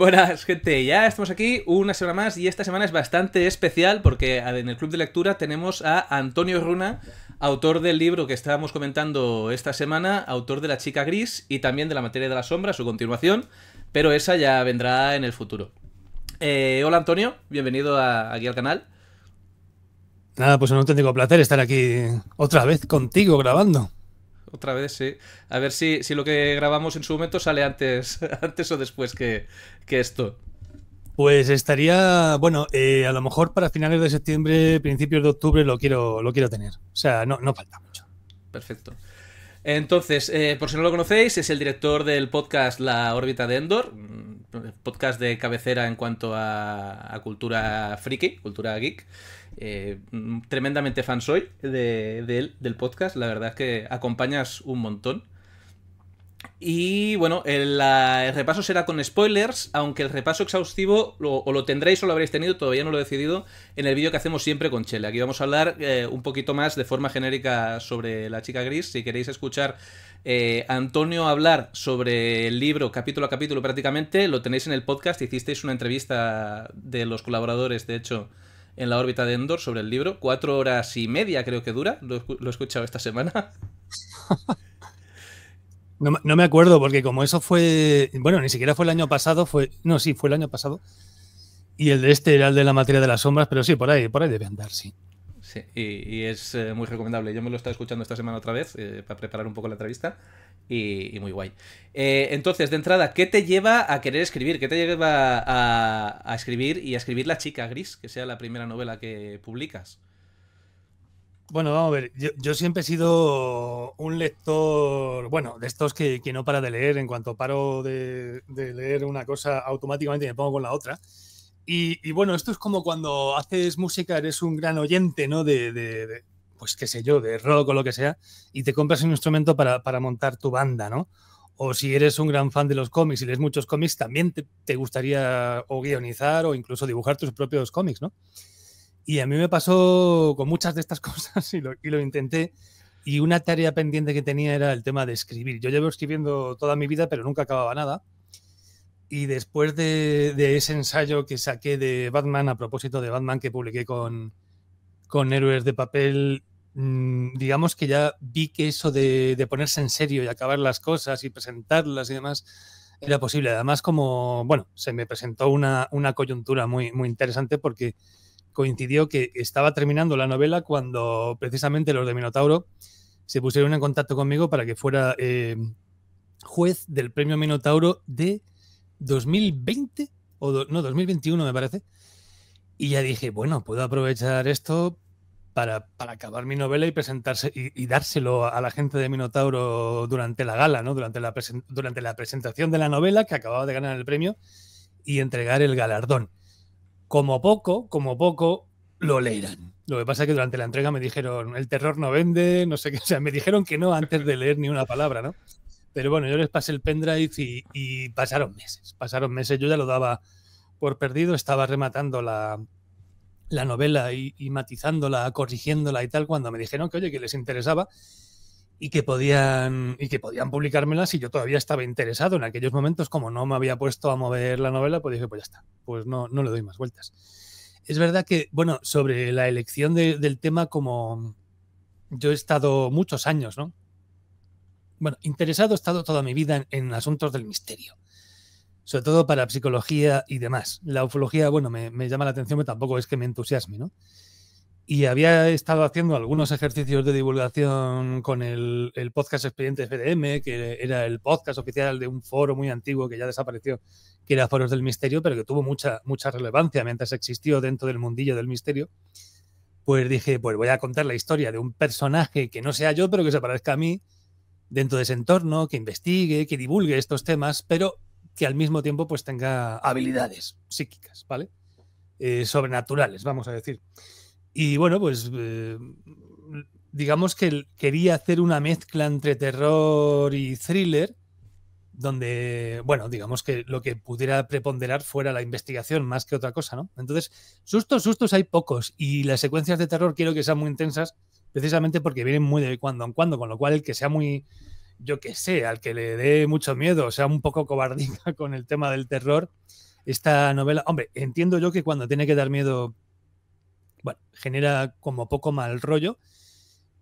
Buenas, gente. Ya estamos aquí una semana más y esta semana es bastante especial porque en el club de lectura tenemos a Antonio Runa, autor del libro que estábamos comentando esta semana, autor de La chica gris y también de La materia de la sombra, su continuación, pero esa ya vendrá en el futuro. Eh, hola Antonio, bienvenido aquí al canal. Nada, pues un auténtico placer estar aquí otra vez contigo grabando otra vez, sí. A ver si, lo que grabamos en su momento sale antes, antes o después que, esto. Pues estaría, bueno, eh, a lo mejor para finales de septiembre, principios de octubre lo quiero, lo quiero tener. O sea, no, no falta mucho. Perfecto. Entonces, eh, por si no lo conocéis, es el director del podcast La órbita de Endor, mm, podcast de cabecera en cuanto a, a cultura friki, cultura geek. Eh, mm, tremendamente fan soy de, del podcast, la verdad es que acompañas un montón. Y bueno, el, repaso será con spoilers, aunque el repaso exhaustivo o lo tendréis o lo habréis tenido, todavía no lo he decidido, en el vídeo que hacemos siempre con Chele. Aquí vamos a hablar eh, un poquito más de forma genérica sobre la chica gris. Si queréis escuchar eh, Antonio hablar sobre el libro capítulo a capítulo prácticamente, lo tenéis en el podcast. Hicisteis una entrevista de los colaboradores, de hecho, en la órbita de Endor sobre el libro. Cuatro horas y media creo que dura, lo, he escuchado esta semana. No, me acuerdo, porque como eso fue, bueno, ni siquiera fue el año pasado, fue, no, sí, fue el año pasado. Y el de este era el de la materia de las sombras, pero sí, por ahí, por ahí debe andar, sí. Sí, y, es eh, muy recomendable. Yo me lo estaba escuchando esta semana otra vez eh, para preparar un poco la entrevista y, muy guay. Eh, entonces, de entrada, ¿qué te lleva a querer escribir? ¿Qué te lleva a, escribir y a escribir La chica gris, que sea la primera novela que publicas? Bueno, vamos a ver, yo, siempre he sido un lector, bueno, de estos que, no para de leer, en cuanto paro de leer una cosa, automáticamente me pongo con la otra. Y, bueno, esto es como cuando haces música, eres un gran oyente, ¿no? De, pues qué sé yo, de rock o lo que sea, y te compras un instrumento para, para montar tu banda, ¿no? O si eres un gran fan de los cómics y lees muchos cómics, también te, gustaría o guionizar o incluso dibujar tus propios cómics, ¿no? Y a mí me pasó con muchas de estas cosas y lo intenté. Y una tarea pendiente que tenía era el tema de escribir. Yo llevo escribiendo toda mi vida, pero nunca acababa nada. Y después de, ese ensayo que saqué de Batman, a propósito de Batman que publiqué con, con Héroes de Papel, mm, digamos que ya vi que eso de, ponerse en serio y acabar las cosas y presentarlas y demás era posible. Además, como, bueno, se me presentó una, coyuntura muy, muy interesante porque coincidió que estaba terminando la novela cuando precisamente los de Minotauro se pusieron en contacto conmigo para que fuera eh, juez del premio Minotauro de 2020, o no, 2021 me parece. Y ya dije, bueno, puedo aprovechar esto para, acabar mi novela y presentarse y, dárselo a la gente de Minotauro durante la gala, ¿no? Durante la, durante la presentación de la novela que acababa de ganar el premio y entregar el galardón. Como poco, como poco, lo leerán. Lo que pasa que durante la entrega me dijeron, el terror no vende, no sé qué, o sea, me dijeron que no antes de leer ni una palabra, ¿no? Pero bueno, yo les pasé el pendrive y, pasaron meses. Pasaron meses, yo ya lo daba por perdido, estaba rematando la, la novela y, matizándola, corrigiéndola y tal, cuando me dijeron que oye, que les interesaba y que podían y que podían publicármela si yo todavía estaba interesado en aquellos momentos, como no me había puesto a mover la novela, pues dije, pues ya está, pues no, no le doy más vueltas. Es verdad que, bueno, sobre la elección del tema, como yo he estado muchos años, ¿no? bueno, interesado he estado toda mi vida en, asuntos del misterio, sobre todo para psicología y demás. La ufología, bueno, me, llama la atención, pero tampoco es que me entusiasme, ¿no? Y había estado haciendo algunos ejercicios de divulgación con el, podcast Expediente FDM, que era el podcast oficial de un foro muy antiguo que ya desapareció, que era Foros del Misterio, pero que tuvo mucha, mucha relevancia mientras existió dentro del mundillo del misterio pues dije, pues voy a contar la historia de un personaje que no sea yo, pero que se parezca a mí dentro de ese entorno, que investigue, que divulgue estos temas, pero que al mismo tiempo pues tenga habilidades psíquicas, ¿vale? Eh, sobrenaturales, vamos a decir. Y bueno, pues eh, digamos que quería hacer una mezcla entre terror y thriller, donde, bueno, digamos que lo que pudiera preponderar fuera la investigación más que otra cosa, ¿no? Entonces, sustos, sustos hay pocos y las secuencias de terror quiero que sean muy intensas precisamente porque vienen muy de cuando en cuando, con lo cual el que sea muy, yo que sé, al que le dé mucho miedo, sea un poco cobardita con el tema del terror, esta novela, hombre, entiendo yo que cuando tiene que dar miedo, bueno, genera como poco mal rollo,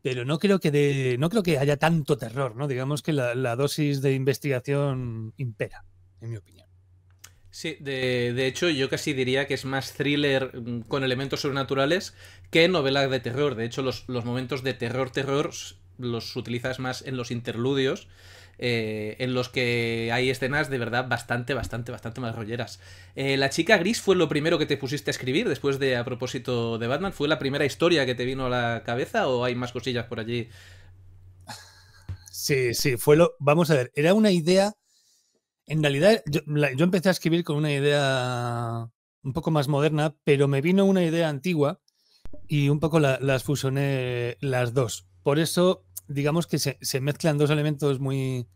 pero no creo que de, no creo que haya tanto terror, ¿no? Digamos que la dosis de investigación impera, en mi opinión. Sí, de, hecho yo casi diría que es más thriller mm, con elementos sobrenaturales que novela de terror. De hecho los, momentos de terror-terror los utilizas más en los interludios. Eh, en los que hay escenas de verdad bastante, bastante, bastante más rolleras. Eh, la chica gris fue lo primero que te pusiste a escribir después de, a propósito de Batman, ¿fue la primera historia que te vino a la cabeza o hay más cosillas por allí? Sí, sí, fue lo... Vamos a ver, era una idea en realidad, yo, empecé a escribir con una idea un poco más moderna, pero me vino una idea antigua y un poco las fusioné las dos. Por eso, digamos que se, mezclan dos elementos muy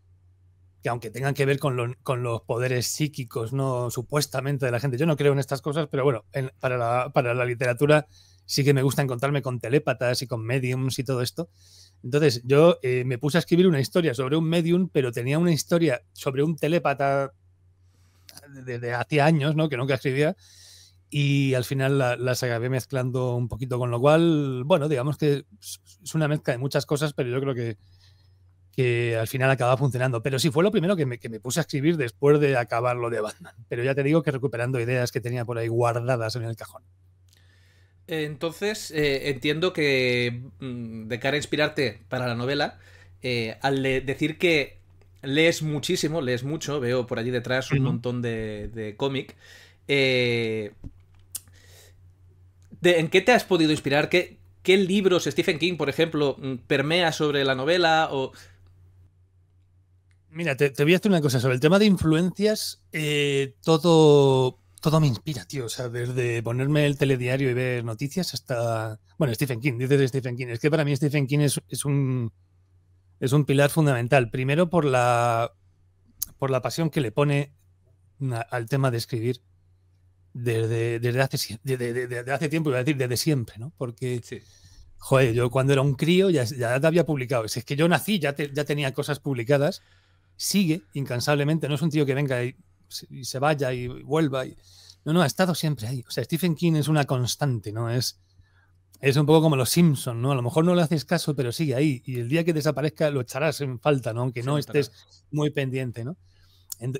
que aunque tengan que ver con, los poderes psíquicos, no supuestamente de la gente. Yo no creo en estas cosas, pero bueno, para, la, para la literatura sí que me gusta encontrarme con telépatas y con mediums y todo esto. Entonces, yo eh, me puse a escribir una historia sobre un medium, pero tenía una historia sobre un telépata desde hace años, ¿no? Que nunca escribía. Y al final las acabé mezclando un poquito, con lo cual, bueno, digamos que es una mezcla de muchas cosas, pero yo creo que, que al final acaba funcionando. Pero sí fue lo primero que me, que me, puse a escribir después de acabar de Batman. Pero ya te digo que recuperando ideas que tenía por ahí guardadas en el cajón. Entonces, eh, entiendo que mm, de cara a inspirarte para la novela, eh, al decir que lees muchísimo, lees mucho, veo por allí detrás un montón de, cómic, eh, ¿en qué te has podido inspirar? ¿Qué, libros Stephen King, por ejemplo, mm, permea sobre la novela? Mira, te, te voy a decir una cosa. Sobre el tema de influencias, todo todo me inspira, tío. O sea, desde ponerme el telediario y ver noticias hasta. Bueno, Stephen King, dices Stephen King. Es que para mí Stephen King es, un. Es un pilar fundamental. Primero por la. por la pasión que le pone al tema de escribir. Desde, desde, hace, desde, hace tiempo, iba a decir, desde siempre, ¿no? Porque. Joder, yo cuando era un crío ya, ya te había publicado. es que yo nací, ya, ya tenía cosas publicadas. Sigue incansablemente. No es un tío que venga y y se vaya y vuelva. Y... No, no, ha estado siempre ahí. O sea, Stephen King es una constante, ¿no? Es, es un poco como los simpson ¿no? A lo mejor no le haces caso, pero sigue ahí. Y el día que desaparezca lo echarás en falta, ¿no? Aunque no estés muy pendiente, ¿no?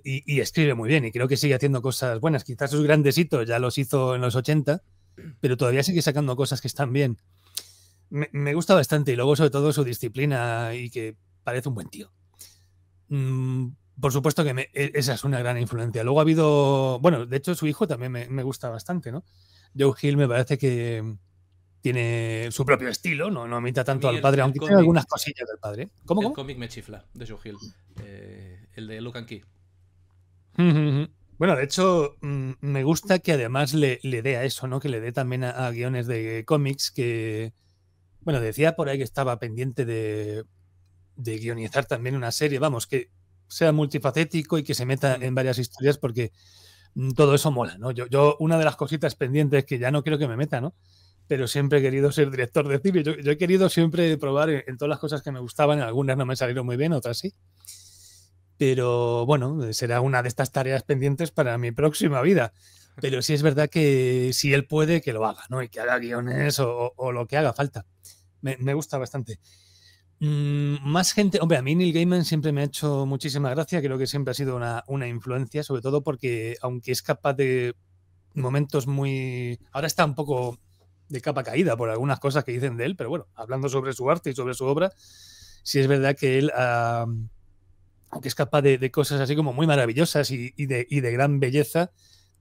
Y, escribe muy bien y creo que sigue haciendo cosas buenas. Quizás sus grandes hitos ya los hizo en los 80, pero todavía sigue sacando cosas que están bien. Me, gusta bastante y luego sobre todo su disciplina y que parece un buen tío. Mm, por supuesto que e, esa es una gran influencia. Luego ha habido, bueno, de hecho su hijo también me, gusta bastante, ¿no? Joe Hill me parece que tiene su propio estilo, no, no imita tanto al padre, aunque tiene algunas cosillas del padre. ¿Cómo, el cómic me chifla de Joe Hill, eh, el de Look and Key. Bueno, de hecho, mm, me gusta que además le, dé a eso, ¿no? Que le dé también a, a, guiones de cómics que. Bueno, decía por ahí que estaba pendiente de, de guionizar también una serie. Vamos, que sea multifacético y que se meta mm. en varias historias porque mm, todo eso mola, ¿no? Yo, yo una de las cositas pendientes que ya no quiero que me meta, ¿no? Pero siempre he querido ser director de cine. Yo, he querido siempre probar en, todas las cosas que me gustaban. Algunas no me salieron muy bien, otras sí. Pero bueno, será una de estas tareas pendientes para mi próxima vida. Pero sí es verdad que si él puede, que lo haga, ¿no? Y que haga guiones o, o lo que haga falta. Me, me gusta bastante. Mm, más gente, hombre, a mí Neil Gaiman siempre me ha hecho muchísima gracia, creo que siempre ha sido una, influencia, sobre todo porque aunque es capaz de momentos muy... Ahora está un poco de capa caída por algunas cosas que dicen de él, pero bueno, hablando sobre su arte y sobre su obra, sí es verdad que él, aunque es capaz de, cosas así como muy maravillosas y, de, de, gran belleza,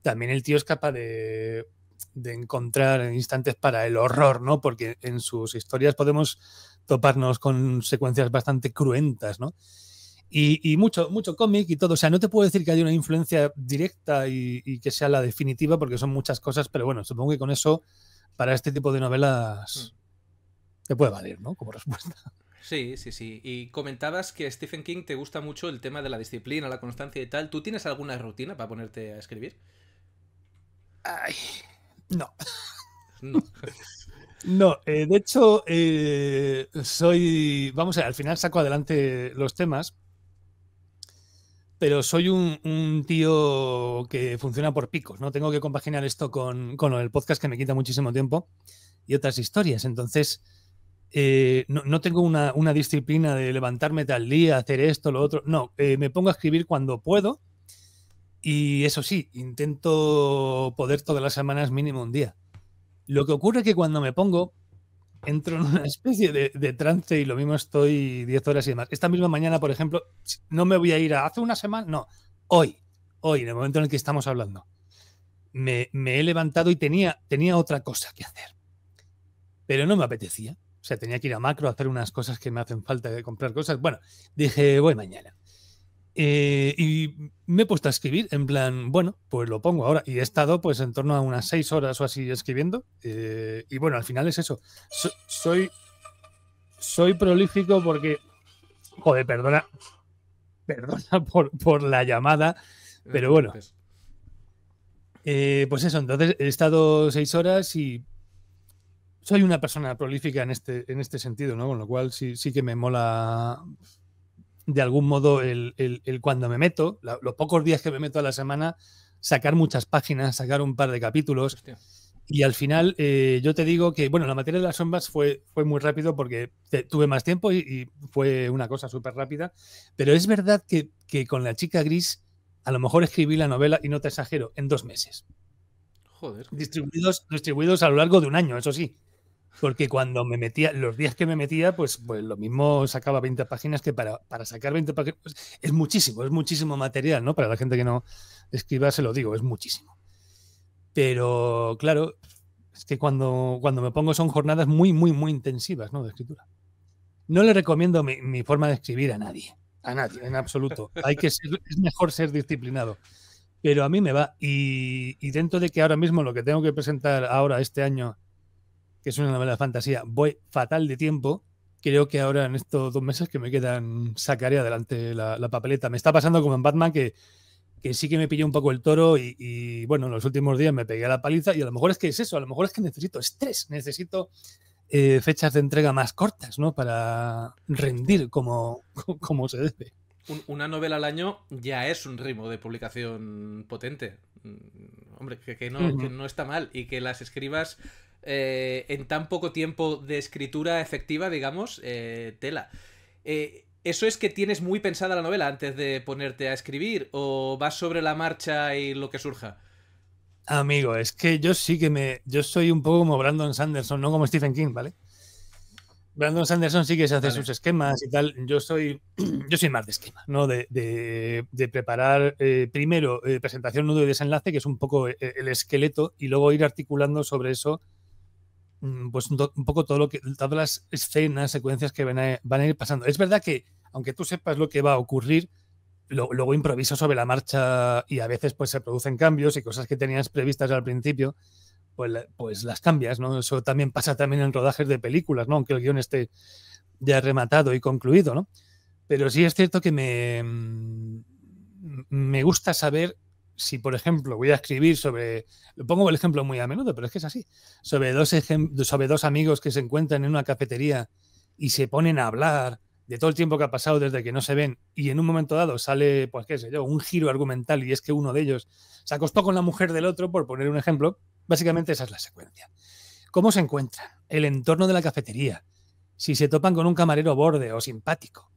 también el tío es capaz de, de encontrar instantes para el horror, ¿no? Porque en sus historias podemos toparnos con secuencias bastante cruentas, ¿no? Y, mucho, mucho cómic y todo. O sea, no te puedo decir que haya una influencia directa y, que sea la definitiva, porque son muchas cosas, pero bueno, supongo que con eso, para este tipo de novelas, mm. te puede valer, ¿no? Como respuesta. Sí, sí, sí. Y comentabas que Stephen King te gusta mucho el tema de la disciplina, la constancia y tal. ¿Tú tienes alguna rutina para ponerte a escribir? Ay, no. No. No, eh, de hecho, eh, soy. Vamos a ver, al final saco adelante los temas, pero soy un, tío que funciona por picos, ¿no? Tengo que compaginar esto con, el podcast que me quita muchísimo tiempo y otras historias. Entonces, eh, no, tengo una, una, disciplina de levantarme tal día, hacer esto, lo otro. No, me pongo a escribir cuando puedo. Y eso sí, intento poder todas las semanas mínimo un día. Lo que ocurre es que cuando me pongo, entro en una especie de, trance y lo mismo estoy 10 horas y demás. Esta misma mañana, por ejemplo, no me voy a ir a hace una semana, no, hoy, hoy, en el momento en el que estamos hablando, me, he levantado y tenía, tenía otra cosa que hacer, pero no me apetecía. O sea, tenía que ir a macro a hacer unas cosas que me hacen falta de comprar cosas. Bueno, dije, voy mañana. Eh, y me he puesto a escribir, en plan, bueno, pues lo pongo ahora. Y he estado pues en torno a unas seis horas o así escribiendo. Eh, y bueno, al final es eso. soy, soy prolífico porque... Joder, perdona. Perdona por, la llamada. Pero bueno. Eh, pues eso, entonces he estado seis horas y soy una persona prolífica en este, en este sentido, ¿no? Con lo cual sí, sí que me mola de algún modo, el, cuando me meto, los pocos días que me meto a la semana, sacar muchas páginas, sacar un par de capítulos. Y al final, eh, yo te digo que, bueno, la materia de las sombras fue, fue muy rápido porque tuve más tiempo y, fue una cosa súper rápida. Pero es verdad que, que, con la chica gris, a lo mejor escribí la novela, y no te exagero, en dos meses. Joder. Distribuidos, distribuidos a lo largo de un año, eso sí. Porque cuando me metía, los días que me metía, pues, pues lo mismo sacaba 20 páginas que para, para sacar 20 páginas. Pues, es muchísimo, es muchísimo material, ¿no? Para la gente que no escriba, se lo digo, es muchísimo. Pero claro, es que cuando, cuando me pongo son jornadas muy, muy, muy intensivas, ¿no? De escritura. No le recomiendo mi, forma de escribir a nadie, a nadie, en absoluto. Hay que es mejor ser disciplinado pero a mí me va. Y, y, dentro de que ahora mismo lo que tengo que presentar ahora este año que es una novela de fantasía, voy fatal de tiempo. Creo que ahora en estos dos meses que me quedan sacaré adelante la, papeleta. Me está pasando como en Batman que, sí que me pillé un poco el toro y, bueno, en los últimos días me pegué a la paliza y a lo mejor es que es eso, a lo mejor es que necesito estrés, necesito eh, fechas de entrega más cortas, ¿no? Para rendir como, como se debe. Una novela al año ya es un ritmo de publicación potente. Mm, hombre, que, no, que no está mal y que las escribas eh, en tan poco tiempo de escritura efectiva, digamos, eh, tela. Eh, ¿Eso es que tienes muy pensada la novela antes de ponerte a escribir o vas sobre la marcha y lo que surja? Amigo, es que yo sí que me... Yo soy un poco como Brandon Sanderson, no como Stephen King, ¿vale? Brandon Sanderson sí que se hace sus esquemas y tal. Yo soy, yo soy más de esquema, ¿no? De, preparar primero presentación, nudo y desenlace, que es un poco el esqueleto, y luego ir articulando sobre eso Mm, pues un, poco todo lo que, todas las escenas, secuencias que van a, ir pasando. Es verdad que, aunque tú sepas lo que va a ocurrir, luego improvisas sobre la marcha y a veces pues se producen cambios y cosas que tenías previstas al principio, pues, pues las cambias, ¿no? Eso también pasa también en rodajes de películas, ¿no? Aunque el guión esté ya rematado y concluido, ¿no? Pero sí es cierto que me, mm, me gusta saber si, por ejemplo, voy a escribir sobre, pongo el ejemplo muy a menudo, pero es que es así, sobre dos, dos amigos que se encuentran en una cafetería y se ponen a hablar de todo el tiempo que ha pasado desde que no se ven y en un momento dado sale, pues qué sé yo, un giro argumental y es que uno de ellos se acostó con la mujer del otro, por poner un ejemplo, básicamente esa es la secuencia. ¿Cómo se encuentran? El entorno de la cafetería, si se topan con un camarero borde o simpático,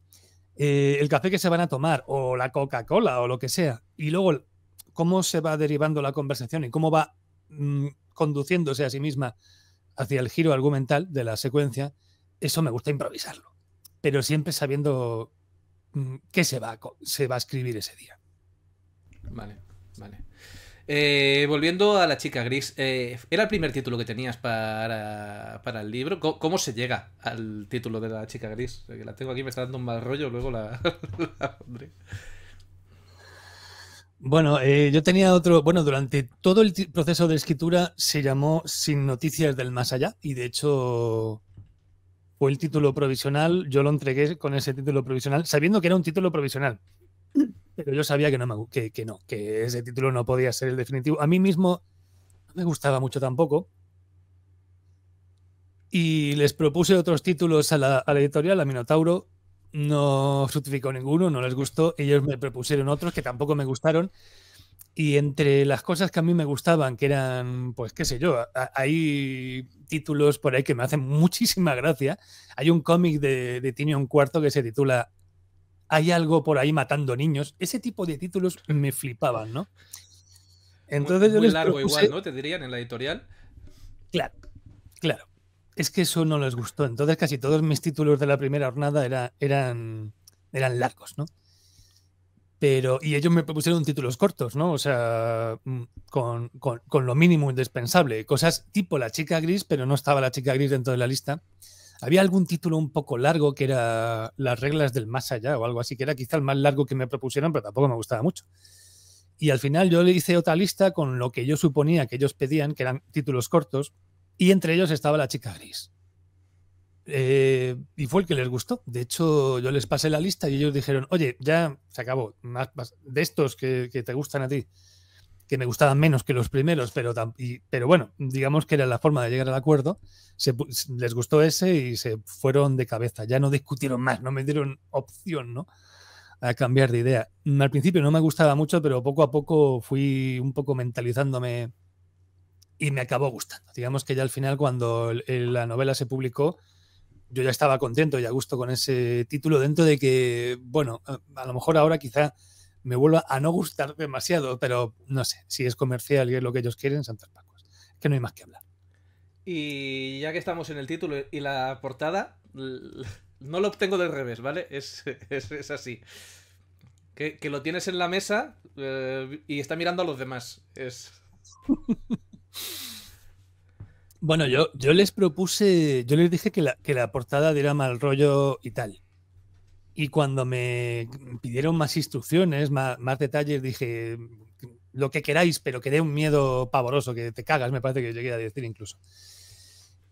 eh, el café que se van a tomar o la Coca-Cola o lo que sea, y luego cómo se va derivando la conversación y cómo va mm, conduciéndose a sí misma hacia el giro argumental de la secuencia, eso me gusta improvisarlo, pero siempre sabiendo mm, qué se va, se va a escribir ese día. Vale, vale. Eh, volviendo a la chica gris, eh, ¿era el primer título que tenías para, el libro? ¿Cómo, se llega al título de la chica gris? la tengo aquí, me está dando un mal rollo, luego la, Bueno, eh, yo tenía otro. Bueno, durante todo el proceso de escritura se llamó Sin Noticias del Más Allá y de hecho fue el título provisional. Yo lo entregué con ese título provisional, sabiendo que era un título provisional. Pero yo sabía que no, que, que, no, que ese título no podía ser el definitivo. A mí mismo no me gustaba mucho tampoco. Y les propuse otros títulos a la, a la editorial, a Minotauro, no justificó ninguno, no les gustó. Ellos me propusieron otros que tampoco me gustaron. Y entre las cosas que a mí me gustaban, que eran, pues qué sé yo, hay títulos por ahí que me hacen muchísima gracia. Hay un cómic de, de un Cuarto que se titula Hay algo por ahí matando niños. Ese tipo de títulos me flipaban, ¿no? Entonces yo les largo igual, ¿no? Te dirían en la editorial. Claro, claro es que eso no les gustó. Entonces casi todos mis títulos de la primera jornada eran, largos, ¿no? Pero, y ellos me propusieron títulos cortos, ¿no? O sea, mm, con, con, lo mínimo indispensable. Cosas tipo la chica gris, pero no estaba la chica gris dentro de la lista. Había algún título un poco largo que era Las reglas del más allá o algo así, que era quizá el más largo que me propusieron, pero tampoco me gustaba mucho. Y al final yo le hice otra lista con lo que yo suponía que ellos pedían, que eran títulos cortos, y entre ellos estaba la chica gris. Eh, y fue el que les gustó. De hecho, yo les pasé la lista y ellos dijeron, oye, ya se acabó. Más, de estos que, te gustan a ti, que me gustaban menos que los primeros, pero, pero bueno, digamos que era la forma de llegar al acuerdo. les gustó ese y se fueron de cabeza. Ya no discutieron más, no me dieron opción, A cambiar de idea. Al principio no me gustaba mucho, pero poco a poco fui un poco mentalizándome y me acabó gustando. Digamos que ya al final, cuando la novela se publicó, yo ya estaba contento y a gusto con ese título, dentro de que, bueno, a lo mejor ahora quizá me vuelva a no gustar demasiado, pero no sé, si es comercial y es lo que ellos quieren, Santos Pacos. que no hay más que hablar. Y ya que estamos en el título y la portada, no lo obtengo del revés, ¿vale? Es, así. Que, lo tienes en la mesa eh, y está mirando a los demás. Es. Bueno, yo, yo les propuse, yo les dije que la, portada diera mal rollo y tal. Y cuando me pidieron más instrucciones, más, detalles, dije lo que queráis, pero que dé un miedo pavoroso, que te cagas, me parece que llegué a decir incluso.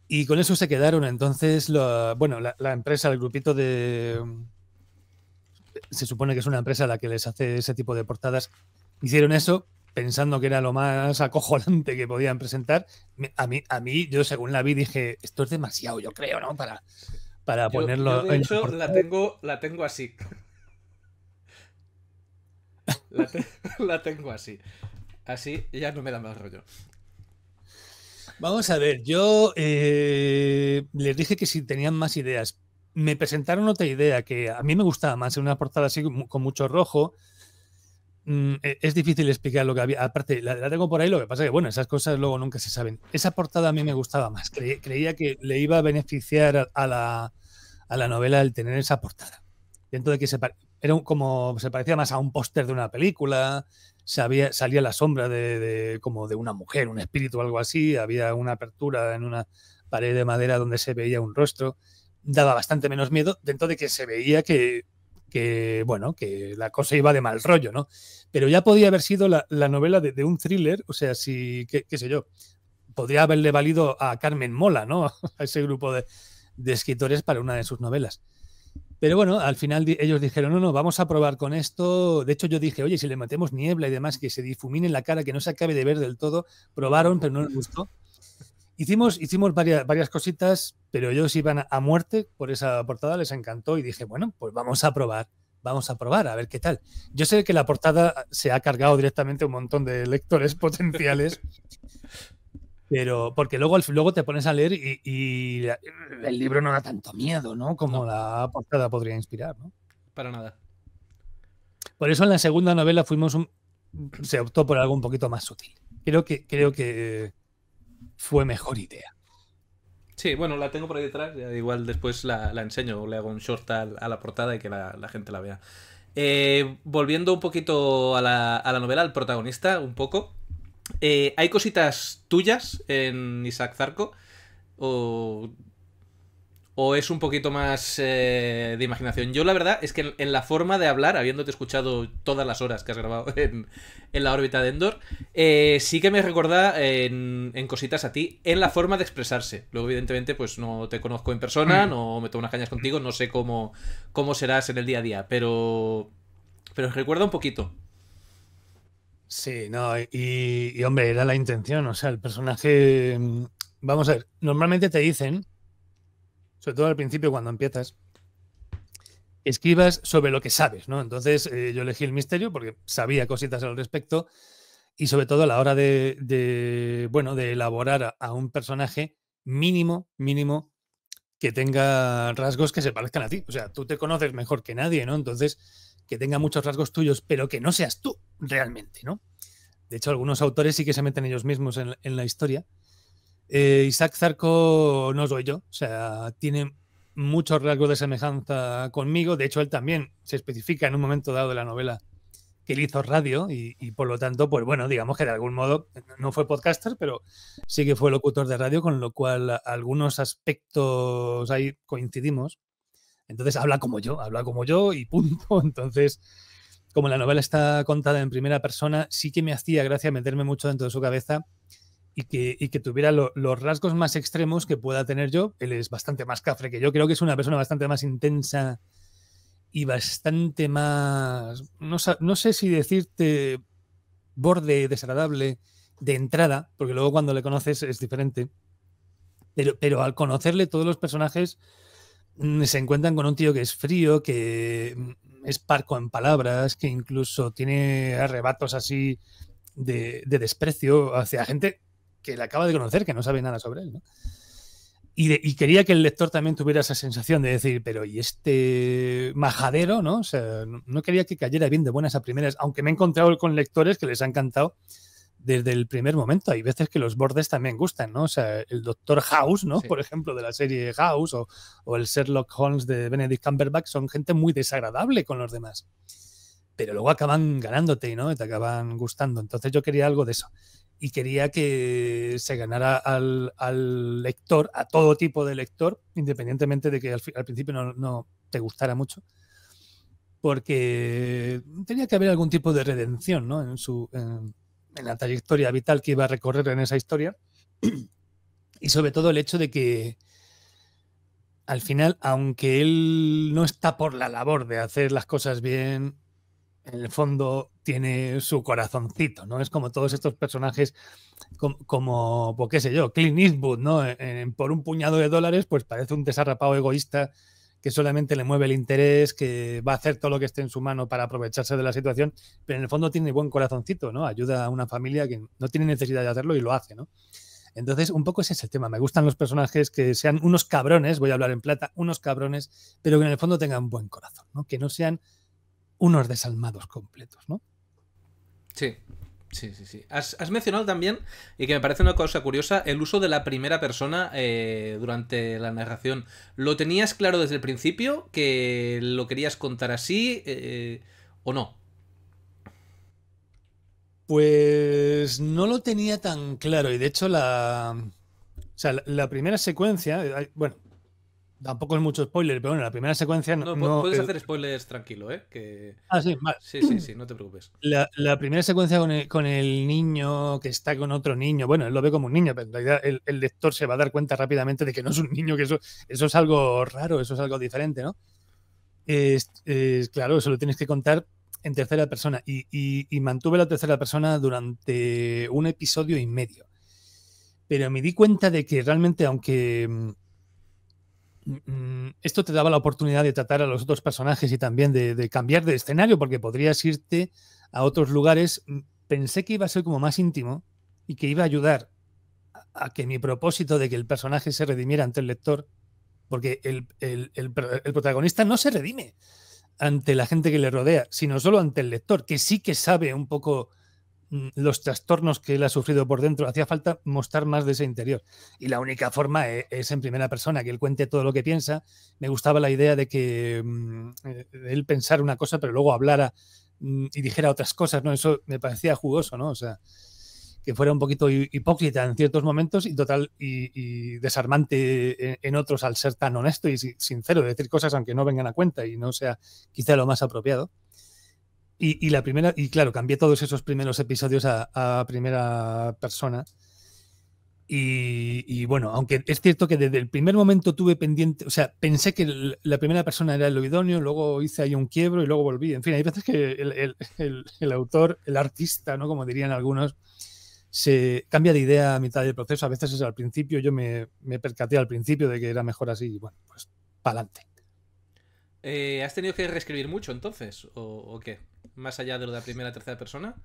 Y con eso se quedaron. Entonces, bueno, la, la, empresa, el grupito de. Se supone que es una empresa la que les hace ese tipo de portadas. Hicieron eso pensando que era lo más acojonante que podían presentar, a mí, a mí yo según la vi dije, esto es demasiado, yo creo, ¿no? Para, para ponerlo... Yo de hecho, la, tengo, la tengo así. la, tengo así. Así ya no me da más rollo. Vamos a ver, yo eh, les dije que si tenían más ideas. Me presentaron otra idea que a mí me gustaba más, en una portada así con mucho rojo, Mm, e-, es difícil explicar lo que había. Aparte, la, tengo por ahí, lo que pasa es que, bueno, esas cosas luego nunca se saben. Esa portada a mí me gustaba más. creía que le iba a beneficiar a, la, novela el tener esa portada. Dentro de que se, era como, se parecía más a un póster de una película, salía la sombra de, de, como de una mujer, un espíritu, o algo así. Había una apertura en una pared de madera donde se veía un rostro. Daba bastante menos miedo, dentro de que se veía que que, bueno, que la cosa iba de mal rollo, ¿no? Pero ya podía haber sido la, novela de, un thriller, o sea, si, qué, sé yo, podría haberle valido a Carmen Mola, ¿no? A ese grupo de, escritores para una de sus novelas. Pero bueno, al final ellos dijeron, no, no, vamos a probar con esto. De hecho, yo dije, oye, si le metemos niebla y demás, que se difumine la cara, que no se acabe de ver del todo. Probaron, pero no les gustó. Hicimos, hicimos varias, cositas, pero ellos iban a muerte por esa portada, les encantó y dije, bueno, pues vamos a probar vamos a probar, a ver qué tal. Yo sé que la portada se ha cargado directamente un montón de lectores potenciales, pero porque luego, luego te pones a leer y, el libro no da tanto miedo, ¿no? Como la portada podría inspirar, ¿no? Para nada. Por eso en la segunda novela fuimos se optó por algo un poquito más sutil. Creo que, creo que fue mejor idea. Sí, bueno, la tengo por ahí detrás, igual después la, enseño, le hago un short a, la portada y que la, gente la vea. Eh, volviendo un poquito a la, novela, al protagonista, un poco. Eh, ¿Hay cositas tuyas en Isaac Zarco? ¿O o es un poquito más eh, de imaginación. Yo la verdad es que en, la forma de hablar, habiéndote escuchado todas las horas que has grabado en, la órbita de Endor, eh, sí que me recuerda en, cositas a ti, en la forma de expresarse. Luego, evidentemente, pues no te conozco en persona, mm. no me tomo unas cañas contigo, no sé cómo, cómo serás en el día a día, pero, pero recuerda un poquito. Sí, no, y, y hombre, era la intención, o sea, el personaje... Mm, vamos a ver, normalmente te dicen sobre todo al principio cuando empiezas, escribas sobre lo que sabes, ¿no? Entonces eh, yo elegí el misterio porque sabía cositas al respecto y sobre todo a la hora de, bueno, de elaborar a, un personaje mínimo, mínimo, que tenga rasgos que se parezcan a ti. O sea, tú te conoces mejor que nadie, ¿no? Entonces, que tenga muchos rasgos tuyos, pero que no seas tú realmente, ¿no? De hecho, algunos autores sí que se meten ellos mismos en la historia eh, Isaac Zarco no soy yo, o sea, tiene muchos rasgos de semejanza conmigo. De hecho, él también se especifica en un momento dado de la novela que él hizo radio y, y, por lo tanto, pues bueno, digamos que de algún modo no fue podcaster, pero sí que fue locutor de radio, con lo cual algunos aspectos ahí coincidimos. Entonces habla como yo, habla como yo y punto. Entonces, como la novela está contada en primera persona, sí que me hacía gracia meterme mucho dentro de su cabeza y que, tuviera los rasgos más extremos que pueda tener yo. Él es bastante más cafre que yo, creo que es una persona bastante más intensa y bastante más, no, sé si decirte borde desagradable de entrada, porque luego cuando le conoces es diferente. Pero, al conocerle todos los personajes mm, se encuentran con un tío que es frío, que mm, es parco en palabras, que incluso tiene arrebatos así de, de desprecio hacia gente que le acaba de conocer, que no sabe nada sobre él, Y, quería que el lector también tuviera esa sensación de decir, pero ¿y este majadero? ¿no? O no quería que cayera bien de buenas a primeras, aunque me he encontrado con lectores que les ha encantado desde el primer momento. Hay veces que los bordes también gustan, ¿no? O sea, el Doctor House, ¿no? Por ejemplo, de la serie House o, el Sherlock Holmes de Benedict Cumberbatch son gente muy desagradable con los demás. Pero luego acaban ganándote, ¿no? Y te acaban gustando. Entonces yo quería algo de eso y quería que se ganara al, lector, a todo tipo de lector, independientemente de que al, principio no, te gustara mucho, porque tenía que haber algún tipo de redención en, en la trayectoria vital que iba a recorrer en esa historia. Y sobre todo el hecho de que al final, aunque él no está por la labor de hacer las cosas bien, en el fondo tiene su corazoncito, ¿no? Es como todos estos personajes, como, pues, qué sé yo, Clint Eastwood, ¿no? por un puñado de dólares, pues parece un desarrapado egoísta que solamente le mueve el interés, que va a hacer todo lo que esté en su mano para aprovecharse de la situación, pero en el fondo tiene buen corazoncito, ¿no? Ayuda a una familia que no tiene necesidad de hacerlo y lo hace, ¿no? Entonces, un poco ese es el tema. Me gustan los personajes que sean unos cabrones, voy a hablar en plata, unos cabrones, pero que en el fondo tengan buen corazón, ¿no? Que no sean unos desalmados completos, ¿no? Sí, Sí, sí, sí. Has, mencionado también, y que me parece una cosa curiosa, el uso de la primera persona eh, durante la narración. ¿Lo tenías claro desde el principio? ¿Que lo querías contar así eh, o no? Pues no lo tenía tan claro. Y de hecho, la. O sea, la, la primera secuencia. Eh, bueno, Tampoco es mucho spoiler, pero bueno, la primera secuencia no. puedes hacer spoilers tranquilo, ¿eh? Que... Ah, sí, Sí, sí, sí, no te preocupes. La, primera secuencia con el, con el, niño que está con otro niño, bueno, él lo ve como un niño, pero en realidad el, lector se va a dar cuenta rápidamente de que no es un niño, que eso, eso es algo raro, eso es algo diferente, ¿no? Es, claro, eso lo tienes que contar en tercera persona. Y, y, y mantuve la tercera persona durante un episodio y medio. Pero me di cuenta de que realmente, aunque mm, Mm, esto te daba la oportunidad de tratar a los otros personajes y también de, cambiar de escenario, porque podrías irte a otros lugares. Mm, pensé que iba a ser como más íntimo y que iba a ayudar a, que mi propósito de que el personaje se redimiera ante el lector, porque el, protagonista no se redime ante la gente que le rodea, sino solo ante el lector, que sí que sabe un poco Mm, los trastornos que él ha sufrido por dentro. Hacía falta mostrar más de ese interior. Y la única forma eh, es, en primera persona, que él cuente todo lo que piensa. Me gustaba la idea de que mm, eh, él pensara una cosa, pero luego hablara mm, y dijera otras cosas, ¿no? Eso me parecía jugoso, ¿no? O sea, que fuera un poquito hipócrita en ciertos momentos y total y, desarmante eh, en, otros al ser tan honesto y sincero, de decir cosas aunque no vengan a cuenta y no sea quizá lo más apropiado. Y, la primera, y claro, cambié todos esos primeros episodios a, primera persona. Y, bueno, aunque es cierto que desde el primer momento tuve pendiente, o sea, pensé que la primera persona era lo idóneo, luego hice ahí un quiebro y luego volví. En fin, hay veces que el, autor, el artista, ¿no? Como dirían algunos, se cambia de idea a mitad del proceso. A veces es al principio, yo me, me percaté al principio de que era mejor así y bueno, pues para adelante. Eh, ¿Has tenido que reescribir mucho entonces? ¿O, qué? ¿Más allá de lo de la primera tercera persona?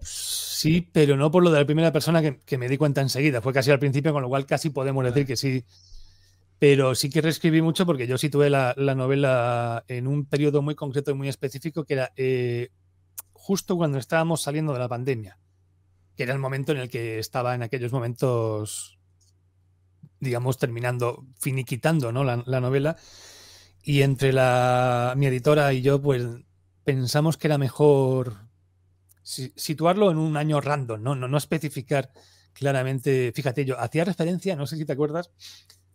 Sí, pero no por lo de la primera persona que, me di cuenta enseguida. Fue casi al principio, con lo cual casi podemos decir que sí. Pero sí que reescribí mucho porque yo situé la, novela en un periodo muy concreto y muy específico que era eh, justo cuando estábamos saliendo de la pandemia, que era el momento en el que estaba en aquellos momentos, digamos, terminando, finiquitando ¿no? la, la novela y entre mi editora y yo, pues pensamos que era mejor situarlo en un año random, no, no, especificar claramente. Fíjate, yo hacía referencia, no sé si te acuerdas,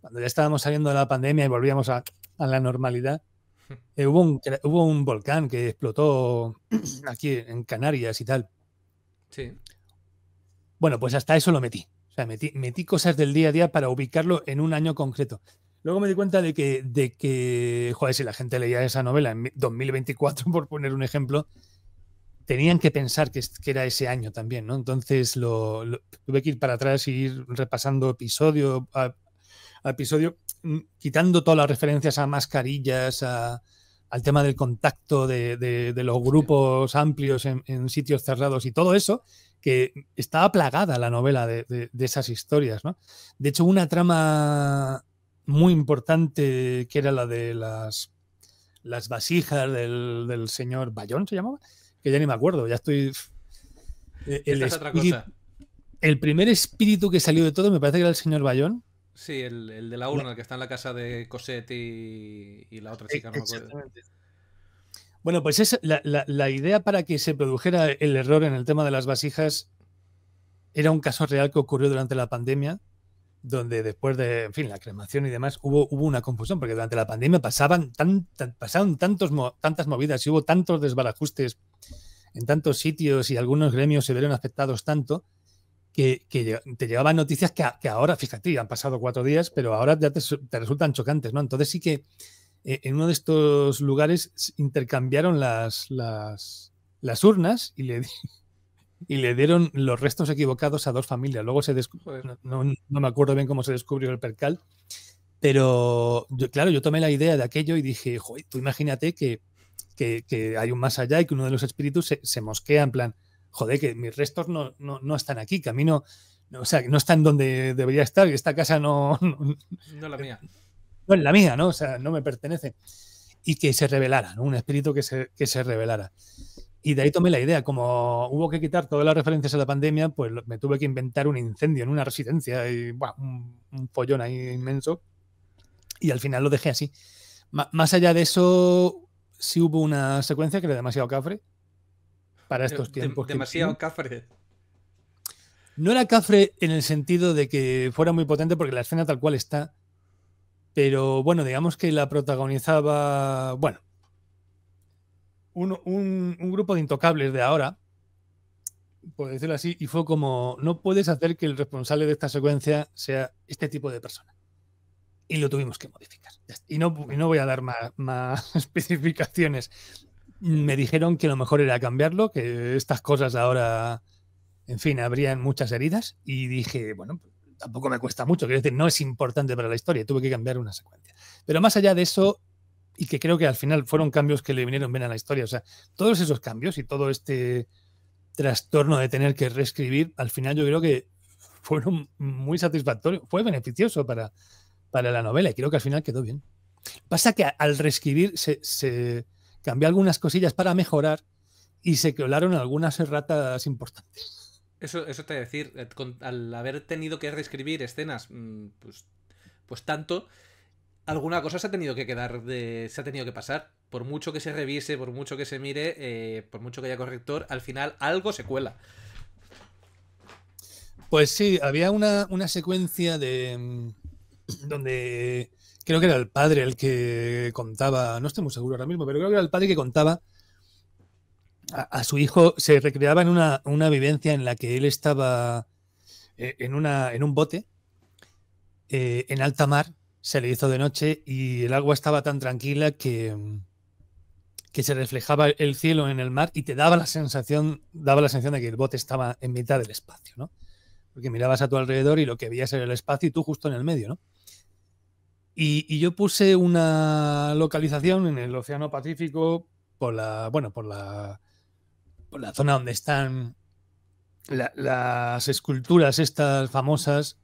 cuando ya estábamos saliendo de la pandemia y volvíamos a, la normalidad, hmm. eh, hubo, un, hubo un volcán que explotó aquí en Canarias y tal. Sí. Bueno, pues hasta eso lo metí. O sea, metí, metí cosas del día a día para ubicarlo en un año concreto. Luego me di cuenta de que, de que, joder, si la gente leía esa novela en 2024, por poner un ejemplo, tenían que pensar que, era ese año también, ¿no? Entonces tuve que ir para atrás y ir repasando episodio a, episodio, mm, quitando todas las referencias a mascarillas, al tema del contacto de, los grupos amplios en, sitios cerrados y todo eso, que estaba plagada la novela de, de esas historias, ¿no? De hecho, una trama muy importante que era la de las, las vasijas del, señor Bayón, se llamaba, que ya ni me acuerdo, ya estoy... E-, el, el primer espíritu que salió de todo me parece que era el señor Bayón. Sí, el, de la urna, el que está en la casa de Cosette y, la otra e-, chica, no me Bueno, pues es la, idea para que se produjera el error en el tema de las vasijas era un caso real que ocurrió durante la pandemia donde después de, fin, la cremación y demás, hubo, hubo una confusión, porque durante la pandemia pasaban tan, pasaron tantos, tantas movidas y hubo tantos desbarajustes en tantos sitios y algunos gremios se vieron afectados tanto que, que te llevaban noticias que, que, ahora, fíjate, han pasado cuatro días, pero ahora ya te, resultan chocantes, ¿no? Entonces sí que eh, en uno de estos lugares intercambiaron las, las, las urnas y le, y le dieron los restos equivocados a dos familias. Luego se no, no, me acuerdo bien cómo se descubrió el percal, pero claro, yo tomé la idea de aquello y dije, joder, tú imagínate que, hay un más allá y que uno de los espíritus se, se mosquea en plan, joder, que mis restos no, no, están aquí, camino, o sea, que no están donde debería estar y esta casa no... No, la mía. No es la mía, ¿no? O sea, no me pertenece. Y que se revelara, ¿no? Un espíritu que que se revelara. Y de ahí tomé la idea. Como hubo que quitar todas las referencias a la pandemia, pues me tuve que inventar un incendio en una residencia y un, follón ahí inmenso. Y al final lo dejé así. más allá de eso, sí hubo una secuencia que era demasiado cafre para estos tiempos. demasiado cafre. No era cafre en el sentido de que fuera muy potente, porque la escena tal cual está. Pero bueno, digamos que la protagonizaba. Bueno, un, grupo de intocables de ahora, por decirlo así, y fue como, no puedes hacer que el responsable de esta secuencia sea este tipo de persona. Y lo tuvimos que modificar. Y no, voy a dar más, especificaciones. Me dijeron que lo mejor era cambiarlo, que estas cosas ahora, en fin, habrían muchas heridas. Y dije, bueno, pues tampoco me cuesta mucho. Quiero decir, no es importante para la historia. Tuve que cambiar una secuencia. Pero más allá de eso, y que creo que al final fueron cambios que le vinieron bien a la historia. O sea, todos esos cambios y todo este trastorno de tener que reescribir, al final yo creo que fueron muy satisfactorios, fue beneficioso para, para la novela y creo que al final quedó bien. Pasa que al reescribir se, se cambió algunas cosillas para mejorar y se colaron algunas erratas importantes. Eso, eso te voy decir, eh, al haber tenido que reescribir escenas, mm, pues, pues tanto, alguna cosa se ha tenido que quedar se ha tenido que pasar. Por mucho que se revise, por mucho que se mire, eh, por mucho que haya corrector, al final algo se cuela. Pues sí, había una, secuencia de mm, donde creo que era el padre el que contaba, no estoy muy seguro ahora mismo, pero creo que era el padre que contaba a, su hijo, se recreaba en una, vivencia en la que él estaba eh, en, una, en un bote eh, en alta mar se le hizo de noche y el agua estaba tan tranquila que, que se reflejaba el cielo en el mar y te daba la sensación, daba la sensación de que el bote estaba en mitad del espacio, ¿no? Porque mirabas a tu alrededor y lo que veías era el espacio y tú justo en el medio, ¿no? Y, yo puse una localización en el Océano Pacífico por la, bueno, por la, por la zona donde están las esculturas estas famosas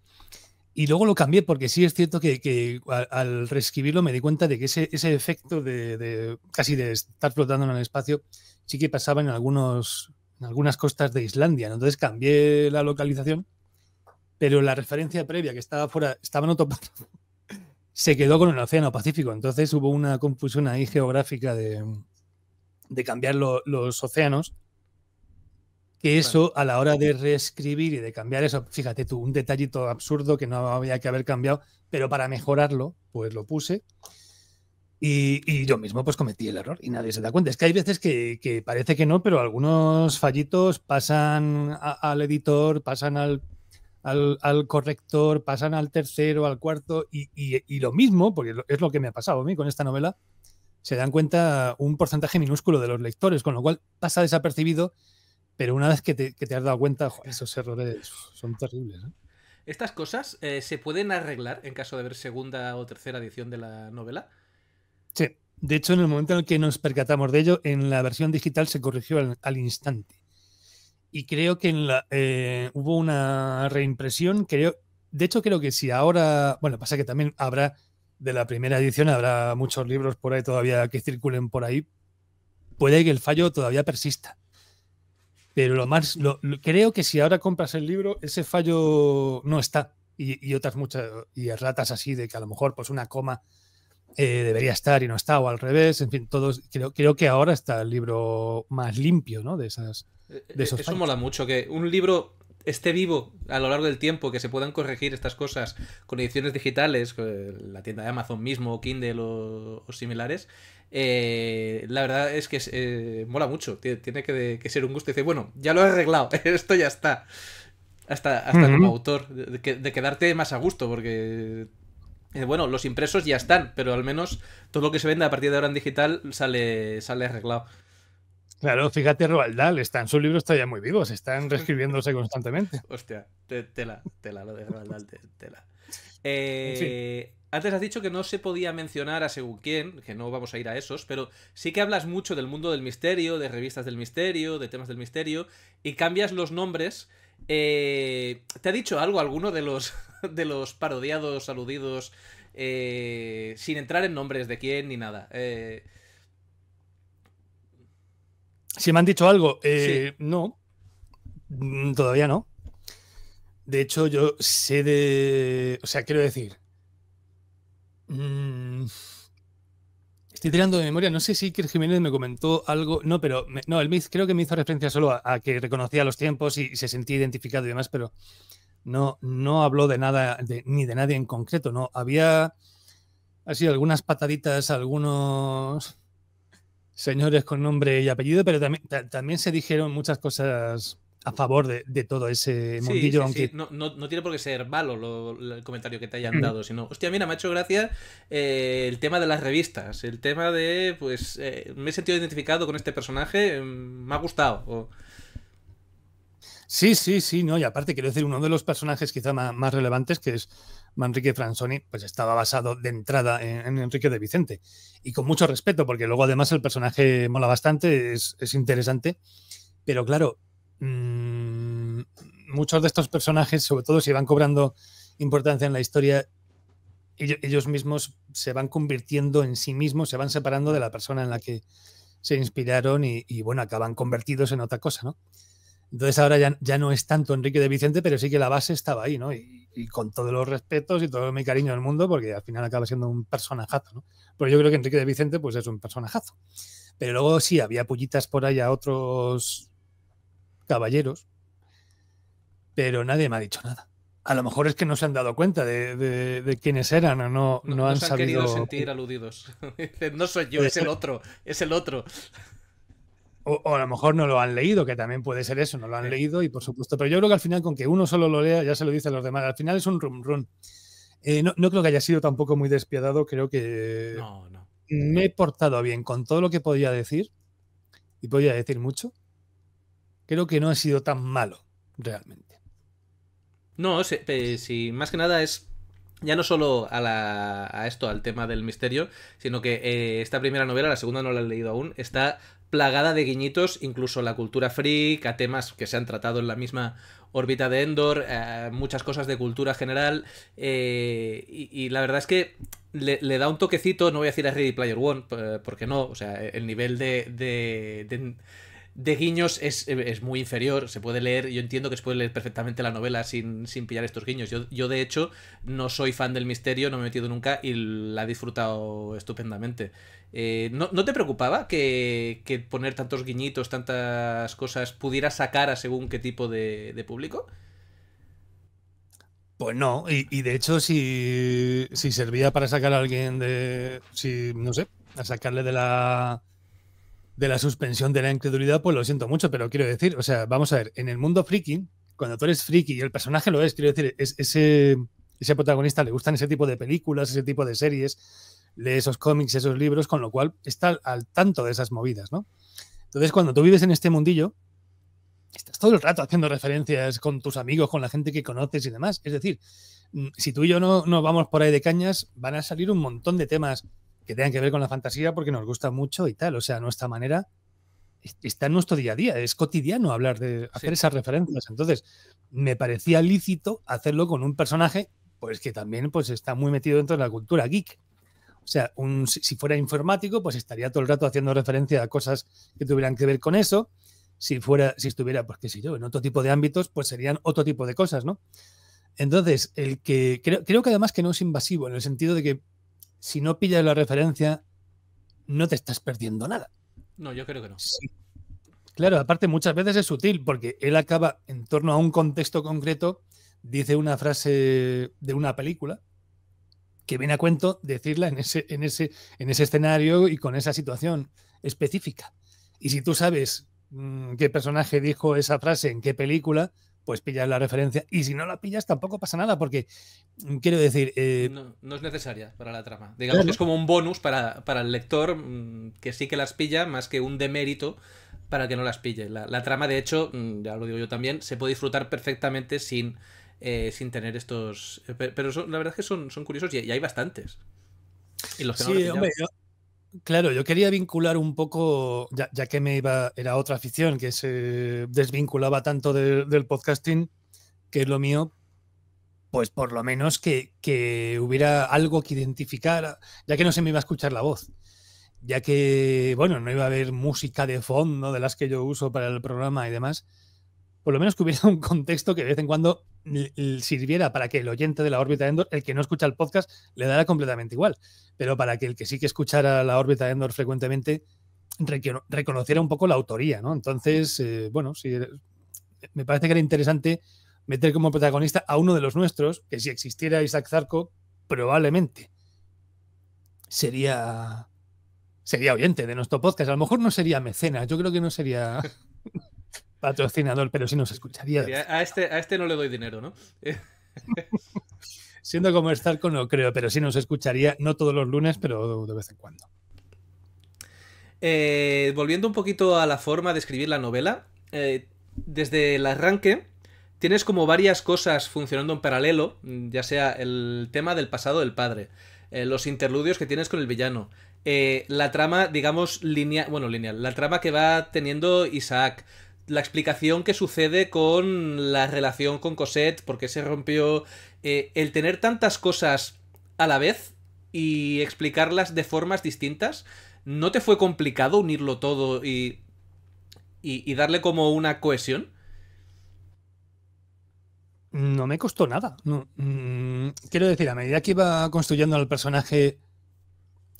y luego lo cambié porque sí es cierto que, al, reescribirlo me di cuenta de que ese, efecto de, casi de estar flotando en el espacio sí que pasaba en, algunos, en algunas costas de Islandia. Entonces cambié la localización, pero la referencia previa que estaba fuera, estaba en otro se quedó con el Océano Pacífico. Entonces hubo una confusión ahí geográfica de, cambiar los océanos que eso a la hora de reescribir y de cambiar eso, fíjate tú, un detallito absurdo que no había que haber cambiado, pero para mejorarlo, pues lo puse. Y, yo mismo pues cometí el error y nadie se da cuenta. Es que hay veces que, parece que no, pero algunos fallitos pasan al editor, pasan al, al, corrector, pasan al tercero, al cuarto y, y, y lo mismo, porque es lo que me ha pasado a mí con esta novela, se dan cuenta un porcentaje minúsculo de los lectores, con lo cual pasa desapercibido pero una vez que te, has dado cuenta, esos errores son terribles. ¿Estas cosas eh, se pueden arreglar en caso de ver segunda o tercera edición de la novela? Sí. De hecho, en el momento en el que nos percatamos de ello, en la versión digital se corrigió al, instante. Y creo que eh, hubo una reimpresión. Creo, de hecho, creo que si ahora. Bueno, pasa que también habrá. De la primera edición habrá muchos libros por ahí todavía que circulen por ahí. Puede que el fallo todavía persista. Pero lo más, lo, creo que si ahora compras el libro, ese fallo no está. Y, otras muchas, y ratas así de que a lo mejor pues una coma eh, debería estar y no está, o al revés, en fin, todos, creo, creo que ahora está el libro más limpio, ¿no? De esas... Eh, de eh, Eso mola mucho, que un libro esté vivo a lo largo del tiempo, que se puedan corregir estas cosas con ediciones digitales, eh, la tienda de Amazon mismo, Kindle o, similares, eh, la verdad es que eh, mola mucho. Tiene, que, ser un gusto. Dice, bueno, ya lo he arreglado, esto ya está. Hasta, hasta como autor, de, quedarte más a gusto, porque. bueno, los impresos ya están, pero al menos todo lo que se vende a partir de ahora en digital sale, sale arreglado. Claro, fíjate, Roald Dahl, su sus está ya muy Se están reescribiéndose constantemente. Hostia, tela, tela, lo de Roald tela. Eh, antes has dicho que no se podía mencionar a según quién, que no vamos a ir a esos, pero sí que hablas mucho del mundo del misterio, de revistas del misterio, de temas del misterio, y cambias los nombres. Eh, ¿Te ha dicho algo alguno de los, de los parodiados, aludidos, eh, sin entrar en nombres de quién ni nada? Eh, si me han dicho algo, eh, no, mm, todavía no. De hecho, yo sé de... O sea, quiero decir... Mm, estoy tirando de memoria, no sé si Kir Jiménez me comentó algo, no, pero no, el creo que me hizo referencia solo a, que reconocía los tiempos y, se sentía identificado y demás, pero no, no habló de nada, ni de nadie en concreto, ¿no? Había así algunas pataditas, algunos señores con nombre y apellido, pero también, también se dijeron muchas cosas a favor de, de todo ese mundillo. Sí, sí, No, no, tiene por qué ser malo el comentario que te hayan mm. dado, sino, hostia, mira, me ha hecho gracia eh, el tema de las revistas, el tema de, pues, eh, me he sentido identificado con este personaje, mm, me ha gustado. O... Sí, sí, sí, no, y aparte quiero decir, uno de los personajes quizá más, relevantes, que es Manrique Fransoni, pues estaba basado de entrada en, Enrique de Vicente. Y con mucho respeto, porque luego además el personaje mola bastante, es, interesante, pero claro, mm, muchos de estos personajes, sobre todo si van cobrando importancia en la historia, ellos, mismos se van convirtiendo en sí mismos, se van separando de la persona en la que se inspiraron y, y bueno, acaban convertidos en otra cosa, ¿no? Entonces ahora ya, ya, no es tanto Enrique de Vicente, pero sí que la base estaba ahí, ¿no? Y, con todos los respetos y todo mi cariño del mundo, porque al final acaba siendo un personajazo, ¿no? Pero yo creo que Enrique de Vicente, pues es un personajazo. Pero luego sí, había pullitas por ahí a otros caballeros, pero nadie me ha dicho nada. A lo mejor es que no se han dado cuenta de, quiénes eran o no, no, han, no han querido sentir aludidos. no soy yo, es el otro, es el otro. O, a lo mejor no lo han leído, que también puede ser eso, no lo han leído y por supuesto, pero yo creo que al final con que uno solo lo lea ya se lo dice a los demás, al final es un rum rum. Eh, no, creo que haya sido tampoco muy despiadado, creo que no, no. me he portado bien con todo lo que podía decir y podía decir mucho. Creo que no ha sido tan malo realmente. No, si, más que nada es ya no solo a, esto, al tema del misterio, sino que eh, esta primera novela, la segunda no la he leído aún, está plagada de guiñitos, incluso la cultura freak, a temas que se han tratado en la misma órbita de Endor, eh, muchas cosas de cultura general, eh, y, la verdad es que le, da un toquecito, no voy a decir a Ready Player One, eh, porque no, o sea, el nivel de de guiños es, muy inferior, se puede leer, yo entiendo que se puede leer perfectamente la novela sin, pillar estos guiños. Yo, yo, de hecho, no soy fan del misterio, no me he metido nunca y la he disfrutado estupendamente. Eh, ¿no, te preocupaba que, poner tantos guiñitos, tantas cosas, pudiera sacar a según qué tipo de, público? Pues no, y, y de hecho, si, si, servía para sacar a alguien de. Si, no sé, a sacarle de la de la suspensión de la incredulidad, pues lo siento mucho, pero quiero decir, o sea, vamos a ver, en el mundo friki, cuando tú eres friki y el personaje lo es, quiero decir, ese, ese protagonista le gustan ese tipo de películas, ese tipo de series, lee esos cómics, esos libros, con lo cual está al tanto de esas movidas, ¿no? Entonces, cuando tú vives en este mundillo, estás todo el rato haciendo referencias con tus amigos, con la gente que conoces y demás. Es decir, mm, si tú y yo no, no vamos por ahí de cañas, van a salir un montón de temas que tengan que ver con la fantasía porque nos gusta mucho y tal. O sea, nuestra manera está en nuestro día a día, es cotidiano hablar de hacer esas referencias. Entonces, me parecía lícito hacerlo con un personaje pues que también pues está muy metido dentro de la cultura geek. O sea, un, si fuera informático, pues estaría todo el rato haciendo referencia a cosas que tuvieran que ver con eso. Si fuera, si estuviera, pues qué sé yo, en otro tipo de ámbitos, pues serían otro tipo de cosas, ¿no? Entonces, el que creo, creo que además que no es invasivo, en el sentido de que si no pillas la referencia, no te estás perdiendo nada. No, yo creo que no. Claro, aparte muchas veces es sutil porque él acaba en torno a un contexto concreto, dice una frase de una película que viene a cuento decirla en ese, en ese, en ese escenario y con esa situación específica. Y si tú sabes mm, qué personaje dijo esa frase, en qué película, pues pillas la referencia. Y si no la pillas, tampoco pasa nada, porque mm, quiero decir. Eh, no, es necesaria para la trama. Digamos que es como un bonus para, para, el lector mm, que sí que las pilla, más que un demérito para que no las pille. La, trama, de hecho, mm, ya lo digo yo también, se puede disfrutar perfectamente sin, eh, sin tener estos. Eh, pero la verdad es que son, son curiosos y, hay bastantes. Y sí, hombre, Claro, yo quería vincular un poco, ya, que me iba, era otra afición que se desvinculaba tanto del podcasting, que es lo mío, pues por lo menos que, hubiera algo que identificara ya que no se me iba a escuchar la voz, ya que, bueno, no iba a haber música de fondo de las que yo uso para el programa y demás, por lo menos que hubiera un contexto que de vez en cuando sirviera para que el oyente de la órbita de Endor, el que no escucha el podcast, le dará completamente igual. Pero para que el que sí que escuchara la órbita de Endor frecuentemente reconociera un poco la autoría, ¿no? Entonces, eh, bueno, eh, me parece que era interesante meter como protagonista a uno de los nuestros, que si existiera Isaac Zarco, probablemente sería sería oyente de nuestro podcast. A lo mejor no sería mecenas, yo creo que no sería patrocinador, pero si nos escucharía. A este, a este no le doy dinero, ¿no? Siendo como Starco, no creo, pero sí nos escucharía, no todos los lunes, pero de vez en cuando. Eh, volviendo un poquito a la forma de escribir la novela, eh, desde el arranque tienes como varias cosas funcionando en paralelo, ya sea el tema del pasado del padre, eh, los interludios que tienes con el villano, la trama, digamos, lineal, bueno, lineal, la trama que va teniendo Isaac, la explicación que sucede con la relación con Cosette, qué se rompió eh, el tener tantas cosas a la vez y explicarlas de formas distintas. ¿No te fue complicado unirlo todo y, darle como una cohesión? No me costó nada. Mm, quiero decir, a medida que iba construyendo al personaje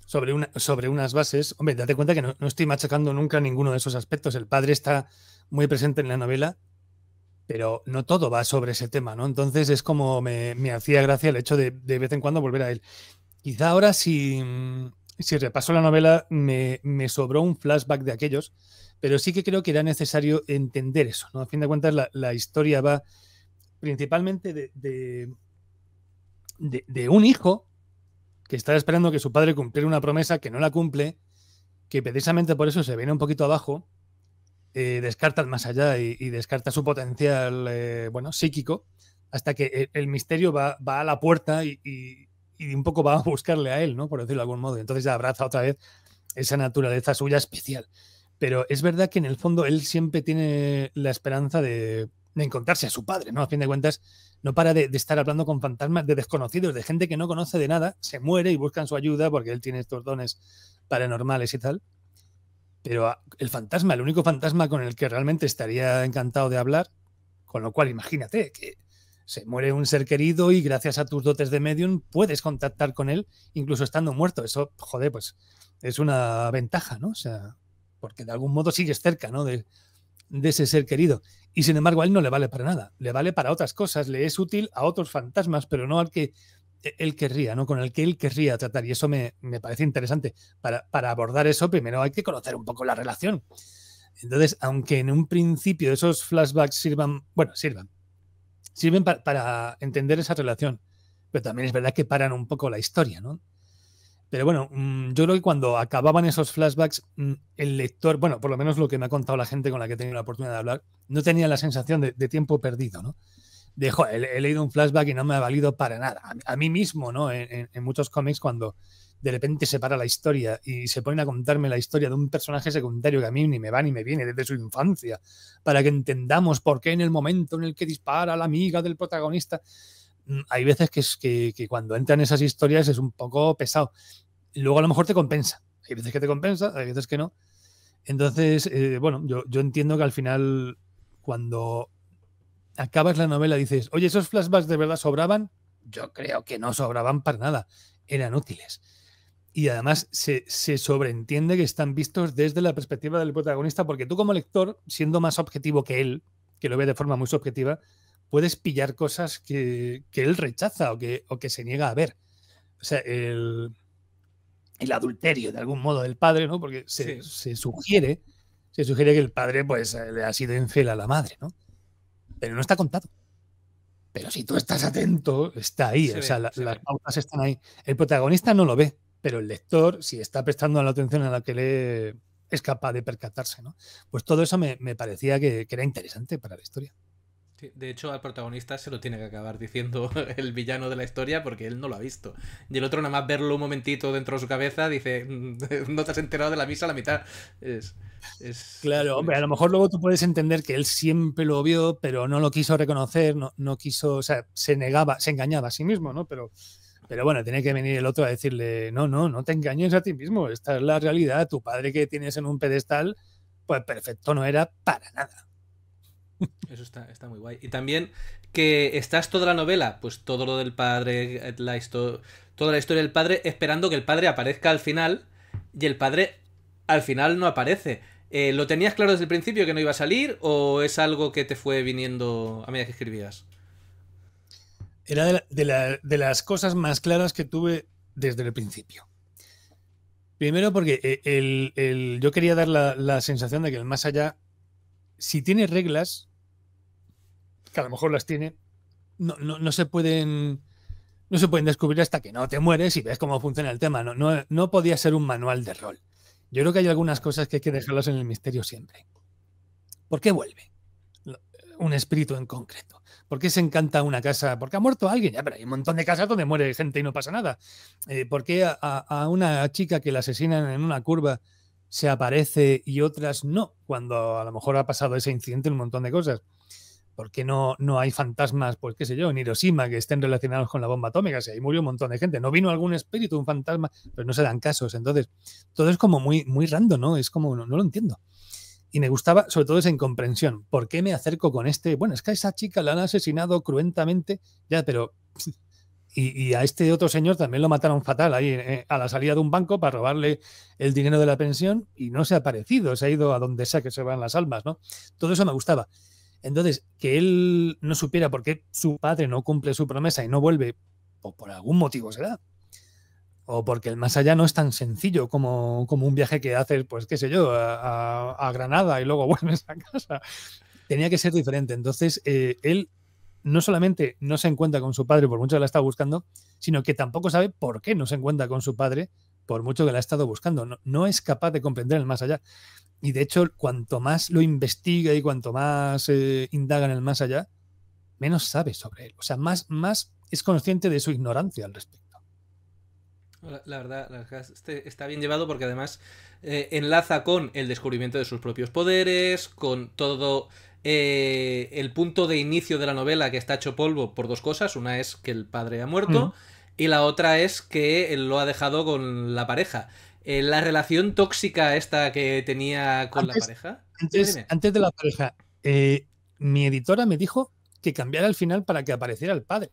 sobre, sobre unas bases, hombre, date cuenta que no estoy machacando nunca ninguno de esos aspectos. El padre está muy presente en la novela, pero no todo va sobre ese tema, ¿no? Entonces es como me, hacía gracia el hecho de de vez en cuando volver a él. Quizá ahora si, si repaso la novela me, me sobró un flashback de aquellos, pero sí que creo que era necesario entender eso, ¿no? A fin de cuentas la, historia va principalmente de, de, de, de un hijo que está esperando que su padre cumpliera una promesa que no la cumple, que precisamente por eso se viene un poquito abajo eh, más allá y, descarta su potencial eh, bueno, psíquico, hasta que e, el, misterio va, a la puerta y, un poco va a buscarle a él, ¿no? Por decirlo de algún modo. Entonces ya abraza otra vez esa naturaleza suya especial. Pero es verdad que en el fondo él siempre tiene la esperanza de, encontrarse a su padre, ¿no? A fin de cuentas, no para de, de, estar hablando con fantasmas, de desconocidos, de gente que no conoce de nada, se muere y buscan su ayuda porque él tiene estos dones paranormales y tal. Pero el fantasma, el único fantasma con el que realmente estaría encantado de hablar, con lo cual imagínate que se muere un ser querido y gracias a tus dotes de medium puedes contactar con él incluso estando muerto. Eso, joder, pues es una ventaja, ¿no? O sea, porque de algún modo sigues cerca, ¿no? De, de ese ser querido. Y sin embargo, a él no le vale para nada. Le vale para otras cosas, le es útil a otros fantasmas, pero no al que e-, él querría, ¿no? Con el que él querría tratar. Y eso me, parece interesante. Para, abordar eso, primero hay que conocer un poco la relación. Entonces, aunque en un principio esos flashbacks sirvan, bueno, sirvan, sirven para entender esa relación, pero también es verdad que paran un poco la historia, ¿no? Pero bueno, mm, yo creo que cuando acababan esos flashbacks, mm, el lector, bueno, por lo menos lo que me ha contado la gente con la que he tenido la oportunidad de hablar, no tenía la sensación de, de tiempo perdido, ¿no? dejo he leído un flashback y no me ha valido para nada. A, mí mismo, ¿no? En, muchos cómics, cuando de repente se para la historia y se ponen a contarme la historia de un personaje secundario que a mí ni me va ni me viene desde su infancia, para que entendamos por qué en el momento en el que dispara la amiga del protagonista, mm, hay veces que, es que, cuando entran esas historias es un poco pesado. Luego a lo mejor te compensa. Hay veces que te compensa, hay veces que no. Entonces, eh, bueno, yo, yo entiendo que al final, cuando acabas la novela y dices, oye, ¿esos flashbacks de verdad sobraban? Yo creo que no sobraban para nada, eran útiles. Y además se, sobreentiende que están vistos desde la perspectiva del protagonista, porque tú como lector, siendo más objetivo que él, que lo ve de forma muy subjetiva, puedes pillar cosas que, él rechaza o que, o que se niega a ver. O sea, el, adulterio de algún modo del padre, ¿no? Porque se, sugiere, se sugiere que el padre pues le ha sido infiel a la madre, ¿no? pero no está contado. Pero si tú estás atento, está ahí, o sea, las pautas están ahí. El protagonista no lo ve, pero el lector, si está prestando la atención a la que le es capaz de percatarse, ¿no? Pues todo eso me, parecía que era interesante para la historia de hecho, al protagonista se lo tiene que acabar diciendo el villano de la historia porque él no lo ha visto. Y el otro, nada más verlo un momentito dentro de su cabeza, dice: mm, No te has enterado de la misa a la mitad. Es, claro, hombre, a lo mejor luego tú puedes entender que él siempre lo vio, pero no lo quiso reconocer, no, quiso, o sea, se negaba, se engañaba a sí mismo, ¿no? Pero. Pero bueno, tiene que venir el otro a decirle, no, no, no te engañes a ti mismo, esta es la realidad, tu padre que tienes en un pedestal, pues perfecto no era para nada. Eso está, está muy guay. Y también que estás toda la novela, pues todo lo del padre, eh, toda la historia del padre, esperando que el padre aparezca al final, y el padre al final no aparece. Eh, ¿Lo tenías claro desde el principio que no iba a salir o es algo que te fue viniendo a medida que escribías? Era de, las cosas más claras que tuve desde el principio. Primero porque eh, yo quería dar la, la sensación de que el más allá, si tiene reglas, a lo mejor las tiene, no, se pueden no se pueden descubrir hasta que no te mueres y ves cómo funciona el tema. No, no, podía ser un manual de rol. Yo creo que hay algunas cosas que hay que dejarlas en el misterio siempre. ¿Por qué vuelve eh, un espíritu en concreto? ¿Por qué se encanta una casa? ¿Por qué ha muerto alguien? Ya, pero hay un montón de casas donde muere gente y no pasa nada. Eh, ¿Por qué a, a, una chica que la asesinan en una curva se aparece y otras no? Cuando a lo mejor ha pasado ese incidente un montón de cosas. ¿Por qué no, no hay fantasmas, pues qué sé yo, en Hiroshima que estén relacionados con la bomba atómica? Si ahí murió un montón de gente. No vino algún espíritu, un fantasma, pero no se dan casos. Entonces, todo es como muy, muy random, ¿no? Es como, no, no lo entiendo. Y me gustaba, sobre todo, esa incomprensión. ¿Por qué me acerco con este? Bueno, es que a esa chica la han asesinado cruentamente, ya, pero. Y, a este otro señor también lo mataron fatal ahí eh, a la salida de un banco para robarle el dinero de la pensión y no se ha aparecido, se ha ido a donde sea que se van las almas, ¿no? Todo eso me gustaba. Entonces, que él no supiera por qué su padre no cumple su promesa y no vuelve, o por algún motivo será. O porque el más allá no es tan sencillo como, un viaje que haces, pues qué sé yo, a, Granada y luego vuelves a casa. Tenía que ser diferente. Entonces, eh, él no solamente no se encuentra con su padre, por mucho que la está buscando, sino que tampoco sabe por qué no se encuentra con su padre por mucho que la ha estado buscando. No, es capaz de comprender el más allá. Y de hecho, cuanto más lo investiga y cuanto más eh, indaga en el más allá, menos sabe sobre él. O sea, más, más es consciente de su ignorancia al respecto. La, verdad, este está bien llevado porque además eh, enlaza con el descubrimiento de sus propios poderes, con todo eh, el punto de inicio de la novela que está hecho polvo por dos cosas. Una es que el padre ha muerto y la otra es que lo ha dejado con la pareja. Eh, la relación tóxica esta que tenía con la pareja. Antes, de la pareja, eh, mi editora me dijo que cambiara el final para que apareciera el padre.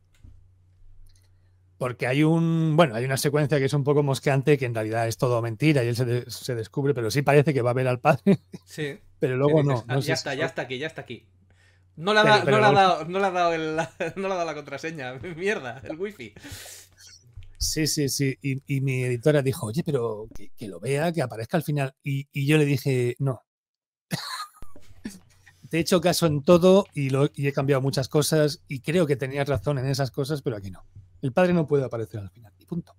Porque hay un. Bueno, hay una secuencia que es un poco mosqueante, que en realidad es todo mentira y él se, descubre, pero sí parece que va a ver al padre. Pero luego no. Ah, ya está, ya está aquí, ya está aquí. No le ha dado la contraseña, mierda, el wifi. Sí, sí, sí. Y, mi editora dijo, oye, pero que, lo vea, que aparezca al final. Y, yo le dije, no. Te he hecho caso en todo y, lo, he cambiado muchas cosas y creo que tenías razón en esas cosas, pero aquí no. El padre no puede aparecer al final. Y punto.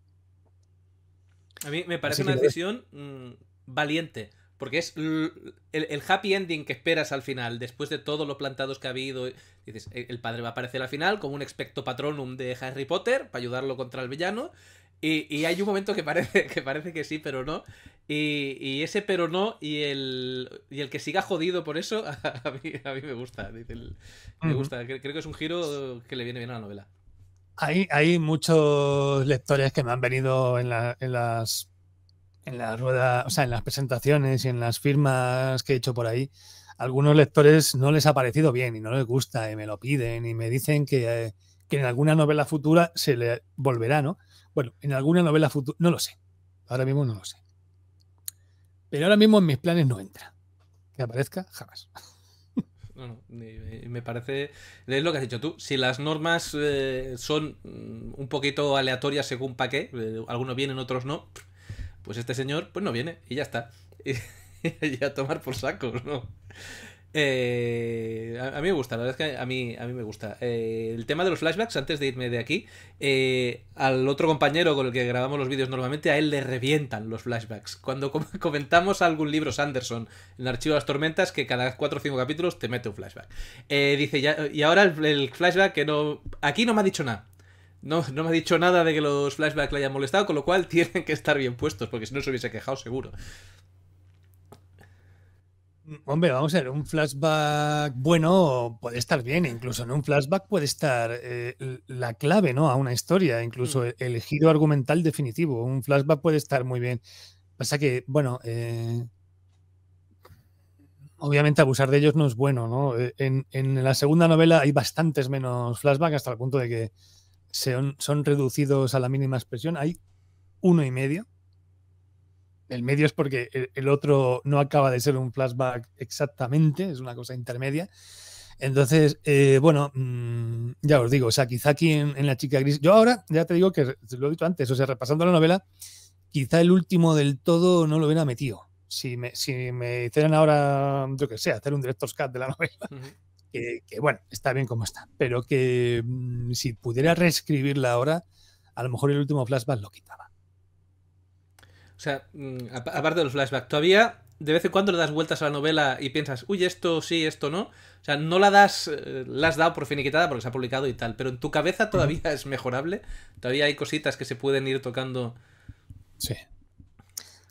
A mí me parece una decisión mm, valiente. Porque es el, happy ending que esperas al final, después de todos los plantados que ha habido. Dices, e, el padre va a aparecer al final como un expecto patronum de Harry Potter para ayudarlo contra el villano. Y, hay un momento que parece, que parece que sí, pero no. Y, ese pero no y el, y el que siga jodido por eso, a, mí, me gusta. me gusta. Creo que es un giro que le viene bien a la novela. Hay, hay muchos lectores que me han venido en las en la rueda, o sea, en las presentaciones y en las firmas que he hecho por ahí, a algunos lectores no les ha parecido bien y no les gusta y me lo piden y me dicen que, eh, en alguna novela futura se le volverá, ¿no? Bueno, en alguna novela futura, no lo sé. Ahora mismo no lo sé. Pero ahora mismo en mis planes no entra. Que aparezca, jamás. me parece. Es lo que has dicho tú. Si las normas eh, son mm, un poquito aleatorias según pa' qué, eh, algunos vienen, otros no pues este señor pues no viene y ya está. Y, a tomar por saco, ¿no? Eh, a, mí me gusta, la verdad es que a mí, a mí me gusta. Eh, el tema de los flashbacks, antes de irme de aquí, eh, al otro compañero con el que grabamos los vídeos normalmente, a él le revientan los flashbacks. Cuando comentamos algún libro Sanderson en Archivo de las Tormentas, que cada 4 o 5 capítulos te mete un flashback. dice, ya, y ahora el, flashback que no... Aquí no me ha dicho nada. No, no me ha dicho nada de que los flashbacks le hayan molestado, con lo cual tienen que estar bien puestos, porque si no se hubiese quejado seguro. Mm, hombre, vamos a ver, un flashback bueno puede estar bien, incluso en un flashback puede estar eh, la clave ¿no? a una historia, incluso elegido mm. el giro argumental definitivo. Un flashback puede estar muy bien. Pasa que, bueno, eh, obviamente abusar de ellos no es bueno, ¿no? Eh, en, en la segunda novela hay bastantes menos flashbacks hasta el punto de que son, reducidos a la mínima expresión. Hay uno y medio. El medio es porque el, otro no acaba de ser un flashback exactamente, es una cosa intermedia. Entonces, eh, bueno, mm, ya os digo, o sea, quizá aquí en, La Chica Gris, yo ahora ya te digo que lo he dicho antes, o sea, repasando la novela, quizá el último del todo no lo hubiera metido. Si me, si me hicieran ahora, yo que sé, hacer un directo cut de la novela, que, bueno, está bien como está, pero que mm, si pudiera reescribirla ahora, a lo mejor el último flashback lo quitaba. O sea, mm, aparte de los flashbacks, todavía de vez en cuando le das vueltas a la novela y piensas, uy, esto sí, esto no. O sea, no la das, eh, la has dado por finiquitada porque se ha publicado y tal, pero en tu cabeza todavía es mejorable, todavía hay cositas que se pueden ir tocando. Sí.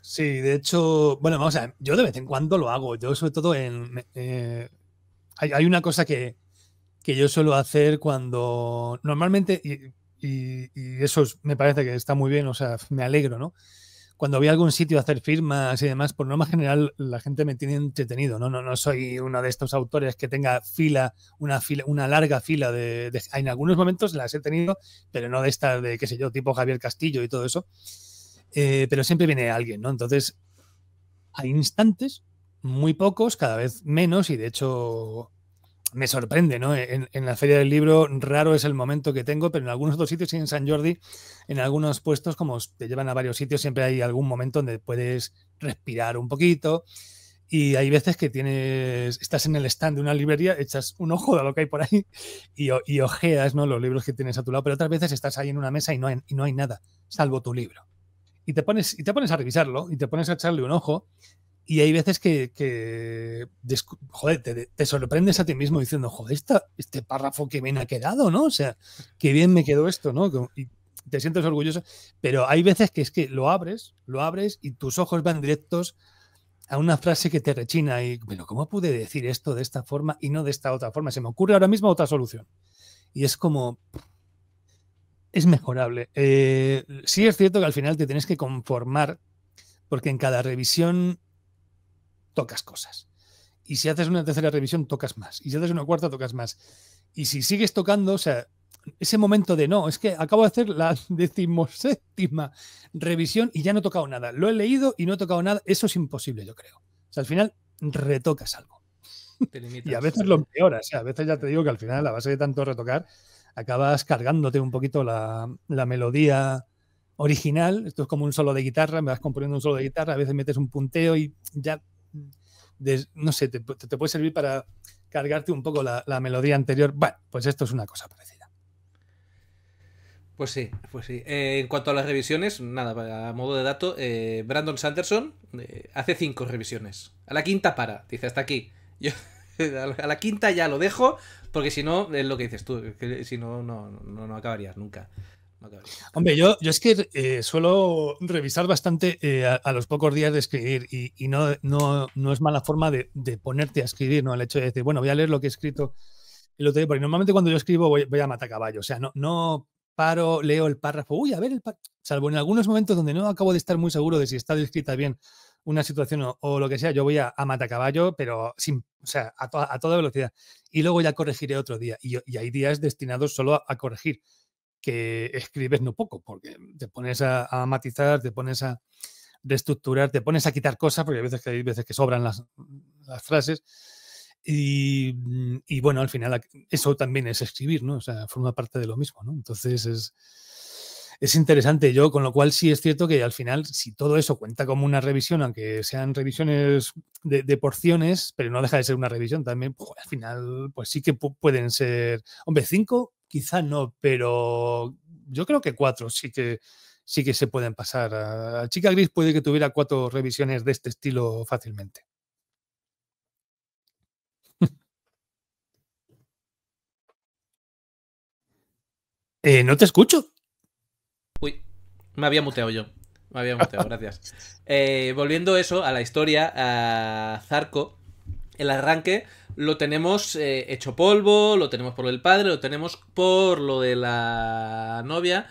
Sí, de hecho, bueno, vamos a ver, yo de vez en cuando lo hago, yo sobre todo en... Eh, hay, una cosa que, yo suelo hacer cuando normalmente, y, eso me parece que está muy bien, o sea, me alegro, ¿no? Cuando voy a algún sitio a hacer firmas y demás, por norma general la gente me tiene entretenido, ¿no? No, no soy uno de estos autores que tenga fila, una fila, una larga fila de, En algunos momentos las he tenido, pero no de esta de, qué sé yo, tipo Javier Castillo y todo eso. Eh, pero siempre viene alguien, ¿no? Entonces, hay instantes muy pocos, cada vez menos, y de hecho me sorprende, ¿no? En, la Feria del Libro raro es el momento que tengo, pero en algunos otros sitios y en San Jordi, en algunos puestos, como te llevan a varios sitios, siempre hay algún momento donde puedes respirar un poquito. Y hay veces que tienes, estás en el stand de una librería, echas un ojo a lo que hay por ahí y, y ojeas ¿no? los libros que tienes a tu lado, pero otras veces estás ahí en una mesa y no hay, y no hay nada, salvo tu libro. Y te, pones, y te pones a revisarlo y te pones a echarle un ojo y hay veces que, te, sorprendes a ti mismo diciendo, joder, este párrafo que me ha quedado, ¿no? O sea, qué bien me quedó esto, ¿no? Y te sientes orgulloso, pero hay veces que es que lo abres, lo abres y tus ojos van directos a una frase que te rechina y, bueno, ¿cómo pude decir esto de esta forma y no de esta otra forma? Se me ocurre ahora mismo otra solución. Y es como, es mejorable. Eh, sí es cierto que al final te tienes que conformar porque en cada revisión tocas cosas. Y si haces una tercera revisión, tocas más. Y si haces una cuarta, tocas más. Y si sigues tocando, o sea, ese momento de no, es que acabo de hacer la decimoséptima revisión y ya no he tocado nada. Lo he leído y no he tocado nada. Eso es imposible, yo creo. O sea, al final retocas algo. y a veces lo empeoras. ¿eh? a veces ya te digo que al final, a base de tanto retocar, acabas cargándote un poquito la, la melodía original. Esto es como un solo de guitarra, me vas componiendo un solo de guitarra, a veces metes un punteo y ya no sé, te, puede servir para cargarte un poco la, melodía anterior. Bueno, pues esto es una cosa parecida. Pues sí, pues sí. Eh, en cuanto a las revisiones, nada, a modo de dato, eh, Brandon Sanderson eh, hace cinco revisiones. A la quinta para, dice hasta aquí. Yo, a la quinta ya lo dejo, porque si no, es lo que dices tú, si no, no, no, no acabarías nunca. Hombre, yo, yo es que eh, suelo revisar bastante eh, a, los pocos días de escribir y, no, no, no, es mala forma de, ponerte a escribir, ¿no? El hecho de decir, bueno, voy a leer lo que he escrito el otro porque normalmente cuando yo escribo voy, a matar caballo, o sea, no, no paro, leo el párrafo, uy, a ver el párrafo, salvo en algunos momentos donde no acabo de estar muy seguro de si está descrita bien una situación o, lo que sea, yo voy a, a matacaballo, pero sin, o sea, a, a, toda velocidad. Y luego ya corregiré otro día. Y, hay días destinados solo a corregir que escribes no poco, porque te pones a, matizar, te pones a reestructurar, te pones a quitar cosas, porque hay veces que, hay veces que sobran las, frases. Mm, y, bueno, al final eso también es escribir, ¿no? O sea, forma parte de lo mismo, ¿no? Entonces es, interesante. Yo, con lo cual sí es cierto que al final, si todo eso cuenta como una revisión, aunque sean revisiones de, porciones, pero no deja de ser una revisión también, pues, al final, pues sí que pueden ser, hombre, cinco quizá no, pero yo creo que cuatro sí que, sí que se pueden pasar. A Chica Gris puede que tuviera cuatro revisiones de este estilo fácilmente. Eh, no te escucho. Uy, me había muteado yo. Me había muteado, gracias. Eh, volviendo eso a la historia, a Zarco el arranque lo tenemos eh, hecho polvo, lo tenemos por lo del padre, lo tenemos por lo de la novia.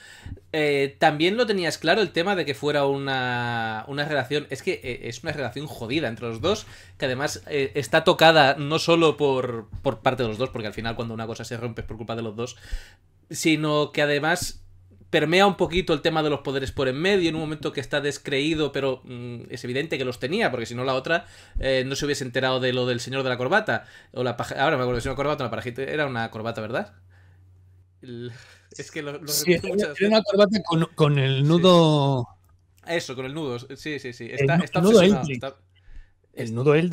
Eh, también lo tenías claro el tema de que fuera una, una relación, es que eh, es una relación jodida entre los dos, que además está tocada no solo por, por parte de los dos, porque al final cuando una cosa se rompe es por culpa de los dos, sino que además permea un poquito el tema de los poderes por en medio, en un momento que está descreído, pero mm, es evidente que los tenía, porque si no la otra eh, no se hubiese enterado de lo del señor de la corbata. O la Ahora me acuerdo, si señor corbata, la parajita, era una corbata, ¿verdad? Es que lo, lo era, una corbata con, el nudo... Eso, con el nudo, sí, sí, sí. el, nudo Eldritch. ¿El nudo era?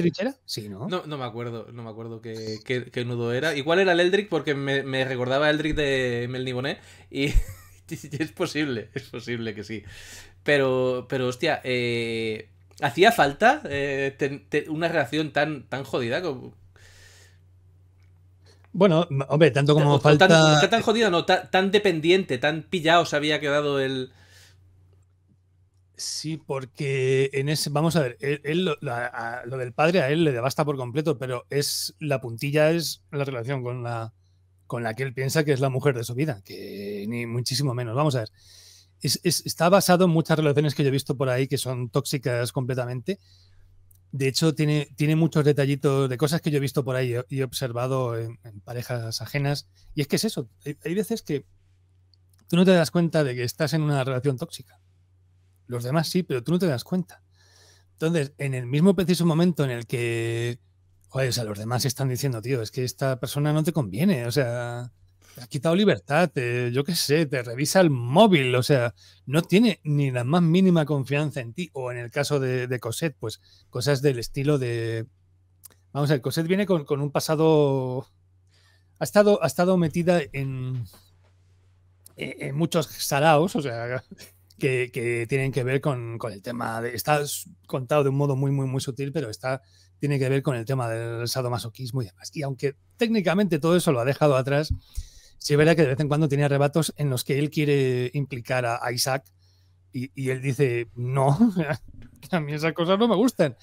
Sí, ¿no? No, no me acuerdo, no me acuerdo qué, nudo era. Igual era el Eldritch porque me, recordaba Eldrick de Mel Niboné y... es posible, es posible que sí. Pero, pero hostia, eh, ¿hacía falta eh, una relación tan, tan jodida Bueno, hombre, tanto como falta... Tan, jodida, no, tan, dependiente, tan pillado se había quedado el... Sí, porque en ese, vamos a ver, él, lo, lo del padre a él le devasta por completo, pero es la puntilla es la relación con la, con la que él piensa que es la mujer de su vida, que ni muchísimo menos. Vamos a ver. está basado en muchas relaciones que yo he visto por ahí que son tóxicas completamente. De hecho, tiene, tiene muchos detallitos de cosas que yo he visto por ahí y he observado en, parejas ajenas. Y es que es eso. hay veces que tú no te das cuenta de que estás en una relación tóxica. Los demás sí, pero tú no te das cuenta. Entonces, en el mismo preciso momento en el que o sea, los demás están diciendo, tío, es que esta persona no te conviene, o sea, te ha quitado libertad, yo qué sé, te revisa el móvil, o sea, no tiene ni la más mínima confianza en ti, o en el caso de, Cosette, pues cosas del estilo de... Vamos a ver, Cosette viene con, un pasado... Ha estado, ha estado metida en, en muchos salaos, o sea, que, tienen que ver con, con, el tema. De, está contado de un modo muy, muy, muy sutil, pero está tiene que ver con el tema del sadomasoquismo y demás. Y aunque técnicamente todo eso lo ha dejado atrás, sí verá que de vez en cuando tiene arrebatos en los que él quiere implicar a Isaac y, él dice, no, a mí esas cosas no me gustan.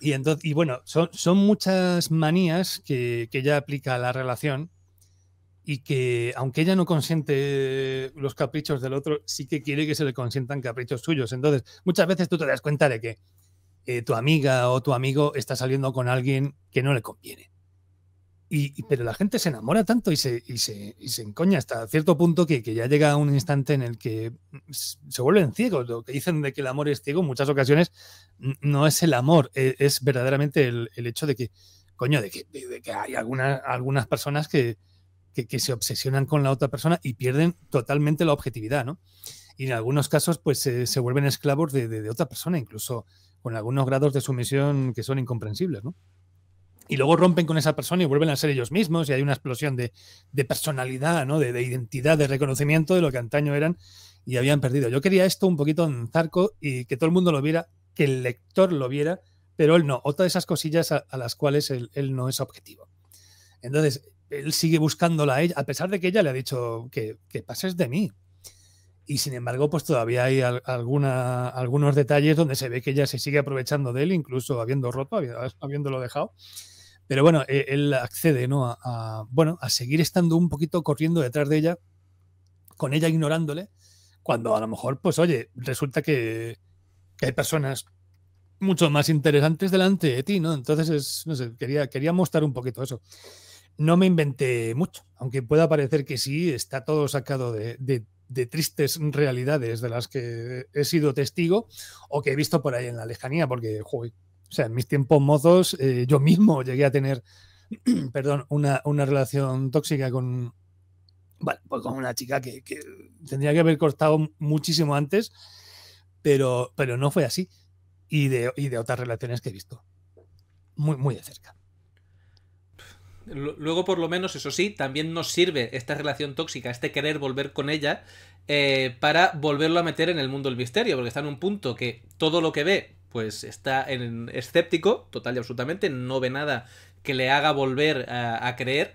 Y, entonces, y bueno, son, son muchas manías que, que ella aplica a la relación y que aunque ella no consiente los caprichos del otro, sí que quiere que se le consientan caprichos suyos. Entonces, muchas veces tú te das cuenta de que eh, tu amiga o tu amigo está saliendo con alguien que no le conviene. Y, pero la mm. gente se enamora tanto y se, y se, encoña hasta cierto punto que, que, ya llega un instante en el que se vuelven ciegos. Lo que dicen de que el amor es ciego en muchas ocasiones no es el amor, e, es, verdaderamente el, hecho de que, coño, de que, hay algunas algunas personas que, se obsesionan con la otra persona y pierden totalmente la objetividad, ¿no? Y en algunos casos, pues se vuelven esclavos de, de, otra persona, incluso con algunos grados de sumisión que son incomprensibles, ¿no? Y luego rompen con esa persona y vuelven a ser ellos mismos y hay una explosión de, personalidad, De, identidad, de reconocimiento de lo que antaño eran y habían perdido. Yo quería esto un poquito en zarco y que todo el mundo lo viera, que el lector lo viera, pero él no. Otra de esas cosillas a, las cuales él, no es objetivo. Entonces, él sigue buscándola a ella, a pesar de que ella le ha dicho que, que pases de mí, y sin embargo, pues todavía hay alguna, algunos detalles donde se ve que ella se sigue aprovechando de él, incluso habiendo roto, habiéndolo dejado. Pero bueno, e-, él accede ¿no? a, bueno, a seguir estando un poquito corriendo detrás de ella, con ella ignorándole, cuando a lo mejor, pues oye, resulta que, hay personas mucho más interesantes delante de ti, ¿no? Entonces, no sé, quería, quería mostrar un poquito eso no me inventé mucho, aunque pueda parecer que sí, está todo sacado de, de tristes realidades de las que he sido testigo o que he visto por ahí en la lejanía, porque, o sea, en mis tiempos mozos eh, yo mismo llegué a tener, perdón, una, relación tóxica con, pues con una chica que, que, tendría que haber cortado muchísimo antes, pero, pero no fue así. Y de, y de otras relaciones que he visto. Muy, muy de cerca. Luego, por lo menos, eso sí, también nos sirve esta relación tóxica, este querer volver con ella, eh, para volverlo a meter en el mundo del misterio, porque está en un punto que todo lo que ve, pues está en escéptico, total y absolutamente, no ve nada que le haga volver a, creer,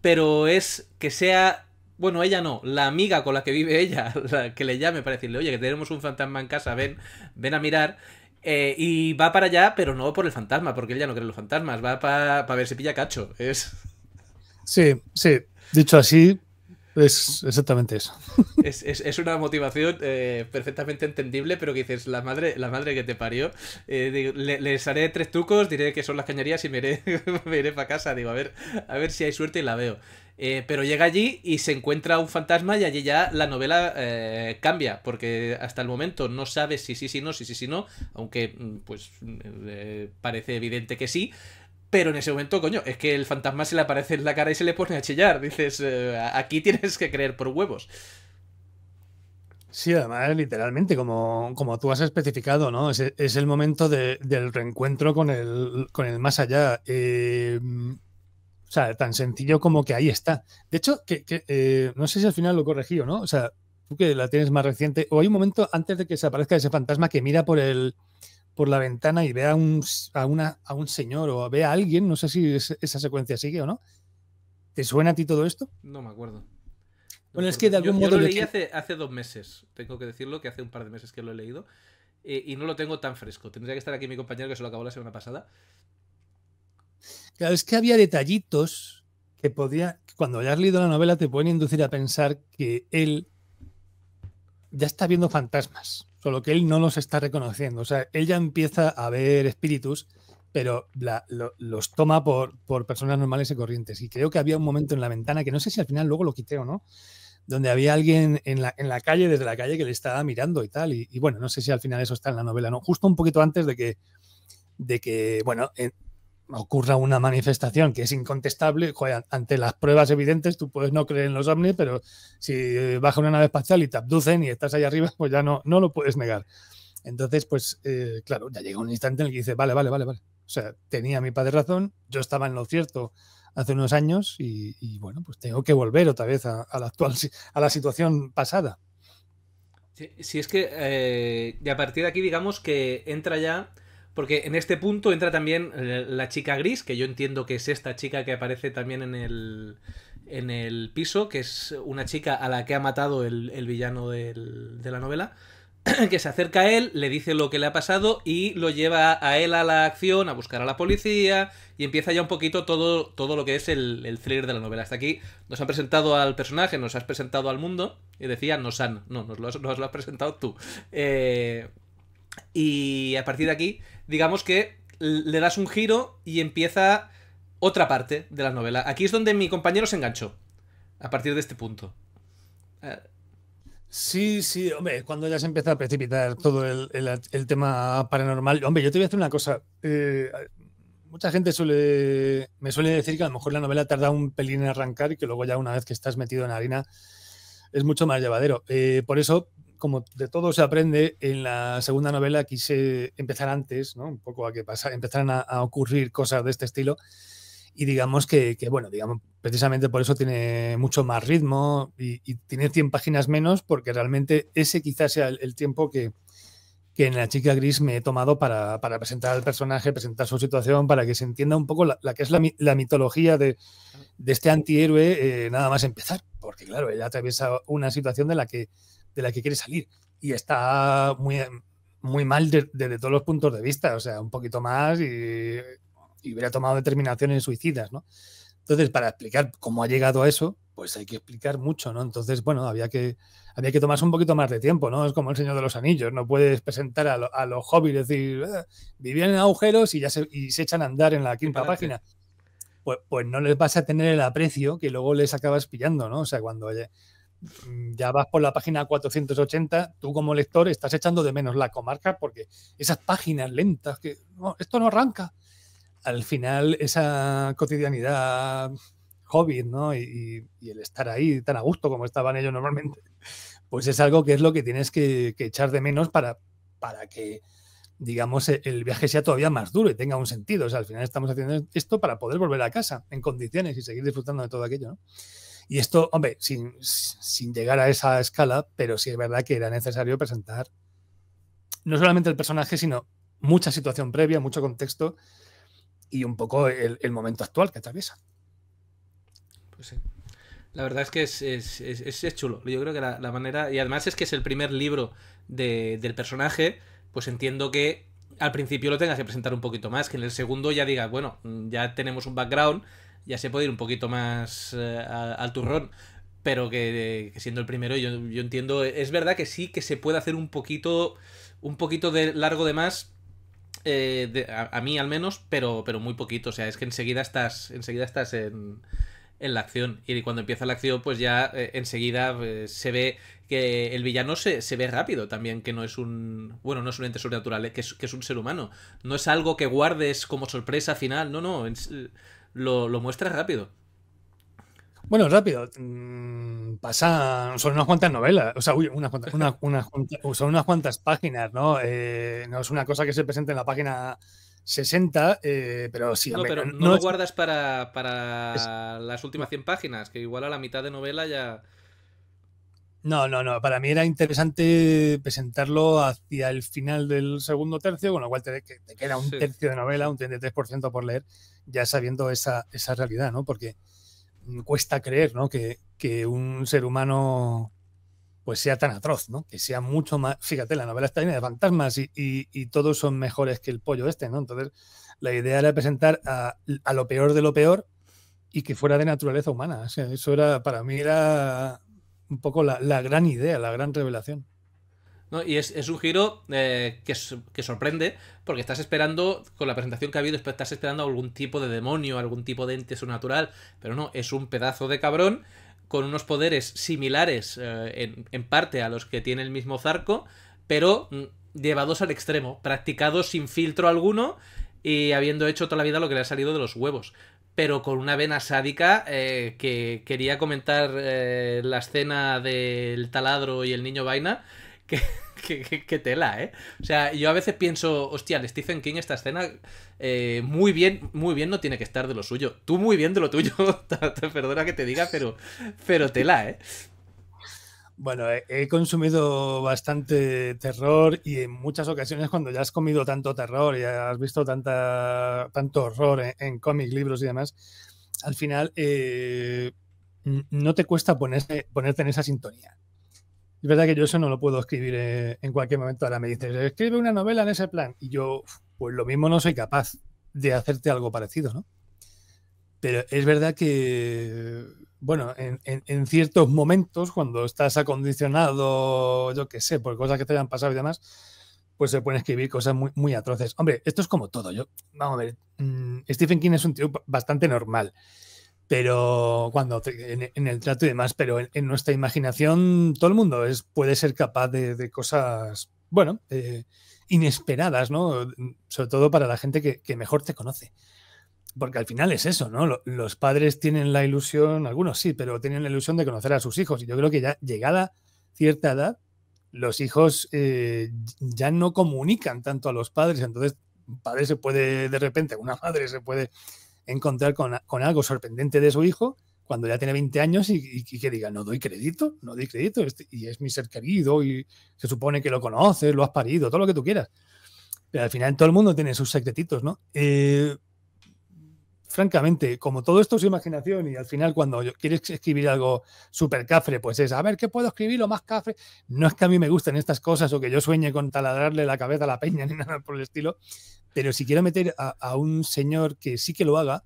pero es que sea bueno, ella no, la amiga con la que vive ella, la que le llame para decirle, oye, que tenemos un fantasma en casa, ven, ven a mirar, eh, y va para allá, pero no por el fantasma, porque él ya no cree los fantasmas, va para ver si pilla cacho. Es... Sí, sí. Dicho así, es exactamente eso. Es, una motivación eh, perfectamente entendible, pero que dices, la madre, la madre que te parió, eh, le, les haré tres trucos, diré que son las cañerías y me iré, para casa. Digo, a ver, a ver si hay suerte y la veo. Eh, pero llega allí y se encuentra un fantasma y allí ya la novela eh, cambia, porque hasta el momento no sabe si sí, si no, si sí, si no, aunque mm, pues mm, eh, parece evidente que sí. Pero en ese momento, coño, es que el fantasma se le aparece en la cara y se le pone a chillar. Dices, aquí tienes que creer por huevos. Sí, además, literalmente, como, como tú has especificado, ¿no? Es, el momento del reencuentro con el, con el más allá. Eh, o sea, tan sencillo como que ahí está. De hecho, que, eh, no sé si al final lo corregí o no. O sea, tú que la tienes más reciente, o hay un momento antes de que se aparezca ese fantasma que mira por el por la ventana y ve a un, a una, a un señor o ve a alguien, no sé si esa secuencia sigue o no. ¿Te suena a ti todo esto? No me acuerdo. bueno, es que de algún modo... Yo lo leí hace, hace dos meses, tengo que decirlo, que hace un par de meses que lo he leído, eh, y no lo tengo tan fresco. Tendría que estar aquí mi compañero que se lo acabó la semana pasada, Claro, es que había detallitos que podía, cuando hayas leído la novela te pueden inducir a pensar que él ya está viendo fantasmas, solo que él no los está reconociendo. O sea, él ya empieza a ver espíritus, pero los toma por, por personas normales y corrientes. Y creo que había un momento en la ventana, que no sé si al final luego lo quité o no, donde había alguien en la, calle, desde la calle, que le estaba mirando y tal. Y, bueno, no sé si al final eso está en la novela, ¿no? Justo un poquito antes de que, de que bueno, ocurra una manifestación que es incontestable, ante las pruebas evidentes tú puedes no creer en los ovnis, pero si eh, baja una nave espacial y te abducen y estás ahí arriba, pues ya no, no lo puedes negar. Entonces, pues eh, claro, ya llega un instante en el que dice, vale, vale, vale, vale. O sea, tenía mi padre razón, yo estaba en lo cierto hace unos años y, bueno, pues tengo que volver otra vez a, la actual, a la situación pasada. Si es que, eh, a partir de aquí, digamos que entra ya porque en este punto entra también eh, la chica gris, que yo entiendo que es esta chica que aparece también en el, en el piso, que es una chica a la que ha matado el, villano de la novela, que se acerca a él, le dice lo que le ha pasado y lo lleva a él a la acción, a buscar a la policía y empieza ya un poquito todo, todo lo que es el, thriller de la novela. Hasta aquí nos han presentado al personaje, nos has presentado al mundo y decía nos han, no, nos lo has, nos lo has presentado tú. Eh, y a partir de aquí, digamos que le das un giro y empieza otra parte de la novela. Aquí es donde mi compañero se enganchó, a partir de este punto. Eh. Sí, sí, hombre, cuando ya se empieza a precipitar todo el, tema paranormal. Hombre, yo te voy a hacer una cosa. Eh, mucha gente suele, me suele decir que a lo mejor la novela tarda un pelín en arrancar y que luego ya una vez que estás metido en la harina es mucho más llevadero. Eh, por eso como de todo se aprende, en la segunda novela quise empezar antes, ¿no? Un poco a que pasa, empezaran a, ocurrir cosas de este estilo. Y digamos que, bueno, digamos, precisamente por eso tiene mucho más ritmo y, tiene 100 páginas menos, porque realmente ese quizás sea el, tiempo que, en La chica gris me he tomado para, presentar al personaje, presentar su situación, para que se entienda un poco la, que es la, mitología de, este antihéroe, eh, nada más empezar, porque claro, él atraviesa una situación de la que de la que quiere salir. Y está muy, muy mal desde todos los puntos de vista, o sea, un poquito más y, hubiera tomado determinaciones suicidas, ¿no? Entonces, para explicar cómo ha llegado a eso, pues hay que explicar mucho, ¿no? Entonces, bueno, había que, había que tomarse un poquito más de tiempo, ¿no? Es como el Señor de los Anillos, no puedes presentar a, los hobbies, decir, ah, vivían en agujeros y ya se, echan a andar en la quinta página. Pues, pues no les vas a tener el aprecio que luego les acabas pillando, ¿no? O sea, cuando Mm, ya vas por la página 480, tú como lector estás echando de menos la comarca porque esas páginas lentas, que esto no arranca. Al final, esa cotidianidad hobby, ¿no? Y, el estar ahí tan a gusto como estaban ellos normalmente, pues es algo que es lo que tienes que, echar de menos para, para que, digamos, el viaje sea todavía más duro y tenga un sentido. O sea, al final estamos haciendo esto para poder volver a casa en condiciones y seguir disfrutando de todo aquello, ¿no? Y esto, hombre, sin, sin llegar a esa escala, pero sí es verdad que era necesario presentar no solamente el personaje, sino mucha situación previa, mucho contexto y un poco el, momento actual que atraviesa. Pues sí. La verdad es que es, es, chulo. Yo creo que la, la, manera. Y además es que es el primer libro de, del personaje. Pues entiendo que al principio lo tengas que presentar un poquito más. Que en el segundo ya digas, bueno, ya tenemos un background ya se puede ir un poquito más eh, al turrón. Pero que, siendo el primero, yo, entiendo. Es verdad que sí que se puede hacer un poquito. Un poquito de largo de más. Eh, a, mí al menos, pero, pero muy poquito. O sea, es que enseguida estás. Enseguida estás en en la acción. Y cuando empieza la acción, pues ya eh, enseguida se ve que el villano se, ve rápido también, que no es un. Bueno, no es un ente sobrenatural, que, es, que, es, un ser humano. No es algo que guardes como sorpresa final, no, no lo, lo muestra rápido. Bueno, rápido. Mm, pasa, son unas cuantas novelas, o sea, unas, cuantas, son unas cuantas páginas, ¿no? Eh, no es una cosa que se presente en la página 60, eh, pero sí. No, pero no, guardas para, las últimas 100 páginas, que igual a la mitad de novela ya, no, no, no. Para mí era interesante presentarlo hacia el final del segundo tercio, con lo cual te, queda un tercio de novela, un 33% por leer, ya sabiendo esa, esa realidad, ¿no? Porque cuesta creer, ¿no? Que, un ser humano pues sea tan atroz, ¿no? Que sea mucho más... Fíjate, la novela está llena de fantasmas y, y, todos son mejores que el pollo este, ¿no? Entonces, la idea era presentar a, a lo peor de lo peor y que fuera de naturaleza humana. O sea, eso era, para mí era un poco la, gran idea, la gran revelación. ¿no? Y es, un giro eh, que, sorprende, porque estás esperando, con la presentación que ha habido, estás esperando algún tipo de demonio, algún tipo de ente sobrenatural, pero no, es un pedazo de cabrón con unos poderes similares eh, en, en, parte a los que tiene el mismo Zarco, pero mm, llevados al extremo, practicados sin filtro alguno y habiendo hecho toda la vida lo que le ha salido de los huevos pero con una vena sádica eh, que quería comentar eh, la escena del taladro y el niño vaina. Que, que, tela, ¿eh? O sea, yo a veces pienso, hostia, el Stephen King esta escena eh, muy bien, muy bien no tiene que estar de lo suyo. Tú muy bien de lo tuyo, perdona que te diga, pero, pero tela, ¿eh? Bueno, he, consumido bastante terror y en muchas ocasiones cuando ya has comido tanto terror y has visto tanta, tanto horror en, cómics, libros y demás, al final eh, no te cuesta poner ponerte en esa sintonía. Es verdad que yo eso no lo puedo escribir eh, en cualquier momento. Ahora me dices, escribe una novela en ese plan. Y yo, pues lo mismo no soy capaz de hacerte algo parecido, ¿no? Pero es verdad que bueno, en, ciertos momentos, cuando estás acondicionado, yo qué sé, por cosas que te hayan pasado y demás, pues se pueden escribir cosas muy, atroces. Hombre, esto es como todo. Yo, vamos a ver, mm, Stephen King es un tío bastante normal, pero cuando en, el trato y demás, pero en, nuestra imaginación todo el mundo es, puede ser capaz de, cosas, bueno, eh, inesperadas, ¿no? Sobre todo para la gente que mejor te conoce porque al final es eso, ¿no? Los padres tienen la ilusión, algunos sí, pero tienen la ilusión de conocer a sus hijos. Y yo creo que ya llegada cierta edad, los hijos eh, ya no comunican tanto a los padres. Entonces, un padre se puede, de repente, una madre se puede encontrar con, algo sorprendente de su hijo cuando ya tiene 20 años y, que diga, no doy crédito, no doy crédito, este, y es mi ser querido y se supone que lo conoces, lo has parido, todo lo que tú quieras. Pero al final todo el mundo tiene sus secretitos, ¿no? Eh, francamente, como todo esto es imaginación y al final cuando quieres escribir algo súper cafre, pues es, a ver, ¿qué puedo escribir lo más cafre? No es que a mí me gusten estas cosas o que yo sueñe con taladrarle la cabeza a la peña ni nada por el estilo, pero si quiero meter a, un señor que sí que lo haga,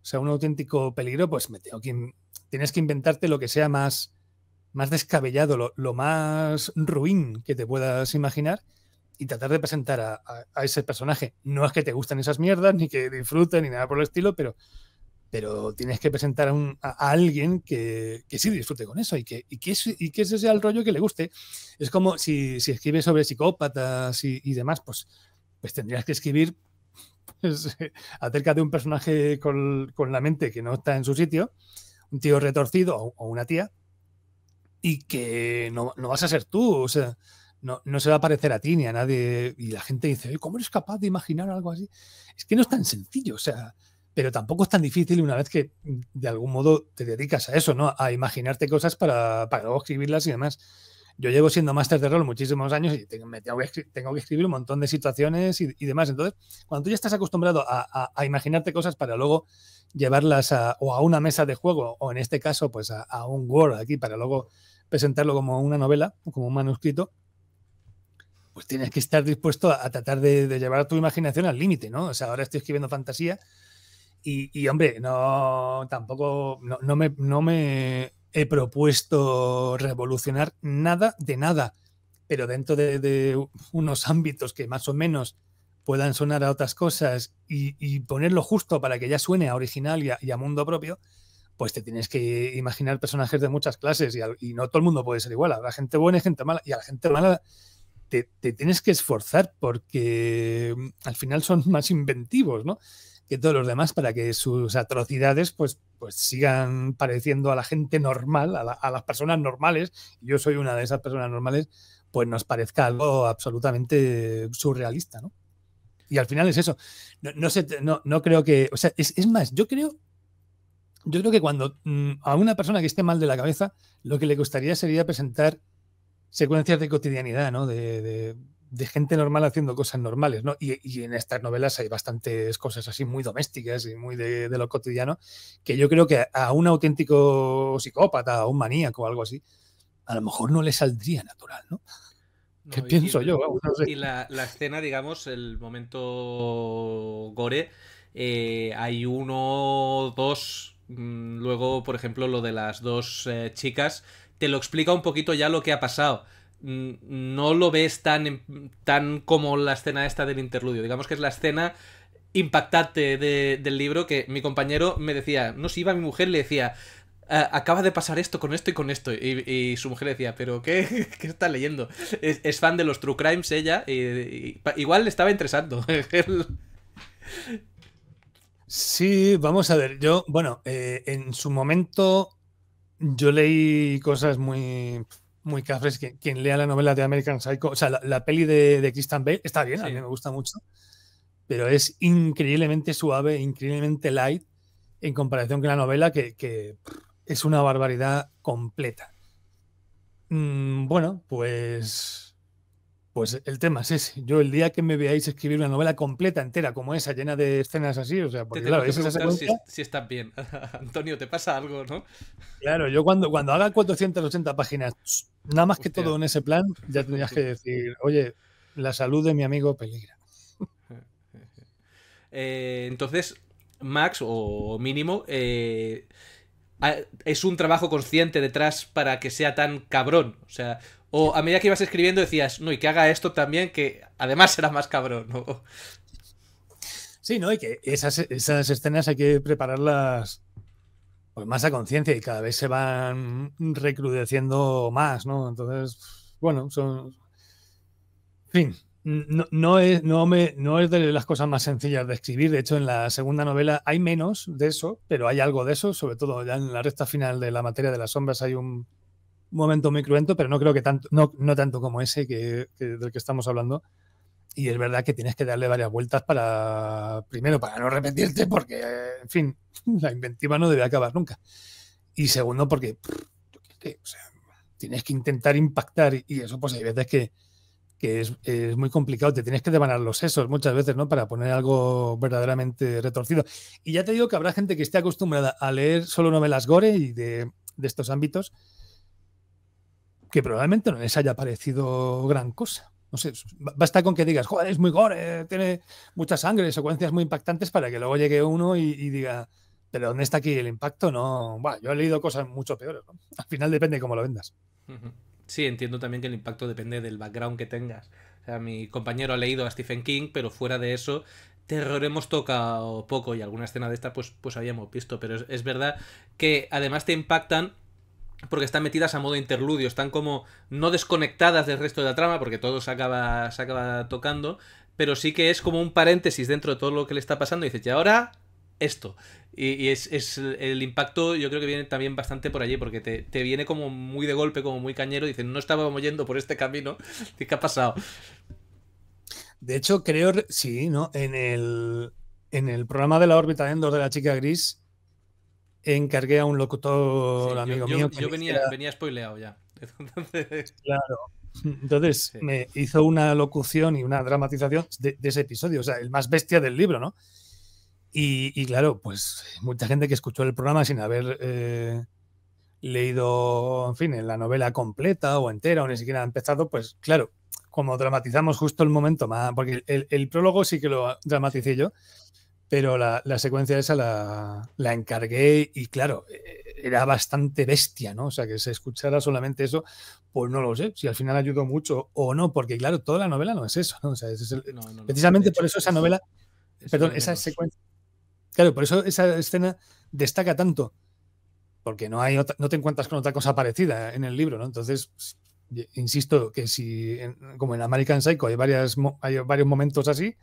o sea, un auténtico peligro, pues me tengo tienes que inventarte lo que sea más, más descabellado, lo, lo más ruin que te puedas imaginar y tratar de presentar a, ese personaje. No es que te gusten esas mierdas, ni que disfruten, ni nada por el estilo, pero, pero tienes que presentar a, alguien que, que, sí disfrute con eso y que, y que, y que ese sea el rollo que le guste. Es como si, si escribes sobre psicópatas y, y demás, pues, pues tendrías que escribir pues, acerca de un personaje con, con, la mente que no está en su sitio, un tío retorcido o, una tía, y que no, no vas a ser tú, o sea no, se va a parecer a ti ni a nadie. Y la gente dice, ¿cómo eres capaz de imaginar algo así? Es que no es tan sencillo, o sea, pero tampoco es tan difícil una vez que mm, de algún modo te dedicas a eso, ¿no? A imaginarte cosas para, para luego escribirlas y demás. Yo llevo siendo máster de rol muchísimos años y tengo, que, escribir un montón de situaciones y, y demás. Entonces, cuando tú ya estás acostumbrado a, a, imaginarte cosas para luego llevarlas a, o a una mesa de juego o en este caso pues a, un Word aquí para luego presentarlo como una novela o como un manuscrito, pues tienes que estar dispuesto a, tratar de, llevar tu imaginación al límite, ¿no? O sea, ahora estoy escribiendo fantasía y, hombre, no, tampoco, no, me, he propuesto revolucionar nada de nada, pero dentro de, unos ámbitos que más o menos puedan sonar a otras cosas y, ponerlo justo para que ya suene a original y a, mundo propio, pues te tienes que imaginar personajes de muchas clases y, no todo el mundo puede ser igual. la gente buena gente mala. Y a la gente mala te, tienes que esforzar porque mm, al final son más inventivos, ¿no? Que todos los demás para que sus atrocidades pues, pues sigan pareciendo a la gente normal, a, las personas normales, yo soy una de esas personas normales, pues nos parezca algo absolutamente surrealista, ¿no? Y al final es eso. No, sé, no, creo que. O sea, es, más, yo creo. Yo creo que cuando mm, a una persona que esté mal de la cabeza, lo que le gustaría sería presentar secuencias de cotidianidad, ¿no? De, gente normal haciendo cosas normales, ¿no? Y, en estas novelas hay bastantes cosas así muy domésticas y muy de, lo cotidiano, que yo creo que a un auténtico psicópata, a un maníaco o algo así, a lo mejor no le saldría natural, ¿no? ¿Qué pienso yo? Y la, escena, digamos, el momento gore, eh, hay uno, dos, mm, luego, por ejemplo, lo de las dos eh, chicas te lo explica un poquito ya lo que ha pasado. Mm, no lo ves tan, em, tan como la escena esta del interludio. Digamos que es la escena impactante del libro que mi compañero me decía, no, sé, iba mi mujer, le decía, acaba de pasar esto con esto y con esto. Y, su mujer decía, ¿pero qué, está leyendo? Es, fan de los True Crimes ella. igual le estaba interesando. sí, vamos a ver. Yo, bueno, eh, en su momento yo leí cosas muy, muy cafres. que quien lea la novela de American Psycho, o sea, la, peli de, de Christian Bale está bien, a mí me gusta mucho, pero es increíblemente suave, e increíblemente light en comparación con la novela, que, es una barbaridad completa. Mm, bueno, pues pues el tema es ese. Yo el día que me veáis escribir una novela completa, entera, como esa, llena de escenas así, o sea, porque te si, si, estás bien. Antonio, te pasa algo, ¿no? Claro, yo cuando, cuando haga 480 páginas, nada más que todo en ese plan, ya tendrías que decir, oye, la salud de mi amigo peligra. Eh, entonces, Max, o mínimo, eh, es un trabajo consciente detrás para que sea tan cabrón. O sea, o a medida que ibas escribiendo decías, no, y que haga esto también, que además será más cabrón. Sí, ¿no? Y que esas, esas escenas hay que prepararlas más a conciencia y cada vez se van recrudeciendo más, ¿no? Entonces, bueno, son... Fin, no, es, no, me, no es de las cosas más sencillas de escribir. De hecho, en la segunda novela hay menos de eso, pero hay algo de eso. Sobre todo ya en la recta final de la materia de las sombras hay un momento muy cruento, pero no creo que tanto, no, no tanto como ese que, del que estamos hablando. Y es verdad que tienes que darle varias vueltas para, primero, para no arrepentirte, porque, en fin, la inventiva no debe acabar nunca. Y segundo, porque tienes que intentar impactar y eso, pues hay veces que, que es, es, muy complicado, te tienes que devanar los sesos muchas veces, ¿no? Para poner algo verdaderamente retorcido. Y ya te digo que habrá gente que esté acostumbrada a leer solo novelas gore y de, de estos ámbitos que probablemente no les haya parecido gran cosa. No sé, basta con que digas, joder, es muy gore, tiene mucha sangre, secuencias muy impactantes para que luego llegue uno y, diga, pero ¿dónde está aquí el impacto? No, yo he leído cosas mucho peores. Al final depende de cómo lo vendas. Sí, entiendo también que el impacto depende del background que tengas. mi compañero ha leído a Stephen King, pero fuera de eso, terror hemos tocado poco y alguna escena de esta pues, pues habíamos visto, pero es, verdad que además te impactan porque están metidas a modo interludio, están como no desconectadas del resto de la trama, porque todo se acaba, se acaba tocando, pero sí que es como un paréntesis dentro de todo lo que le está pasando. Y dices, y ahora esto. Y, es, el impacto, yo creo que viene también bastante por allí, porque te, viene como muy de golpe, como muy cañero. Dices, no estábamos yendo por este camino, ¿qué ha pasado? De hecho, creo, sí, ¿no? En el, en el programa de la órbita Endor de la chica gris, encargué a un locutor amigo mío. Yo, venía, spoileado ya. Entonces... Claro. Entonces me hizo una locución y una dramatización de, ese episodio, o sea, el más bestia del libro, ¿no? Y, claro, pues mucha gente que escuchó el programa sin haber eh, leído, en fin, en la novela completa o entera o ni siquiera ha empezado, pues claro, como dramatizamos justo el momento más, porque el, el prólogo sí que lo dramaticé yo, pero la, la, secuencia esa la, la, encargué y claro, e, era bastante bestia, ¿no? O sea, que se escuchara solamente eso, pues no lo sé, si al final ayudó mucho o no, porque claro, toda la novela no es eso, ¿no? O sea, precisamente por eso esa novela, perdón, esa secuencia, claro, por eso esa escena destaca tanto, porque no, hay no te encuentras con otra cosa parecida en el libro, ¿no? Entonces, insisto que si, como en American Psycho hay, varias, hay varios momentos así,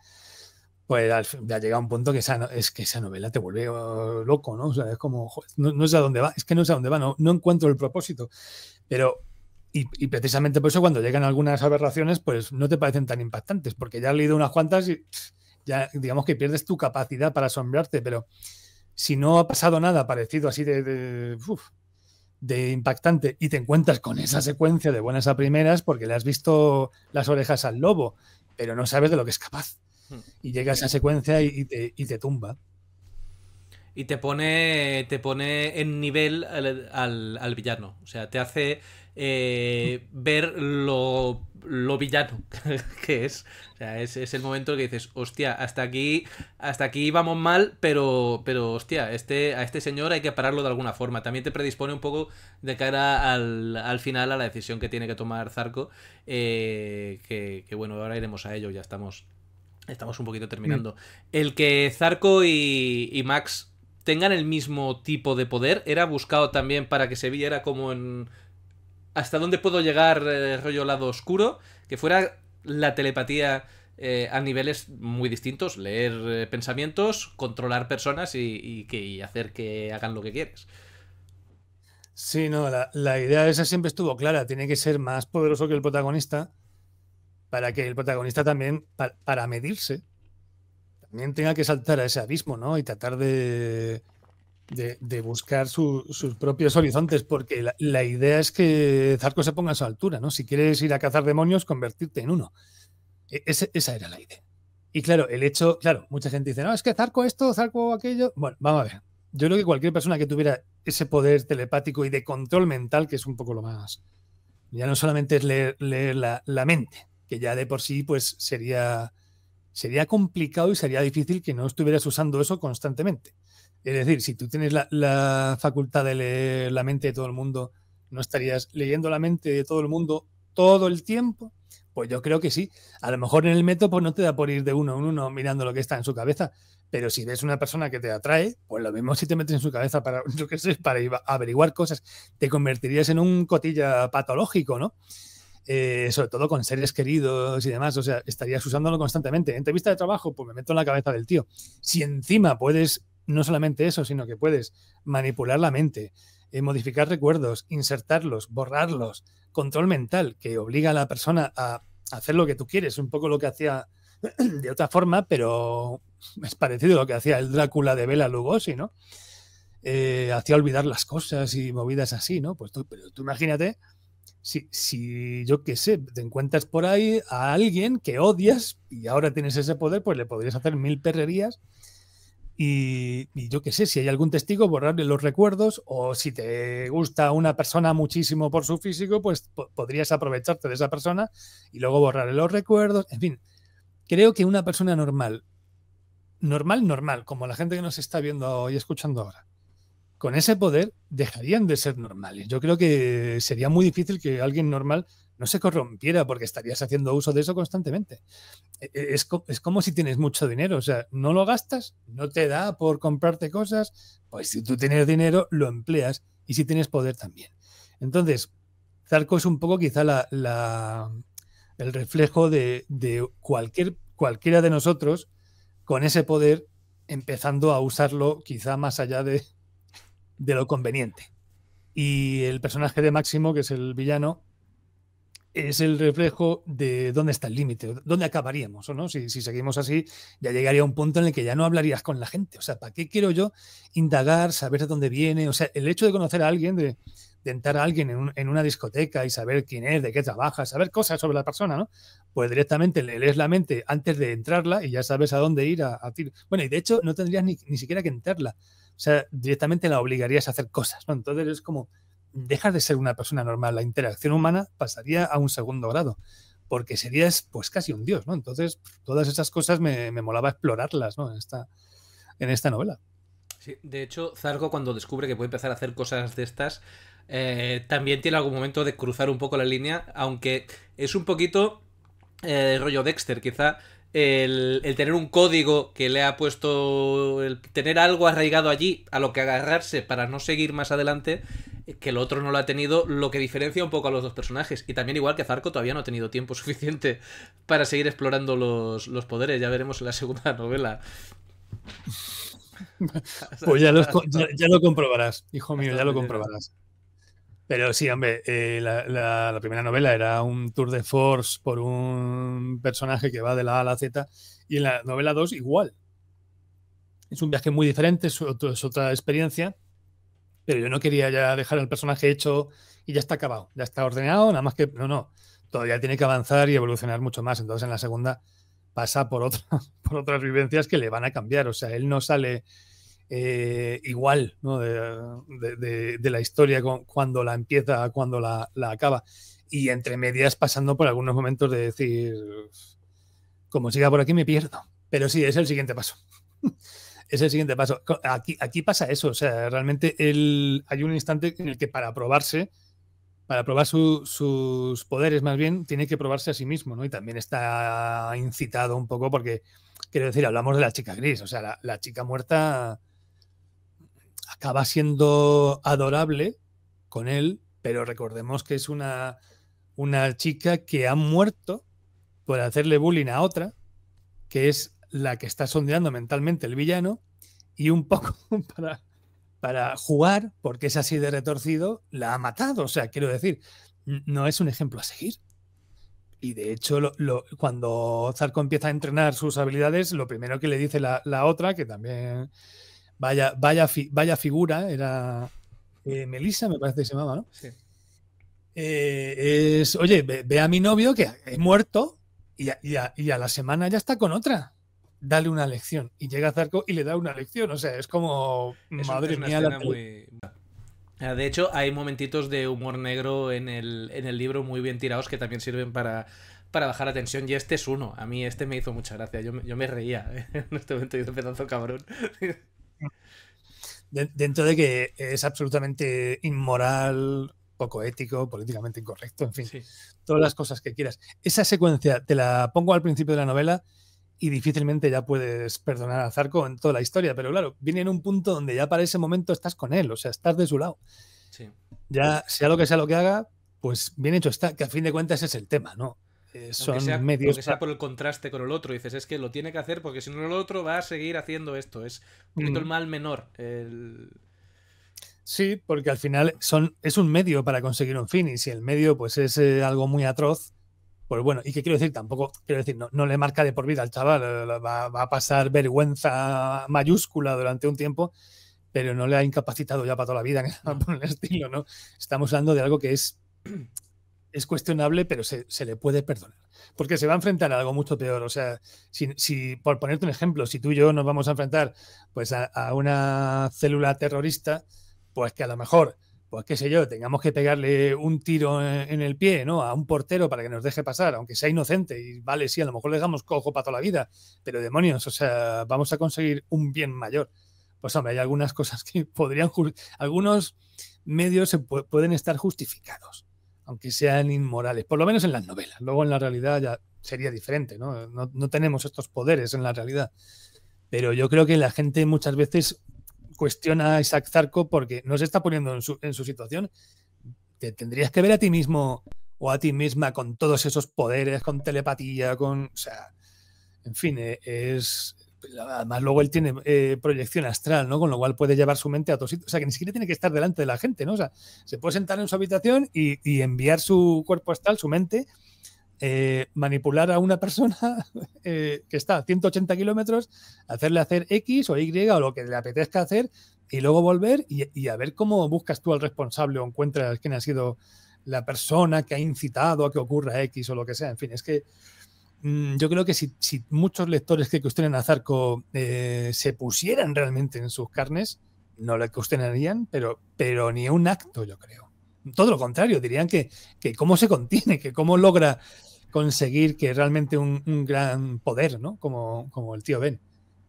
pues ya llega un punto que esa, es que esa novela te vuelve oh, loco, ¿no? O sea, es como, no, sé a dónde va, es que no sé a dónde va, no, encuentro el propósito. Pero, y, precisamente por eso cuando llegan algunas aberraciones, pues no te parecen tan impactantes, porque ya has leído unas cuantas y ya digamos que pierdes tu capacidad para asombrarte, pero si no ha pasado nada parecido así de, de impactante y te encuentras con esa secuencia de buenas a primeras porque le has visto las orejas al lobo, pero no sabes de lo que es capaz Y llega esa secuencia y te, tumba. Y te pone, te pone en nivel al, villano. O sea, te hace eh, ver lo, villano que es. O sea, es, el momento que dices, hostia, hasta aquí, hasta aquí vamos mal, pero, pero hostia, este, a este señor hay que pararlo de alguna forma. También te predispone un poco de cara al, final a la decisión que tiene que tomar Zarco. Eh, que bueno, ahora iremos a ello, ya estamos Estamos un poquito mm. terminando. El que Zarco y, Max tengan el mismo tipo de poder era buscado también para que se viera como en... ¿Hasta dónde puedo llegar eh, rollo lado oscuro? Que fuera la telepatía eh, a niveles muy distintos. Leer eh, pensamientos, controlar personas y, que, hacer que hagan lo que quieres. Sí, no, la, la idea esa siempre estuvo clara. Tiene que ser más poderoso que el protagonista para que el protagonista también, para, medirse, también tenga que saltar a ese abismo, ¿no? Y tratar de, de, buscar sus propios horizontes, porque la, idea es que Zarco se ponga a su altura, ¿no? Si quieres ir a cazar demonios, convertirte en uno. E, esa era la idea. Y claro, el hecho, claro, mucha gente dice, no, es que Zarco esto, Zarco aquello. Bueno, vamos a ver. Yo creo que cualquier persona que tuviera ese poder telepático y de control mental, que es un poco lo más. Ya no solamente es leer, leer la, la mente, que ya de por sí pues sería, sería complicado y sería difícil que no estuvieras usando eso constantemente. Es decir, si tú tienes la, facultad de leer la mente de todo el mundo, ¿no estarías leyendo la mente de todo el mundo todo el tiempo? Pues yo creo que sí. A lo mejor en el método pues, no te da por ir de uno en uno mirando lo que está en su cabeza, pero si ves una persona que te atrae, pues lo mismo si te metes en su cabeza para, para averiguar cosas, te convertirías en un cotilla patológico, ¿no? Eh, sobre todo con seres queridos y demás, o sea, estarías usándolo constantemente. Entrevista de trabajo, pues me meto en la cabeza del tío. Si encima puedes, no solamente eso, sino que puedes manipular la mente, eh, modificar recuerdos, insertarlos, borrarlos, control mental, que obliga a la persona a hacer lo que tú quieres, un poco lo que hacía de otra forma, pero es parecido a lo que hacía el Drácula de Bela Lugosi, ¿no? Eh, hacía olvidar las cosas y movidas así, ¿no? Pues pero tú imagínate si, yo qué sé, te encuentras por ahí a alguien que odias y ahora tienes ese poder, pues le podrías hacer mil perrerías. Y, yo qué sé, si hay algún testigo, borrarle los recuerdos o si te gusta una persona muchísimo por su físico, pues podrías aprovecharte de esa persona y luego borrarle los recuerdos. En fin, creo que una persona normal, normal, normal, como la gente que nos está viendo y escuchando ahora, con ese poder dejarían de ser normales. Yo creo que sería muy difícil que alguien normal no se corrompiera porque estarías haciendo uso de eso constantemente. E, e, es, como si tienes mucho dinero, o sea, no lo gastas, no te da por comprarte cosas, pues si tú tienes dinero lo empleas y si tienes poder también. Entonces, Zarco es un poco quizá el reflejo de, de cualquier, cualquiera de nosotros con ese poder empezando a usarlo quizá más allá de, de lo conveniente. Y el personaje de Máximo, que es el villano, es el reflejo de dónde está el límite, dónde acabaríamos, ¿o no? Si, seguimos así, ya llegaría un punto en el que ya no hablarías con la gente. O sea, ¿para qué quiero yo indagar, saber de dónde viene? O sea, el hecho de conocer a alguien, de, entrar a alguien en, una discoteca y saber quién es, de qué trabaja, saber cosas sobre la persona, ¿no? Pues directamente le lees la mente antes de entrarla y ya sabes a dónde ir a, Bueno, y de hecho no tendrías ni siquiera que entrarla, o sea, directamente la obligarías a hacer cosas, ¿no? Entonces es como, dejas de ser una persona normal, la interacción humana pasaría a un segundo grado, porque serías pues casi un dios, ¿no? Entonces todas esas cosas me, me molaba explorarlas, ¿no? En esta, en esta novela. Sí, de hecho, Zargo cuando descubre que puede empezar a hacer cosas de estas, eh, también tiene algún momento de cruzar un poco la línea, aunque es un poquito eh, rollo Dexter, quizá el, tener un código que le ha puesto, el tener algo arraigado allí a lo que agarrarse para no seguir más adelante, eh, que el otro no lo ha tenido, lo que diferencia un poco a los dos personajes. Y también igual que Zarco todavía no ha tenido tiempo suficiente para seguir explorando los, poderes, ya veremos en la segunda novela. Pues ya lo comprobarás, hijo mío, ya lo comprobarás. Pero sí, hombre, eh, la, primera novela era un tour de force por un personaje que va de la A a la Z y en la novela 2 igual. Es un viaje muy diferente, es, otra experiencia, pero yo no quería ya dejar el personaje hecho y ya está acabado, ya está ordenado, nada más que... No, no, todavía tiene que avanzar y evolucionar mucho más. Entonces en la segunda pasa por, por otras vivencias que le van a cambiar. O sea, él no sale eh, igual de, la historia cuando la empieza, cuando la, acaba. Y entre medias pasando por algunos momentos de decir, como siga por aquí me pierdo. Pero sí, es el siguiente paso. es el siguiente paso. Aquí, aquí pasa eso. O sea, realmente el, hay un instante en el que para probarse, para probar sus poderes más bien, tiene que probarse a sí mismo, ¿no? Y también está incitado un poco porque, quiero decir, hablamos de la chica gris. O sea, la chica muerta acaba siendo adorable con él, pero recordemos que es una, una chica que ha muerto por hacerle bullying a otra, que es la que está sondeando mentalmente el villano, y un poco para, para jugar, porque es así de retorcido, la ha matado. O sea, quiero decir, no es un ejemplo a seguir. Y de hecho, cuando Zarco empieza a entrenar sus habilidades, lo primero que le dice la, la otra, que también Vaya, vaya, vaya figura, era eh, Melissa, me parece que se llamaba, ¿no? Sí. Eh, es, oye, ve, a mi novio que es muerto y a, la semana ya está con otra. Dale una lección. Y llega Zarco y le da una lección. O sea, es como. madre mía, la ah, De hecho, hay momentitos de humor negro en el, en el libro muy bien tirados que también sirven para, para bajar la tensión y este es uno. A mí este me hizo mucha gracia. Yo, me reía en este momento yo pedazo cabrón. dentro de que es absolutamente inmoral, poco ético, políticamente incorrecto, en fin, todas las cosas que quieras. Esa secuencia te la pongo al principio de la novela y difícilmente ya puedes perdonar a Zarco en toda la historia, pero claro, viene en un punto donde ya para ese momento estás con él, o sea, estás de su lado. Ya sea lo que sea lo que haga, pues bien hecho está, que a fin de cuentas es el tema, ¿no? Eh, son sea, medios. sea por el contraste con el otro, dices, es que lo tiene que hacer porque si no el otro va a seguir haciendo esto. Es un poquito mm. el mal menor. Sí, porque al final son, es un medio para conseguir un fin y si el medio pues es eh, algo muy atroz, pues bueno, y que quiero decir, tampoco, quiero decir, no, le marca de por vida al chaval, eh, va, a pasar vergüenza mayúscula durante un tiempo, pero no le ha incapacitado ya para toda la vida en el estilo, ¿no? Estamos hablando de algo que es es cuestionable, pero se, le puede perdonar. Porque se va a enfrentar a algo mucho peor. O sea, si, por ponerte un ejemplo, si tú y yo nos vamos a enfrentar pues a, una célula terrorista, pues que a lo mejor, pues qué sé yo, tengamos que pegarle un tiro en, el pie, ¿no? A un portero para que nos deje pasar, aunque sea inocente. Y vale, sí, a lo mejor le dejamos cojo para toda la vida, pero demonios, o sea, vamos a conseguir un bien mayor. Pues hombre, hay algunas cosas que podrían, algunos medios se pueden estar justificados aunque sean inmorales, por lo menos en las novelas. Luego en la realidad ya sería diferente, ¿no? No, no tenemos estos poderes en la realidad. Pero yo creo que la gente muchas veces cuestiona a Isaac Zarco porque no se está poniendo en su, en su situación. Te tendrías que ver a ti mismo o a ti misma con todos esos poderes, con telepatía, con... O sea, en fin, eh, es, pues, además, luego él tiene eh, proyección astral, ¿no? Con lo cual puede llevar su mente a todos sitio. O sea, que ni siquiera tiene que estar delante de la gente, ¿no? O sea, se puede sentar en su habitación y, enviar su cuerpo astral, su mente, eh, manipular a una persona eh, que está a 180 kilómetros, hacerle hacer X o Y o lo que le apetezca hacer y luego volver y, y, a ver cómo buscas tú al responsable o encuentras quién ha sido la persona que ha incitado a que ocurra X o lo que sea. En fin, es que Mm, yo creo que si, muchos lectores que cuestionan a Zarco eh, se pusieran realmente en sus carnes, no le cuestionarían, pero, pero ni un acto, yo creo. Todo lo contrario, dirían que, cómo se contiene, que cómo logra conseguir que realmente un, gran poder, ¿no? Como, como el tío Ben,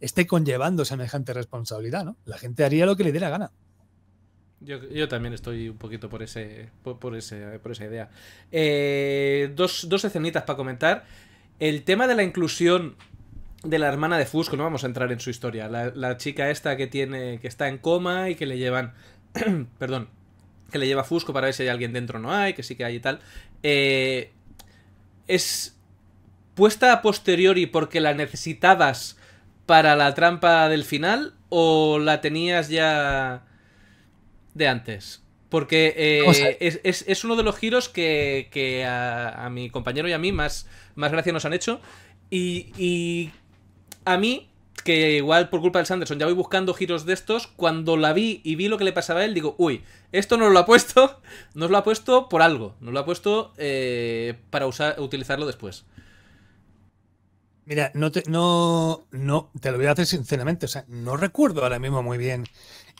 esté conllevando semejante responsabilidad, ¿no? La gente haría lo que le dé la gana. Yo, también estoy un poquito por ese por, ese, por esa idea. Eh, dos escenitas para comentar. El tema de la inclusión de la hermana de Fusco, no vamos a entrar en su historia. La, chica esta que tiene. que está en coma y que le llevan. perdón. Que le lleva a Fusco para ver si hay alguien dentro o no hay, que sí que hay y tal. Eh, es puesta a posteriori porque la necesitabas para la trampa del final o la tenías ya de antes? Porque eh, es, uno de los giros que, a, mi compañero y a mí más, más gracia nos han hecho. Y, a mí, que igual por culpa del Sanderson ya voy buscando giros de estos, cuando la vi y vi lo que le pasaba a él, digo, uy, esto no lo ha puesto, nos lo ha puesto por algo, no lo ha puesto eh, para usar, utilizarlo después. Mira, no te, no, no, te lo voy a hacer sinceramente, o sea, no recuerdo ahora mismo muy bien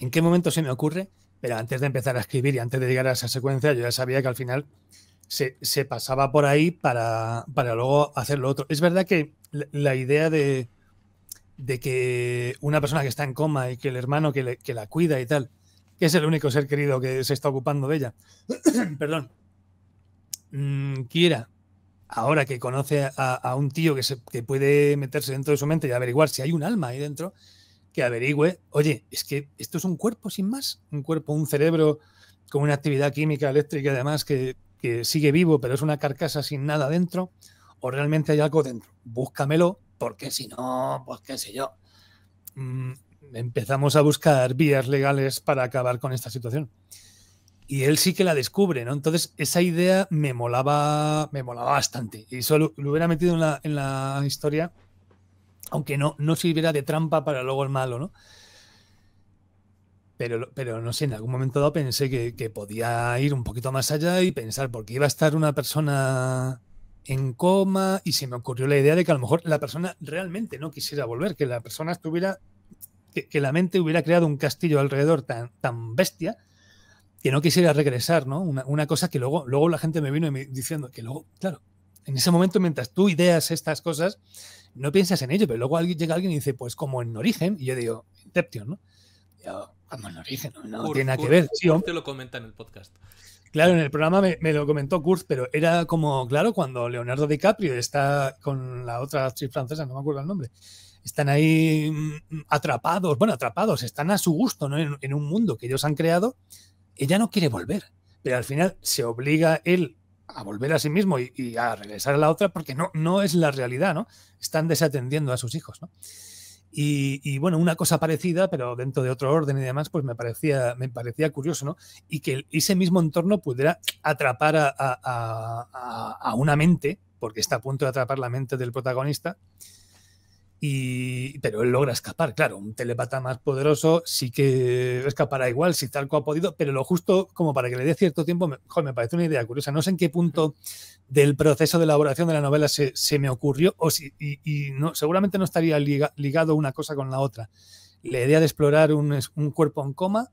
en qué momento se me ocurre pero antes de empezar a escribir y antes de llegar a esa secuencia, yo ya sabía que al final se, pasaba por ahí para, luego hacer lo otro. Es verdad que la idea de, que una persona que está en coma y que el hermano que, la cuida y tal, que es el único ser querido que se está ocupando de ella, perdón, mm, quiera ahora que conoce a, un tío que, que, puede meterse dentro de su mente y averiguar si hay un alma ahí dentro, que averigüe, oye, es que esto es un cuerpo sin más, un cuerpo, un cerebro con una actividad química, eléctrica y que, sigue vivo, pero es una carcasa sin nada dentro, o realmente hay algo dentro. Búscamelo, porque si no, pues qué sé yo. Mm, empezamos a buscar vías legales para acabar con esta situación. Y él sí que la descubre, ¿no? Entonces, esa idea me molaba, me molaba bastante. Y solo lo hubiera metido en la, en la historia aunque no, sirviera de trampa para luego el malo, ¿no? Pero, pero no sé, en algún momento dado pensé que, podía ir un poquito más allá y pensar, porque iba a estar una persona en coma y se me ocurrió la idea de que a lo mejor la persona realmente no quisiera volver, que la persona estuviera, que, la mente hubiera creado un castillo alrededor tan, tan bestia que no quisiera regresar, ¿no? Una, cosa que luego, luego la gente me vino diciendo que luego, claro, en ese momento mientras tú ideas estas cosas, no piensas en ello, pero luego llega alguien y dice, pues como en origen, y yo digo, Inception, ¿no? Yo, como en origen, no, tiene nada que ver. te lo comenta en el podcast. Claro, en el programa me, lo comentó Kurt, pero era como, claro, cuando Leonardo DiCaprio está con la otra actriz francesa, no me acuerdo el nombre, están ahí mm, atrapados, bueno, atrapados, están a su gusto en, en un mundo que ellos han creado, ella no quiere volver, pero al final se obliga él a volver a sí mismo y, a regresar a la otra porque no, no es la realidad, ¿no? Están desatendiendo a sus hijos, ¿no? Y, bueno, una cosa parecida, pero dentro de otro orden y demás, pues me parecía, me parecía curioso, ¿no? Y que ese mismo entorno pudiera atrapar a, a, a una mente, porque está a punto de atrapar la mente del protagonista, pero él logra escapar, claro, un telepata más poderoso sí que escapará igual si tal cual ha podido, pero lo justo como para que le dé cierto tiempo, me, me parece una idea curiosa. No sé en qué punto del proceso de elaboración de la novela se, me ocurrió, o si, y, no, seguramente no estaría ligado una cosa con la otra. La idea de explorar un, cuerpo en coma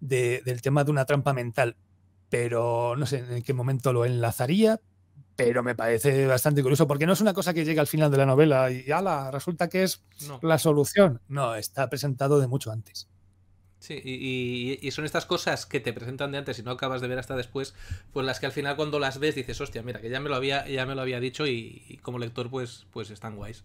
del tema de una trampa mental, pero no sé en qué momento lo enlazaría, pero me parece bastante curioso, porque no es una cosa que llega al final de la novela y ala, resulta que es la solución. No, está presentado de mucho antes. Sí, y, son estas cosas que te presentan de antes y no acabas de ver hasta después, pues las que al final cuando las ves dices, hostia, mira, que ya me lo había, ya me lo había dicho y, como lector pues, pues están guays.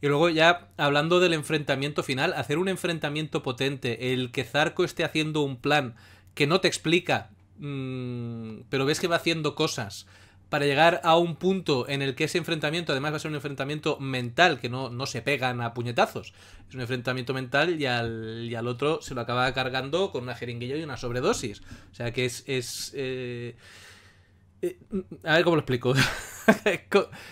Y luego ya hablando del enfrentamiento final, hacer un enfrentamiento potente, el que Zarco esté haciendo un plan que no te explica, mm, pero ves que va haciendo cosas para llegar a un punto en el que ese enfrentamiento, además va a ser un enfrentamiento mental, que no, no se pegan a puñetazos, es un enfrentamiento mental y al, y al otro se lo acaba cargando con una jeringuilla y una sobredosis. O sea que es... es eh, eh, a ver cómo lo explico.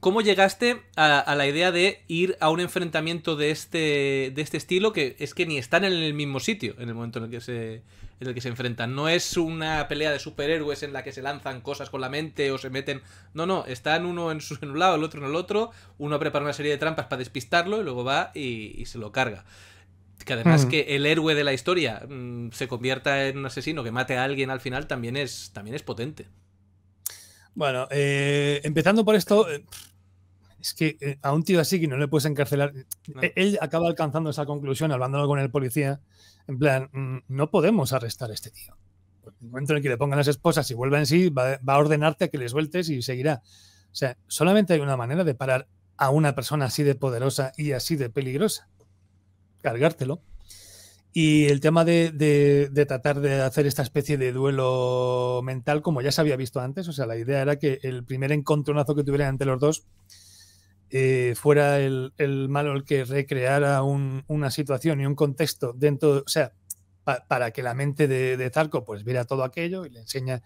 ¿Cómo, llegaste a, a, la idea de ir a un enfrentamiento de este, de este estilo que es que ni están en el mismo sitio en el momento en el que se, en el que se enfrentan. No es una pelea de superhéroes en la que se lanzan cosas con la mente o se meten. No, no, están uno en, su, en un lado, el otro en el otro. Uno prepara una serie de trampas para despistarlo y luego va y, se lo carga. Que además que el héroe de la historia mm, se convierta en un asesino que mate a alguien al final también es, también es potente. Bueno, eh, empezando por esto, eh, es que eh, a un tío así que no le puedes encarcelar, eh, él acaba alcanzando esa conclusión hablando con el policía, en plan, mm, no podemos arrestar a este tío. Pues en el momento en el que le pongan las esposas y vuelva en sí, va, a ordenarte a que les sueltes y seguirá. O sea, solamente hay una manera de parar a una persona así de poderosa y así de peligrosa. Cargártelo. Y el tema de, de, tratar de hacer esta especie de duelo mental, como ya se había visto antes, o sea, la idea era que el primer encontronazo que tuvieran entre los dos eh, fuera el, el, malo el que recreara una situación y un contexto dentro, o sea, para que la mente de, Zarco pues viera todo aquello y le enseña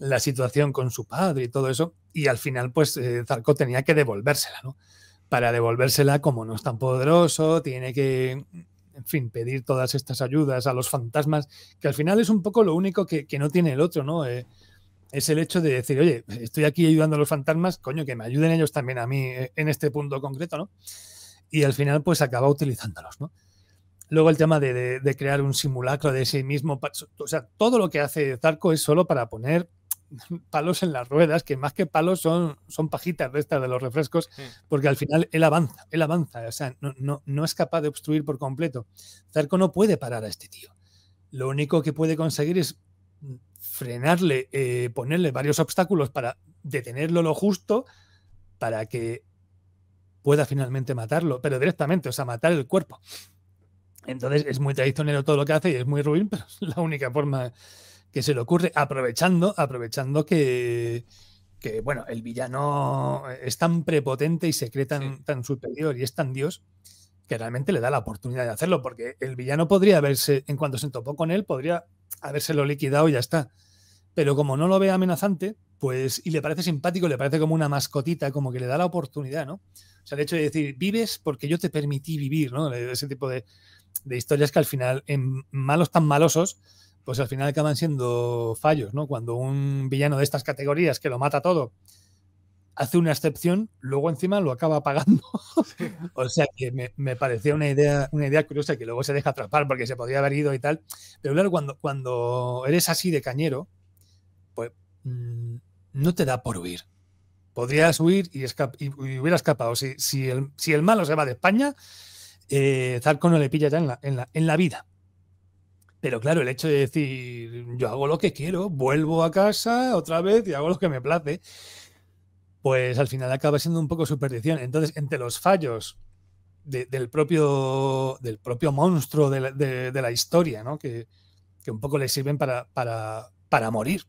la situación con su padre y todo eso, y al final pues eh, Zarco tenía que devolvérsela, ¿no? Para devolvérsela, como no es tan poderoso, tiene que, en fin, pedir todas estas ayudas a los fantasmas, que al final es un poco lo único que, no tiene el otro, ¿no? Eh, es el hecho de decir, oye, estoy aquí ayudando a los fantasmas, coño, que me ayuden ellos también a mí eh, en este punto concreto, ¿no? Y al final, pues acaba utilizándolos, ¿no? Luego el tema de, crear un simulacro de ese mismo, o sea, todo lo que hace Zarco es solo para poner palos en las ruedas, que más que palos son, son pajitas de estas de los refrescos, porque al final él avanza, él avanza, o sea, no, no es capaz de obstruir por completo. Zarco no puede parar a este tío. Lo único que puede conseguir es frenarle, eh, ponerle varios obstáculos para detenerlo lo justo, para que pueda finalmente matarlo, pero directamente, o sea, matar el cuerpo. Entonces es muy traicionero todo lo que hace y es muy ruin, pero es la única forma que se le ocurre, aprovechando, aprovechando que, bueno, el villano es tan prepotente y se cree tan, superior y es tan Dios que realmente le da la oportunidad de hacerlo, porque el villano podría haberse, en cuanto se topó con él, podría habérselo liquidado y ya está pero como no lo ve amenazante, pues, y le parece simpático, le parece como una mascotita, como que le da la oportunidad, ¿no? O sea, el hecho de decir, vives porque yo te permití vivir, ¿no? Ese tipo de, historias que al final, en malos tan malosos, pues al final acaban siendo fallos, ¿no? Cuando un villano de estas categorías que lo mata todo hace una excepción, luego encima lo acaba pagando. o sea que me, parecía una idea, una idea curiosa que luego se deja atrapar porque se podría haber ido y tal. Pero claro, cuando, cuando eres así de cañero, pues mm, no te da por huir. Podrías huir y, y, hubiera escapado. Si, el, si, malo se va de España, eh, Zarco no le pilla ya en la, vida. Pero claro, el hecho de decir, yo hago lo que quiero, vuelvo a casa otra vez y hago lo que me place, pues al final acaba siendo un poco su perdición. Entonces, entre los fallos del, propio, del propio monstruo de la, historia, que, un poco le sirven para morir,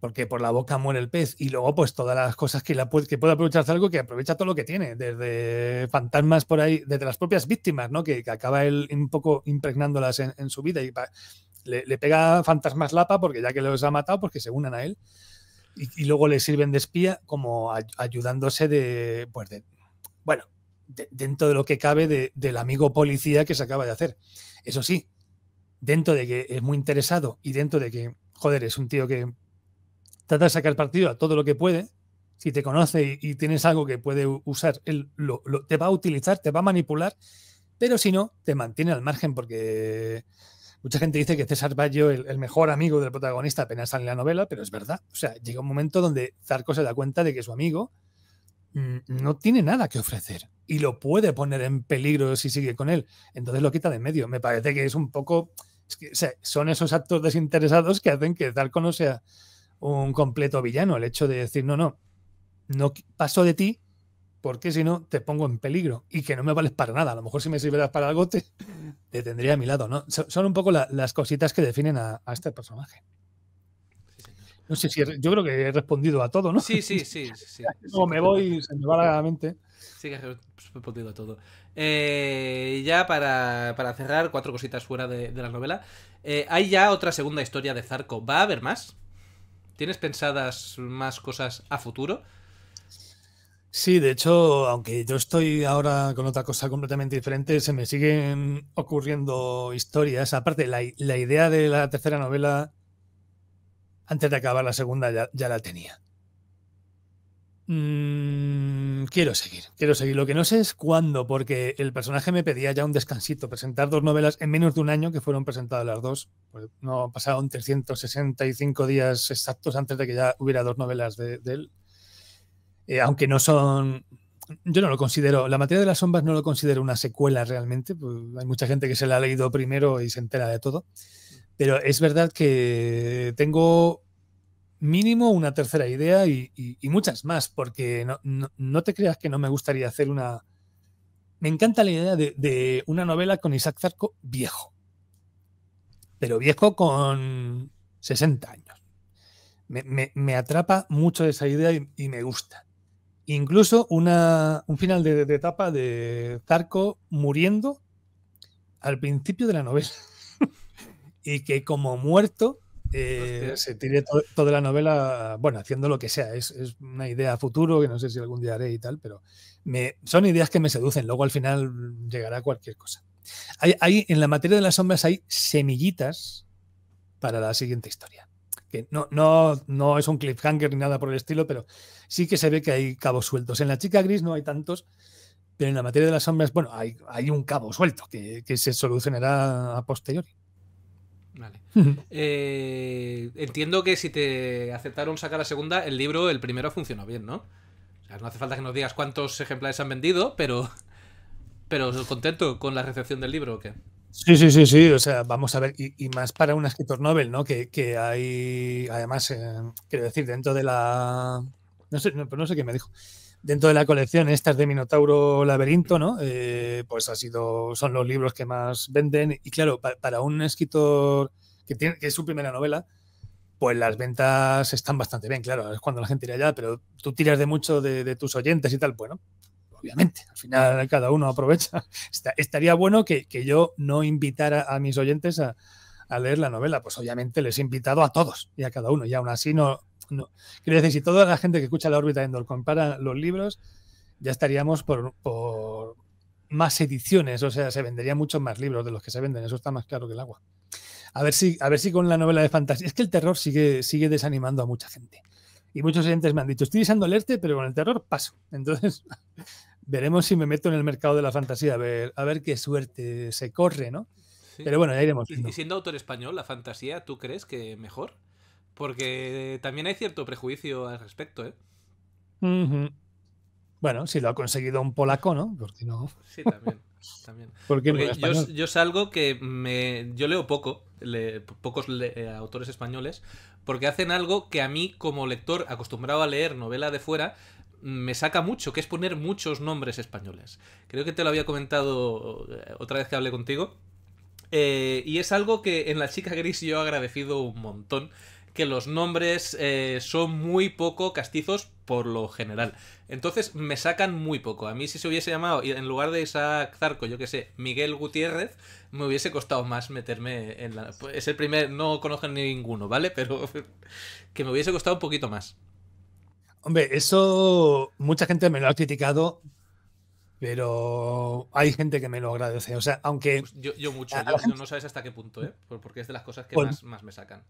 porque por la boca muere el pez. Y luego, pues todas las cosas que, la, que puede aprovecharse algo, que aprovecha todo lo que tiene, desde fantasmas por ahí, desde las propias víctimas, ¿no? Que, acaba él un poco impregnándolas en, su vida y le, pega fantasmas lapa porque ya que los ha matado, porque pues se unan a él. Y, luego le sirven de espía como ayudándose de, pues de, bueno, dentro de lo que cabe del amigo policía que se acaba de hacer. Eso sí, dentro de que es muy interesado y dentro de que, joder, es un tío que trata de sacar partido a todo lo que puede. Si te conoce y, tienes algo que puede usar, él te va a utilizar, te va a manipular, pero si no, te mantiene al margen porque mucha gente dice que César Bayo, el, mejor amigo del protagonista, apenas sale la novela, pero es verdad. O sea, llega un momento donde Zarco se da cuenta de que su amigo mm, no tiene nada que ofrecer y lo puede poner en peligro si sigue con él. Entonces lo quita de en medio. Me parece que es un poco... son esos actos desinteresados que hacen que Zarco no sea un completo villano, el hecho de decir, no, no, no paso de ti porque si no te pongo en peligro y que no me vales para nada. A lo mejor si me sirvieras para algo te, te tendría a mi lado, ¿no? Son un poco las cositas que definen a, este personaje. No sé si yo creo que he respondido a todo, ¿no? Sí, sí, sí. sí, me voy, se me va la mente. Sí, que he respondido a todo. Eh, ya para, cerrar, cuatro cositas fuera de, la novela. Eh, hay ya otra segunda historia de Zarco. ¿Va a haber más? ¿Tienes pensadas más cosas a futuro? Sí, de hecho, aunque yo estoy ahora con otra cosa completamente diferente, se me siguen ocurriendo historias. Aparte, la, idea de la tercera novela, antes de acabar la segunda, ya la tenía. Mm, quiero seguir, quiero seguir. Lo que no sé es cuándo, porque el personaje me pedía ya un descansito, presentar dos novelas en menos de un año que fueron presentadas las dos. Pues, no pasaron 365 días exactos antes de que ya hubiera dos novelas de, él. Eh, aunque no son. Yo no lo considero. La materia de las sombras no lo considero una secuela realmente. Pues, hay mucha gente que se la ha leído primero y se entera de todo. Pero es verdad que tengo mínimo una tercera idea y, muchas más, porque no, te creas que no me gustaría hacer una... Me encanta la idea de, una novela con Isaac Zarco viejo, pero viejo con 60 años. Me, atrapa mucho esa idea y, me gusta. Incluso una, un final de, de etapa de Zarco muriendo al principio de la novela y que como muerto eh, se tire toda la novela, bueno, haciendo lo que sea. Es, una idea futuro que no sé si algún día haré y tal, pero me, son ideas que me seducen. Luego al final llegará cualquier cosa. Hay, en la materia de las sombras hay semillitas para la siguiente historia. Que no, no, no es un cliffhanger ni nada por el estilo, pero sí que se ve que hay cabos sueltos. En la chica gris no hay tantos, pero en la materia de las sombras, bueno, hay, un cabo suelto que, que se solucionará a posteriori. Vale. Eh, entiendo que si te aceptaron sacar la segunda, el libro, el primero funcionó bien, ¿no? no hace falta que nos digas cuántos ejemplares han vendido, pero. Pero contento con la recepción del libro o qué? Sí, sí, sí, sí. O sea, vamos a ver, y, más para un escritor novel, ¿no? Que, que hay, además, eh, quiero decir, dentro de la. No sé, no sé qué me dijo dentro de la colección, estas de Minotauro Laberinto, ¿no? Eh, pues ha sido, son los libros que más venden. Y claro, para un escritor que, tiene, que es su primera novela, pues las ventas están bastante bien, claro, es cuando la gente irá allá, pero tú tiras de mucho de, tus oyentes y tal, bueno, obviamente, al final cada uno aprovecha. estaría bueno que, que, yo no invitara a mis oyentes a, a leer la novela, pues obviamente les he invitado a todos y a cada uno, y aún así no, no. Quiero decir, si toda la gente que escucha la órbita Endor compara los libros, ya estaríamos por, más ediciones, o sea, se venderían muchos más libros de los que se venden, eso está más claro que el agua. A ver si, a ver si con la novela de fantasía. Es que el terror sigue, sigue desanimando a mucha gente. Y muchos oyentes me han dicho, estoy usando alerte pero con el terror paso. Entonces, veremos si me meto en el mercado de la fantasía, a ver, a ver qué suerte se corre, ¿no? Pero bueno, ya iremos. ¿Y siendo autor español, la fantasía, tú crees que mejor? Porque también hay cierto prejuicio al respecto, ¿eh? Bueno, si lo ha conseguido un polaco, ¿no? Porque no. Sí, también. Porque yo, salgo que me, yo leo poco, pocos eh, autores españoles, porque hacen algo que a mí como lector acostumbrado a leer novela de fuera me saca mucho, que es poner muchos nombres españoles. Creo que te lo había comentado eh, otra vez que hablé contigo. Eh, y es algo que en La chica gris yo he agradecido un montón los nombres eh, son muy poco castizos por lo general. Entonces me sacan muy poco. A mí si se hubiese llamado, en lugar de Isaac Zarco, yo que sé, Miguel Gutiérrez, me hubiese costado más meterme en la... Pues, es el primer, no conozco ninguno, ¿vale? Pero que me hubiese costado un poquito más. Hombre, eso mucha gente me lo ha criticado, pero hay gente que me lo agradece. O sea, aunque... Pues yo, mucho, no sabes hasta qué punto, ¿eh? Porque es de las cosas que más, más me sacan.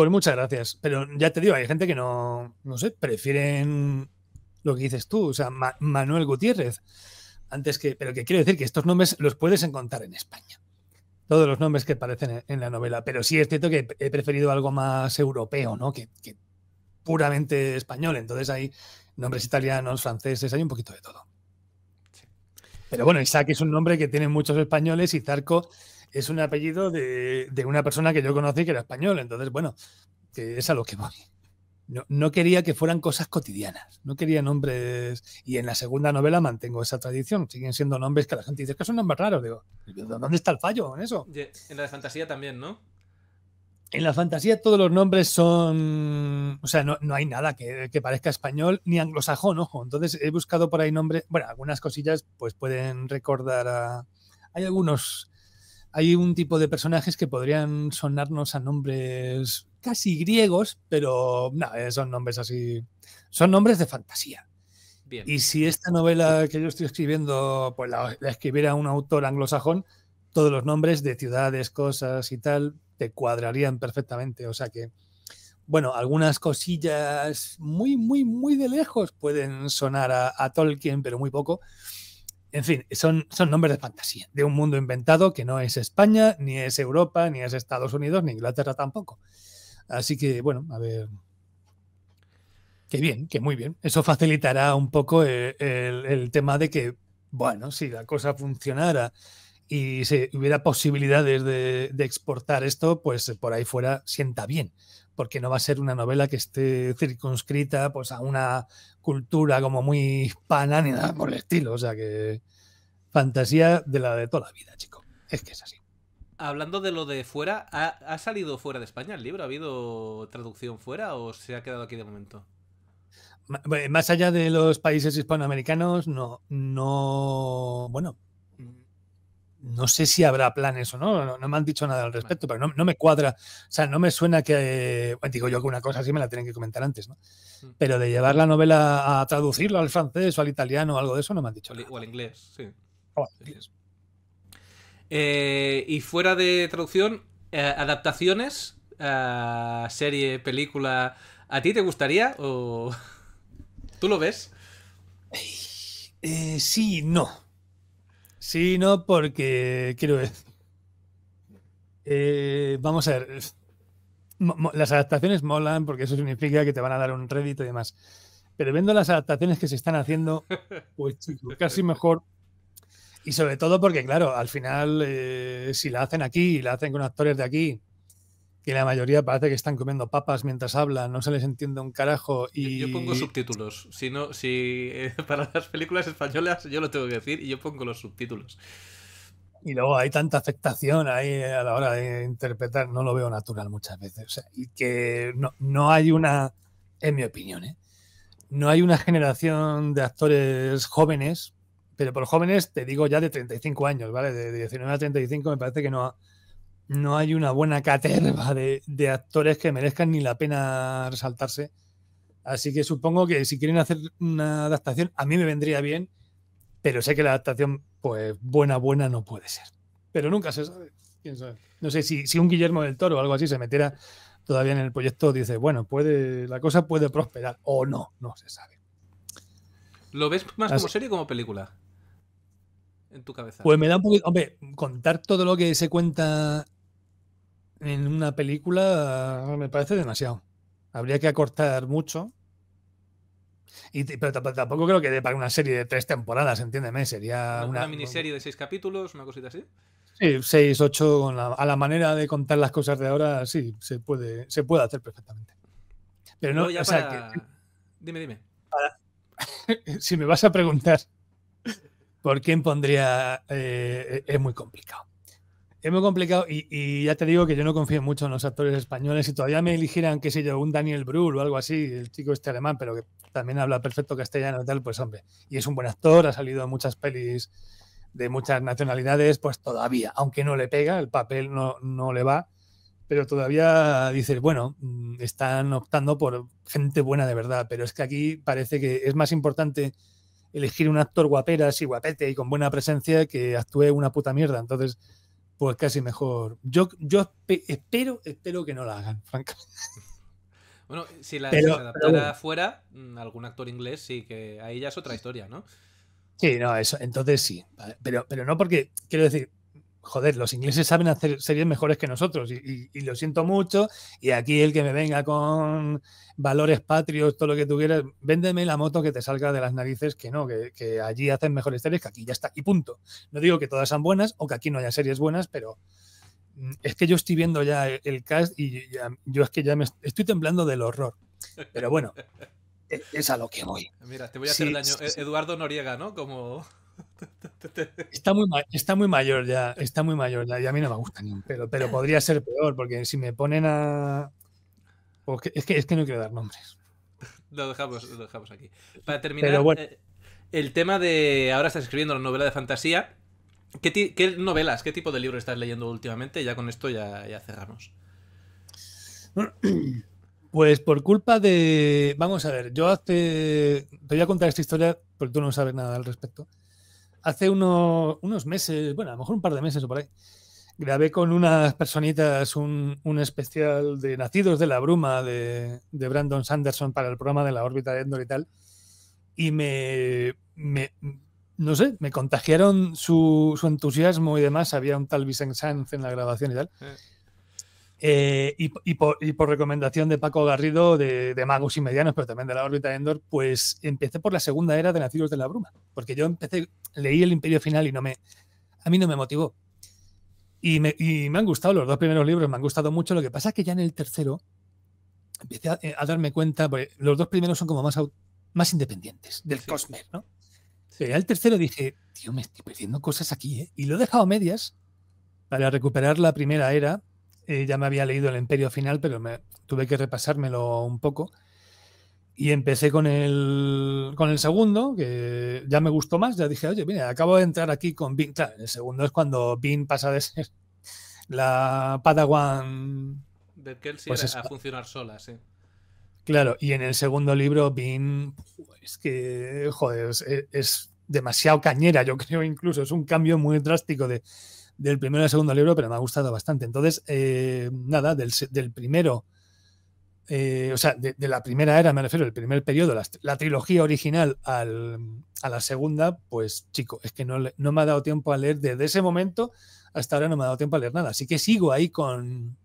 Pues muchas gracias. Pero ya te digo, hay gente que no, no sé, prefieren lo que dices tú, o sea, Manuel Gutiérrez. Antes que, pero que quiero decir que estos nombres los puedes encontrar en España. Todos los nombres que aparecen en la novela. Pero sí es cierto que he preferido algo más europeo, ¿no? Que, puramente español. Entonces hay nombres italianos, franceses, hay un poquito de todo. Pero bueno, Isaac es un nombre que tienen muchos españoles y Zarco es un apellido de, una persona que yo conocí que era español. Entonces, bueno, que es a lo que voy. No, quería que fueran cosas cotidianas, no quería nombres. Y en la segunda novela mantengo esa tradición, siguen siendo nombres que la gente dice que son nombres raros. Digo, ¿dónde está el fallo en eso? En la de fantasía también, ¿no? En la fantasía todos los nombres son. O sea, no, hay nada que, que, parezca español ni anglosajón, ojo. Entonces he buscado por ahí nombres. Bueno, algunas cosillas pues pueden recordar a. Hay algunos hay un tipo de personajes que podrían sonarnos a nombres casi griegos, pero no, eh, son nombres así, son nombres de fantasía. Y si esta novela que yo estoy escribiendo, pues la, escribiera un autor anglosajón, todos los nombres de ciudades, cosas y tal, te cuadrarían perfectamente. O sea que, bueno, algunas cosillas muy, muy, muy de lejos pueden sonar a, a Tolkien, pero muy poco. En fin, son, son nombres de fantasía, de un mundo inventado que no es España, ni es Europa, ni es Estados Unidos, ni Inglaterra tampoco. Así que, bueno, a ver. Qué bien, que muy bien. Eso facilitará un poco eh, el, tema de que, bueno, si la cosa funcionara y se hubiera posibilidades de, exportar esto, pues por ahí fuera sienta bien porque no va a ser una novela que esté circunscrita pues, a una cultura como muy hispana ni nada por el estilo. O sea que fantasía de la de toda la vida, chico. Es que es así. Hablando de lo de fuera, ¿ha, salido fuera de España el libro? ¿Ha habido traducción fuera o se ha quedado aquí de momento? Eh, más allá de los países hispanoamericanos, no, no, bueno, no sé si habrá planes o no, no, me han dicho nada al respecto, pero no, me cuadra, o sea, no me suena que, digo yo que una cosa así me la tienen que comentar antes, ¿no? Mm. Pero de llevar la novela a traducirla al francés o al italiano o algo de eso no me han dicho. O, al inglés, sí. Oh, eh, y fuera de traducción, eh, adaptaciones, eh, serie, película, ¿a ti te gustaría o tú lo ves? sí, no. Sí, no, porque quiero ver. Eh, vamos a ver. Las adaptaciones molan porque eso significa que te van a dar un rédito y demás. Pero viendo las adaptaciones que se están haciendo, pues casi mejor. Y sobre todo porque, claro, al final, eh, si la hacen aquí y la hacen con actores de aquí, que la mayoría parece que están comiendo papas mientras hablan, no se les entiende un carajo y... Yo, pongo subtítulos, si no, si eh, para las películas españolas yo lo tengo que decir y yo pongo los subtítulos. Y luego hay tanta afectación ahí a la hora de interpretar, no lo veo natural muchas veces. O sea, y que no, no hay una, en mi opinión, ¿eh? no hay una generación de actores jóvenes, pero por jóvenes te digo ya de 35 años, ¿vale? De 19 a 35 me parece que no... Ha, no hay una buena caterva de, actores que merezcan ni la pena resaltarse. Así que supongo que si quieren hacer una adaptación, a mí me vendría bien, pero sé que la adaptación, pues buena, buena no puede ser. Pero nunca se sabe. No sé, si, si un Guillermo del Toro o algo así se metiera todavía en el proyecto, dice, bueno, puede, la cosa puede prosperar o no, no se sabe. ¿Lo ves más como serie o como película? En tu cabeza. Pues me da un poquito. Hombre, contar todo lo que se cuenta en una película ah, me parece demasiado. Habría que acortar mucho. Y, pero tampoco creo que dé para una serie de tres temporadas, entiéndeme. Sería una, miniserie de seis capítulos, una cosita así. Sí, seis, ocho, a la manera de contar las cosas de ahora, sí, se puede, se puede hacer perfectamente. Pero no, Dime, dime. si me vas a preguntar por quién pondría, eh, eh, es muy complicado. Es muy complicado y, ya te digo que yo no confío mucho en los actores españoles. Si todavía me eligieran, qué sé yo, un Daniel Brühl o algo así, el chico este alemán, pero que también habla perfecto castellano y tal, pues hombre, y es un buen actor, ha salido en muchas pelis de muchas nacionalidades, pues todavía, aunque no le pega, el papel no, no le va, pero todavía dices, bueno, mm, están optando por gente buena de verdad, pero es que aquí parece que es más importante elegir un actor guaperas y guapete y con buena presencia que actúe una puta mierda. Entonces pues casi mejor. Yo, yo espero, espero que no la hagan, francamente. Bueno, si la adaptara fuera, mm, algún actor inglés sí que ahí ya es otra historia, ¿no? Sí, no, eso, entonces sí. Pero, pero no porque, quiero decir, joder, los ingleses saben hacer series mejores que nosotros y, lo siento mucho. Y aquí el que me venga con valores patrios, todo lo que tú quieras, véndeme la moto que te salga de las narices, que no, que, allí hacen mejores series que aquí, ya está, y punto. No digo que todas sean buenas o que aquí no haya series buenas, pero mm, es que yo estoy viendo ya el cast y yo es que ya me estoy temblando del horror. Pero bueno. E-, es a lo que voy. Mira, te voy a hacer daño. E-, Eduardo Noriega, ¿no? Como. Está muy, está muy mayor ya, está muy mayor ya, y a mí no me gusta ni un pero podría ser peor, porque si me ponen a... es, que, es que no quiero dar nombres. Lo dejamos, dejamos aquí. Para terminar, eh, el tema de... Ahora estás escribiendo la novela de fantasía. ¿Qué, novelas, qué tipo de libro estás leyendo últimamente? Ya con esto ya, ya cerramos. Pues por culpa de. Vamos a ver, yo hace. Te voy a contar esta historia porque tú no sabes nada al respecto hace unos meses, bueno, a lo mejor un par de meses o por ahí, grabé con unas personitas un, especial de Nacidos de la Bruma de, Brandon Sanderson para el programa de la órbita de Endor y tal. Y me, me no sé, me contagiaron su, su, entusiasmo y demás. Había un tal Vicent Sanz en la grabación y tal. Eh. Eh, y, por, recomendación de Paco Garrido, de, Magus Magos y Medianos, pero también de la órbita Endor, pues empecé por la segunda era de Nacidos de la Bruma, porque yo empecé, leí el Imperio Final y no me, a mí no me motivó. Y me, han gustado los dos primeros libros, me han gustado mucho, lo que pasa es que ya en el tercero empecé a, eh, darme cuenta, los dos primeros son como más, más independientes del Cosmer, ¿no? el tercero dije, tío, me estoy perdiendo cosas aquí, ¿eh?". Y lo he dejado a medias para recuperar la primera era eh, ya me había leído El Imperio Final, pero tuve que repasármelo un poco. Y empecé con el, con el segundo, que ya me gustó más. Ya dije, oye, mira, acabo de entrar aquí con Bean. Claro, el segundo es cuando Bean pasa de ser la Padawan. De Kelsey pues a funcionar sola, sí. Claro, y en el segundo libro, Bean, es que, joder, es demasiado cañera, yo creo incluso. Es un cambio muy drástico de del primero al segundo libro, pero me ha gustado bastante. Entonces, eh, nada, del, del primero, eh, o sea, de, la primera era, me refiero, el primer periodo, la, trilogía original al, a la segunda, pues chico, es que no, no me ha dado tiempo a leer desde ese momento hasta ahora no me ha dado tiempo a leer nada. Así que sigo ahí con,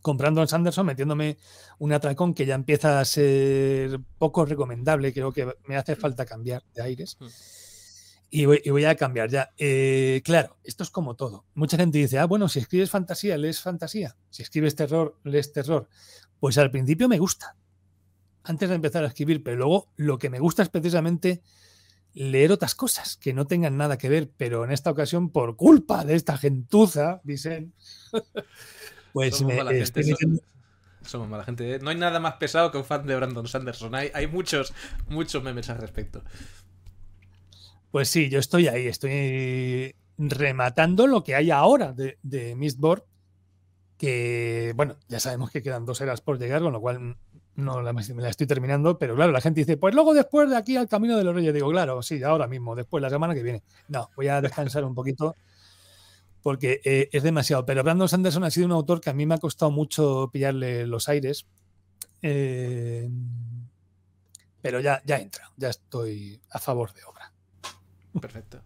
comprando Brandon Sanderson metiéndome un atracón que ya empieza a ser poco recomendable. Creo que me hace falta cambiar de aires. Mm. Y voy, a cambiar ya. Eh, claro, esto es como todo. Mucha gente dice, ah, bueno, si escribes fantasía, lees fantasía. Si escribes terror, lees terror. Pues al principio me gusta, antes de empezar a escribir, pero luego lo que me gusta es precisamente leer otras cosas que no tengan nada que ver, pero en esta ocasión, por culpa de esta gentuza, dicen, pues somos, mala gente, somos mala gente. No hay nada más pesado que un fan de Brandon Sanderson. Hay, hay muchos, muchos memes al respecto. Pues sí, yo estoy ahí, estoy rematando lo que hay ahora de, de Mistborn, que bueno, ya sabemos que quedan dos horas por llegar, con lo cual mm, no la, me la estoy terminando, pero claro, la gente dice, pues luego después de aquí al Camino de los Reyes, digo, claro, sí, ahora mismo, después la semana que viene. No, voy a descansar un poquito porque eh, es demasiado. Pero Brandon Sanderson ha sido un autor que a mí me ha costado mucho pillarle los aires. Eh, pero ya, ya entra, ya estoy a favor de hoy. Perfecto.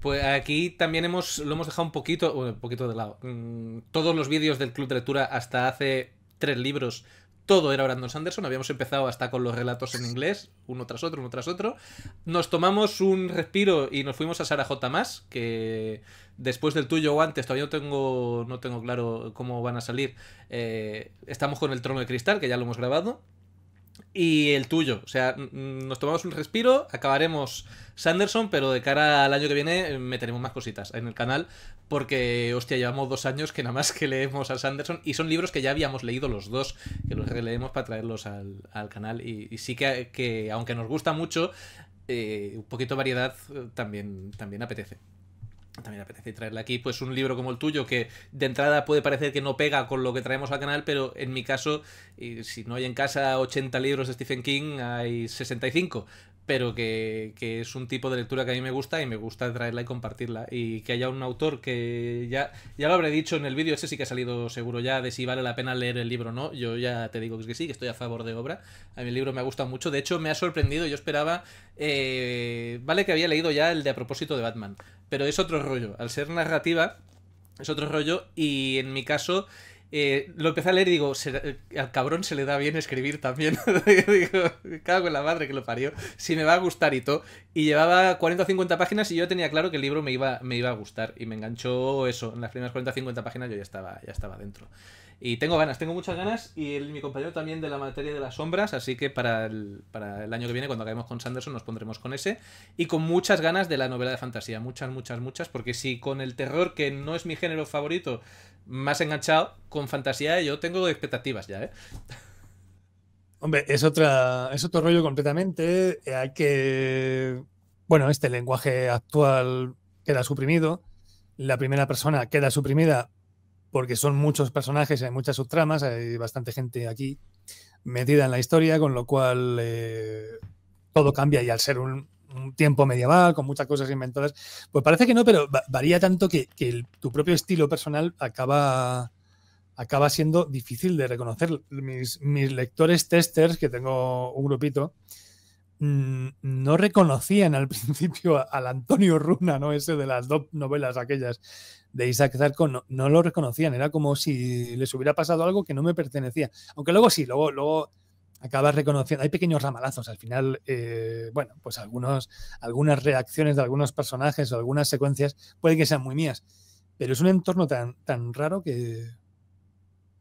Pues aquí también hemos, lo hemos dejado un poquito, un poquito de lado. Mm, todos los vídeos del Club de Lectura hasta hace tres libros, todo era Brandon Sanderson. Habíamos empezado hasta con los relatos en inglés, uno tras otro, uno tras otro. Nos tomamos un respiro y nos fuimos a Sara J. Más, que después del tuyo o antes, todavía no tengo, no tengo claro cómo van a salir. Eh, estamos con El Trono de Cristal, que ya lo hemos grabado y el tuyo. O sea, nos tomamos un respiro, acabaremos Sanderson, pero de cara al año que viene eh, meteremos más cositas en el canal, porque, hostia, llevamos dos años que nada más que leemos a Sanderson, y son libros que ya habíamos leído los dos, que los releemos para traerlos al, canal, y, sí que, aunque nos gusta mucho, eh, un poquito de variedad eh, también, también apetece también apetece traerle aquí, pues un libro como el tuyo, que de entrada puede parecer que no pega con lo que traemos al canal, pero en mi caso, si no hay en casa 80 libros de Stephen King, hay 65 pero que, es un tipo de lectura que a mí me gusta y me gusta traerla y compartirla. Y que haya un autor que ya, ya lo habré dicho en el vídeo, ese sí que ha salido seguro ya, de si vale la pena leer el libro o no. Yo ya te digo que sí, que estoy a favor de obra. A mí el libro me ha gustado mucho, de hecho me ha sorprendido, yo esperaba, eh, vale que había leído ya el de a propósito de Batman, pero es otro rollo. Al ser narrativa, es otro rollo. Y en mi caso, eh, lo empecé a leer y digo, eh, al cabrón se le da bien escribir también. digo, cago en la madre que lo parió. Si me va a gustar y todo. Y llevaba 40 o 50 páginas y yo tenía claro que el libro me iba, me iba a gustar. Y me enganchó eso. En las primeras 40 o 50 páginas yo ya estaba, ya estaba dentro. Y tengo ganas, tengo muchas ganas. Y mi compañero también de la materia de las sombras, así que para el, para el año que viene, cuando acabemos con Sanderson, nos pondremos con ese. Y con muchas ganas de la novela de fantasía, muchas, muchas, muchas, porque si con el terror, que no es mi género favorito, más enganchado, con fantasía yo tengo expectativas ya, ¿eh? Hombre, es, otra, es otro rollo completamente. Eh, hay que... Bueno, este lenguaje actual queda suprimido. La primera persona queda suprimida porque son muchos personajes, hay muchas subtramas, hay bastante gente aquí metida en la historia, con lo cual eh, todo cambia y al ser un, tiempo medieval, con muchas cosas inventadas, pues parece que no, pero varía tanto que, tu propio estilo personal acaba, acaba siendo difícil de reconocer. Mis, mis lectores testers, que tengo un grupito, Mm, no reconocían al principio al Antonio Runa, ¿no? Ese de las dos novelas aquellas de Isaac Zarco, no, lo reconocían, era como si les hubiera pasado algo que no me pertenecía. Aunque luego sí, luego, luego acabas reconociendo, hay pequeños ramalazos al final, eh, bueno, pues algunas reacciones de algunos personajes o algunas secuencias pueden que sean muy mías, pero es un entorno tan, tan raro que,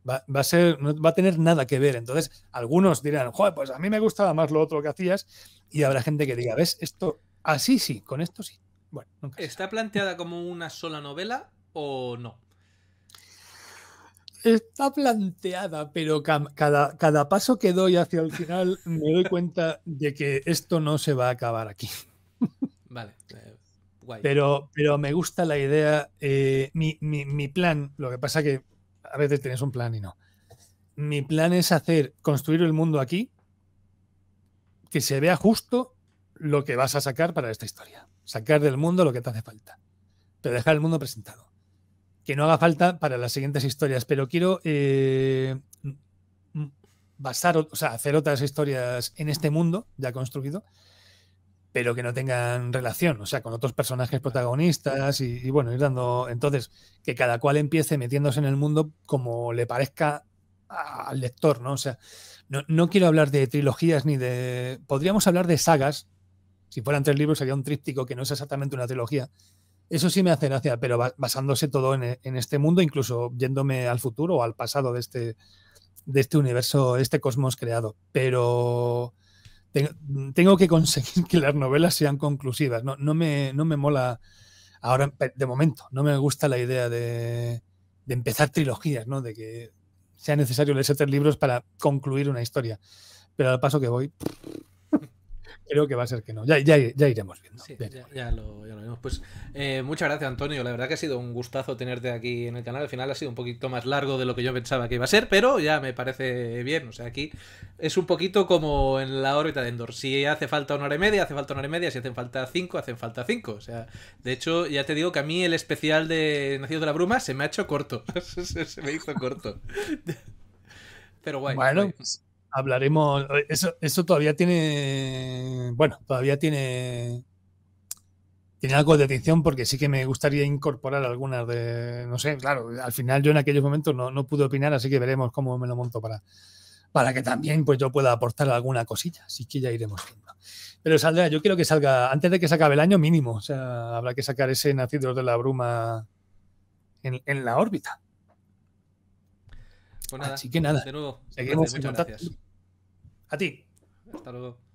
va, a ser, va a tener nada que ver. Entonces, algunos dirán, joder, pues a mí me gustaba más lo otro que hacías, y habrá gente que diga, ¿ves? Esto, así sí, con esto sí. Bueno, ¿Está planteada como una sola novela o no? Está planteada, pero cada, cada paso que doy hacia el final me doy cuenta de que esto no se va a acabar aquí. Vale. Eh, guay. Pero, pero me gusta la idea. Eh, mi, mi plan, lo que pasa que a veces tienes un plan y no. Mi plan es hacer, construir el mundo aquí, que se vea justo lo que vas a sacar para esta historia. Sacar del mundo lo que te hace falta. Pero dejar el mundo presentado. Que no haga falta para las siguientes historias, pero quiero eh, basar, o sea, hacer otras historias en este mundo ya construido pero que no tengan relación, o sea, con otros personajes protagonistas y, bueno, ir dando, entonces, que cada cual empiece metiéndose en el mundo como le parezca al lector, ¿no? O sea, no, no quiero hablar de trilogías ni de... Podríamos hablar de sagas, si fueran tres libros sería un tríptico que no es exactamente una trilogía. Eso sí me hace gracia, pero basándose todo en, en este mundo, incluso yéndome al futuro o al pasado de este, de este universo, este cosmos creado. Pero tengo que conseguir que las novelas sean conclusivas. No, no, me, mola ahora, de momento, no me gusta la idea de, de empezar trilogías, ¿no? De que sea necesario leer tres libros para concluir una historia. Pero al paso que voy, creo que va a ser que no. Ya, iremos viendo. Sí, ya, lo, ya, vemos. Pues eh, muchas gracias, Antonio. La verdad que ha sido un gustazo tenerte aquí en el canal. Al final ha sido un poquito más largo de lo que yo pensaba que iba a ser, pero ya me parece bien. O sea, aquí es un poquito como en la órbita de Endor. Si hace falta una hora y media, hace falta una hora y media. Si hacen falta cinco, hacen falta cinco. O sea, de hecho, ya te digo que a mí el especial de Nacido de la Bruma se me ha hecho corto. se me hizo corto. Pero guay. Bueno, hablaremos. Eh, eso, todavía tiene. Bueno, todavía tiene. Tiene algo de atención porque sí que me gustaría incorporar algunas de. No sé, claro, al final yo en aquellos momentos no, no pude opinar, así que veremos cómo me lo monto para, para que también pues yo pueda aportar alguna cosilla. Así que ya iremos viendo. Pero saldrá, yo quiero que salga antes de que se acabe el año mínimo. O sea, habrá que sacar ese nacido de la Bruma en la órbita. Pues nada, Así que nada. De nuevo. Seguimos Muchas A ti. Hasta luego.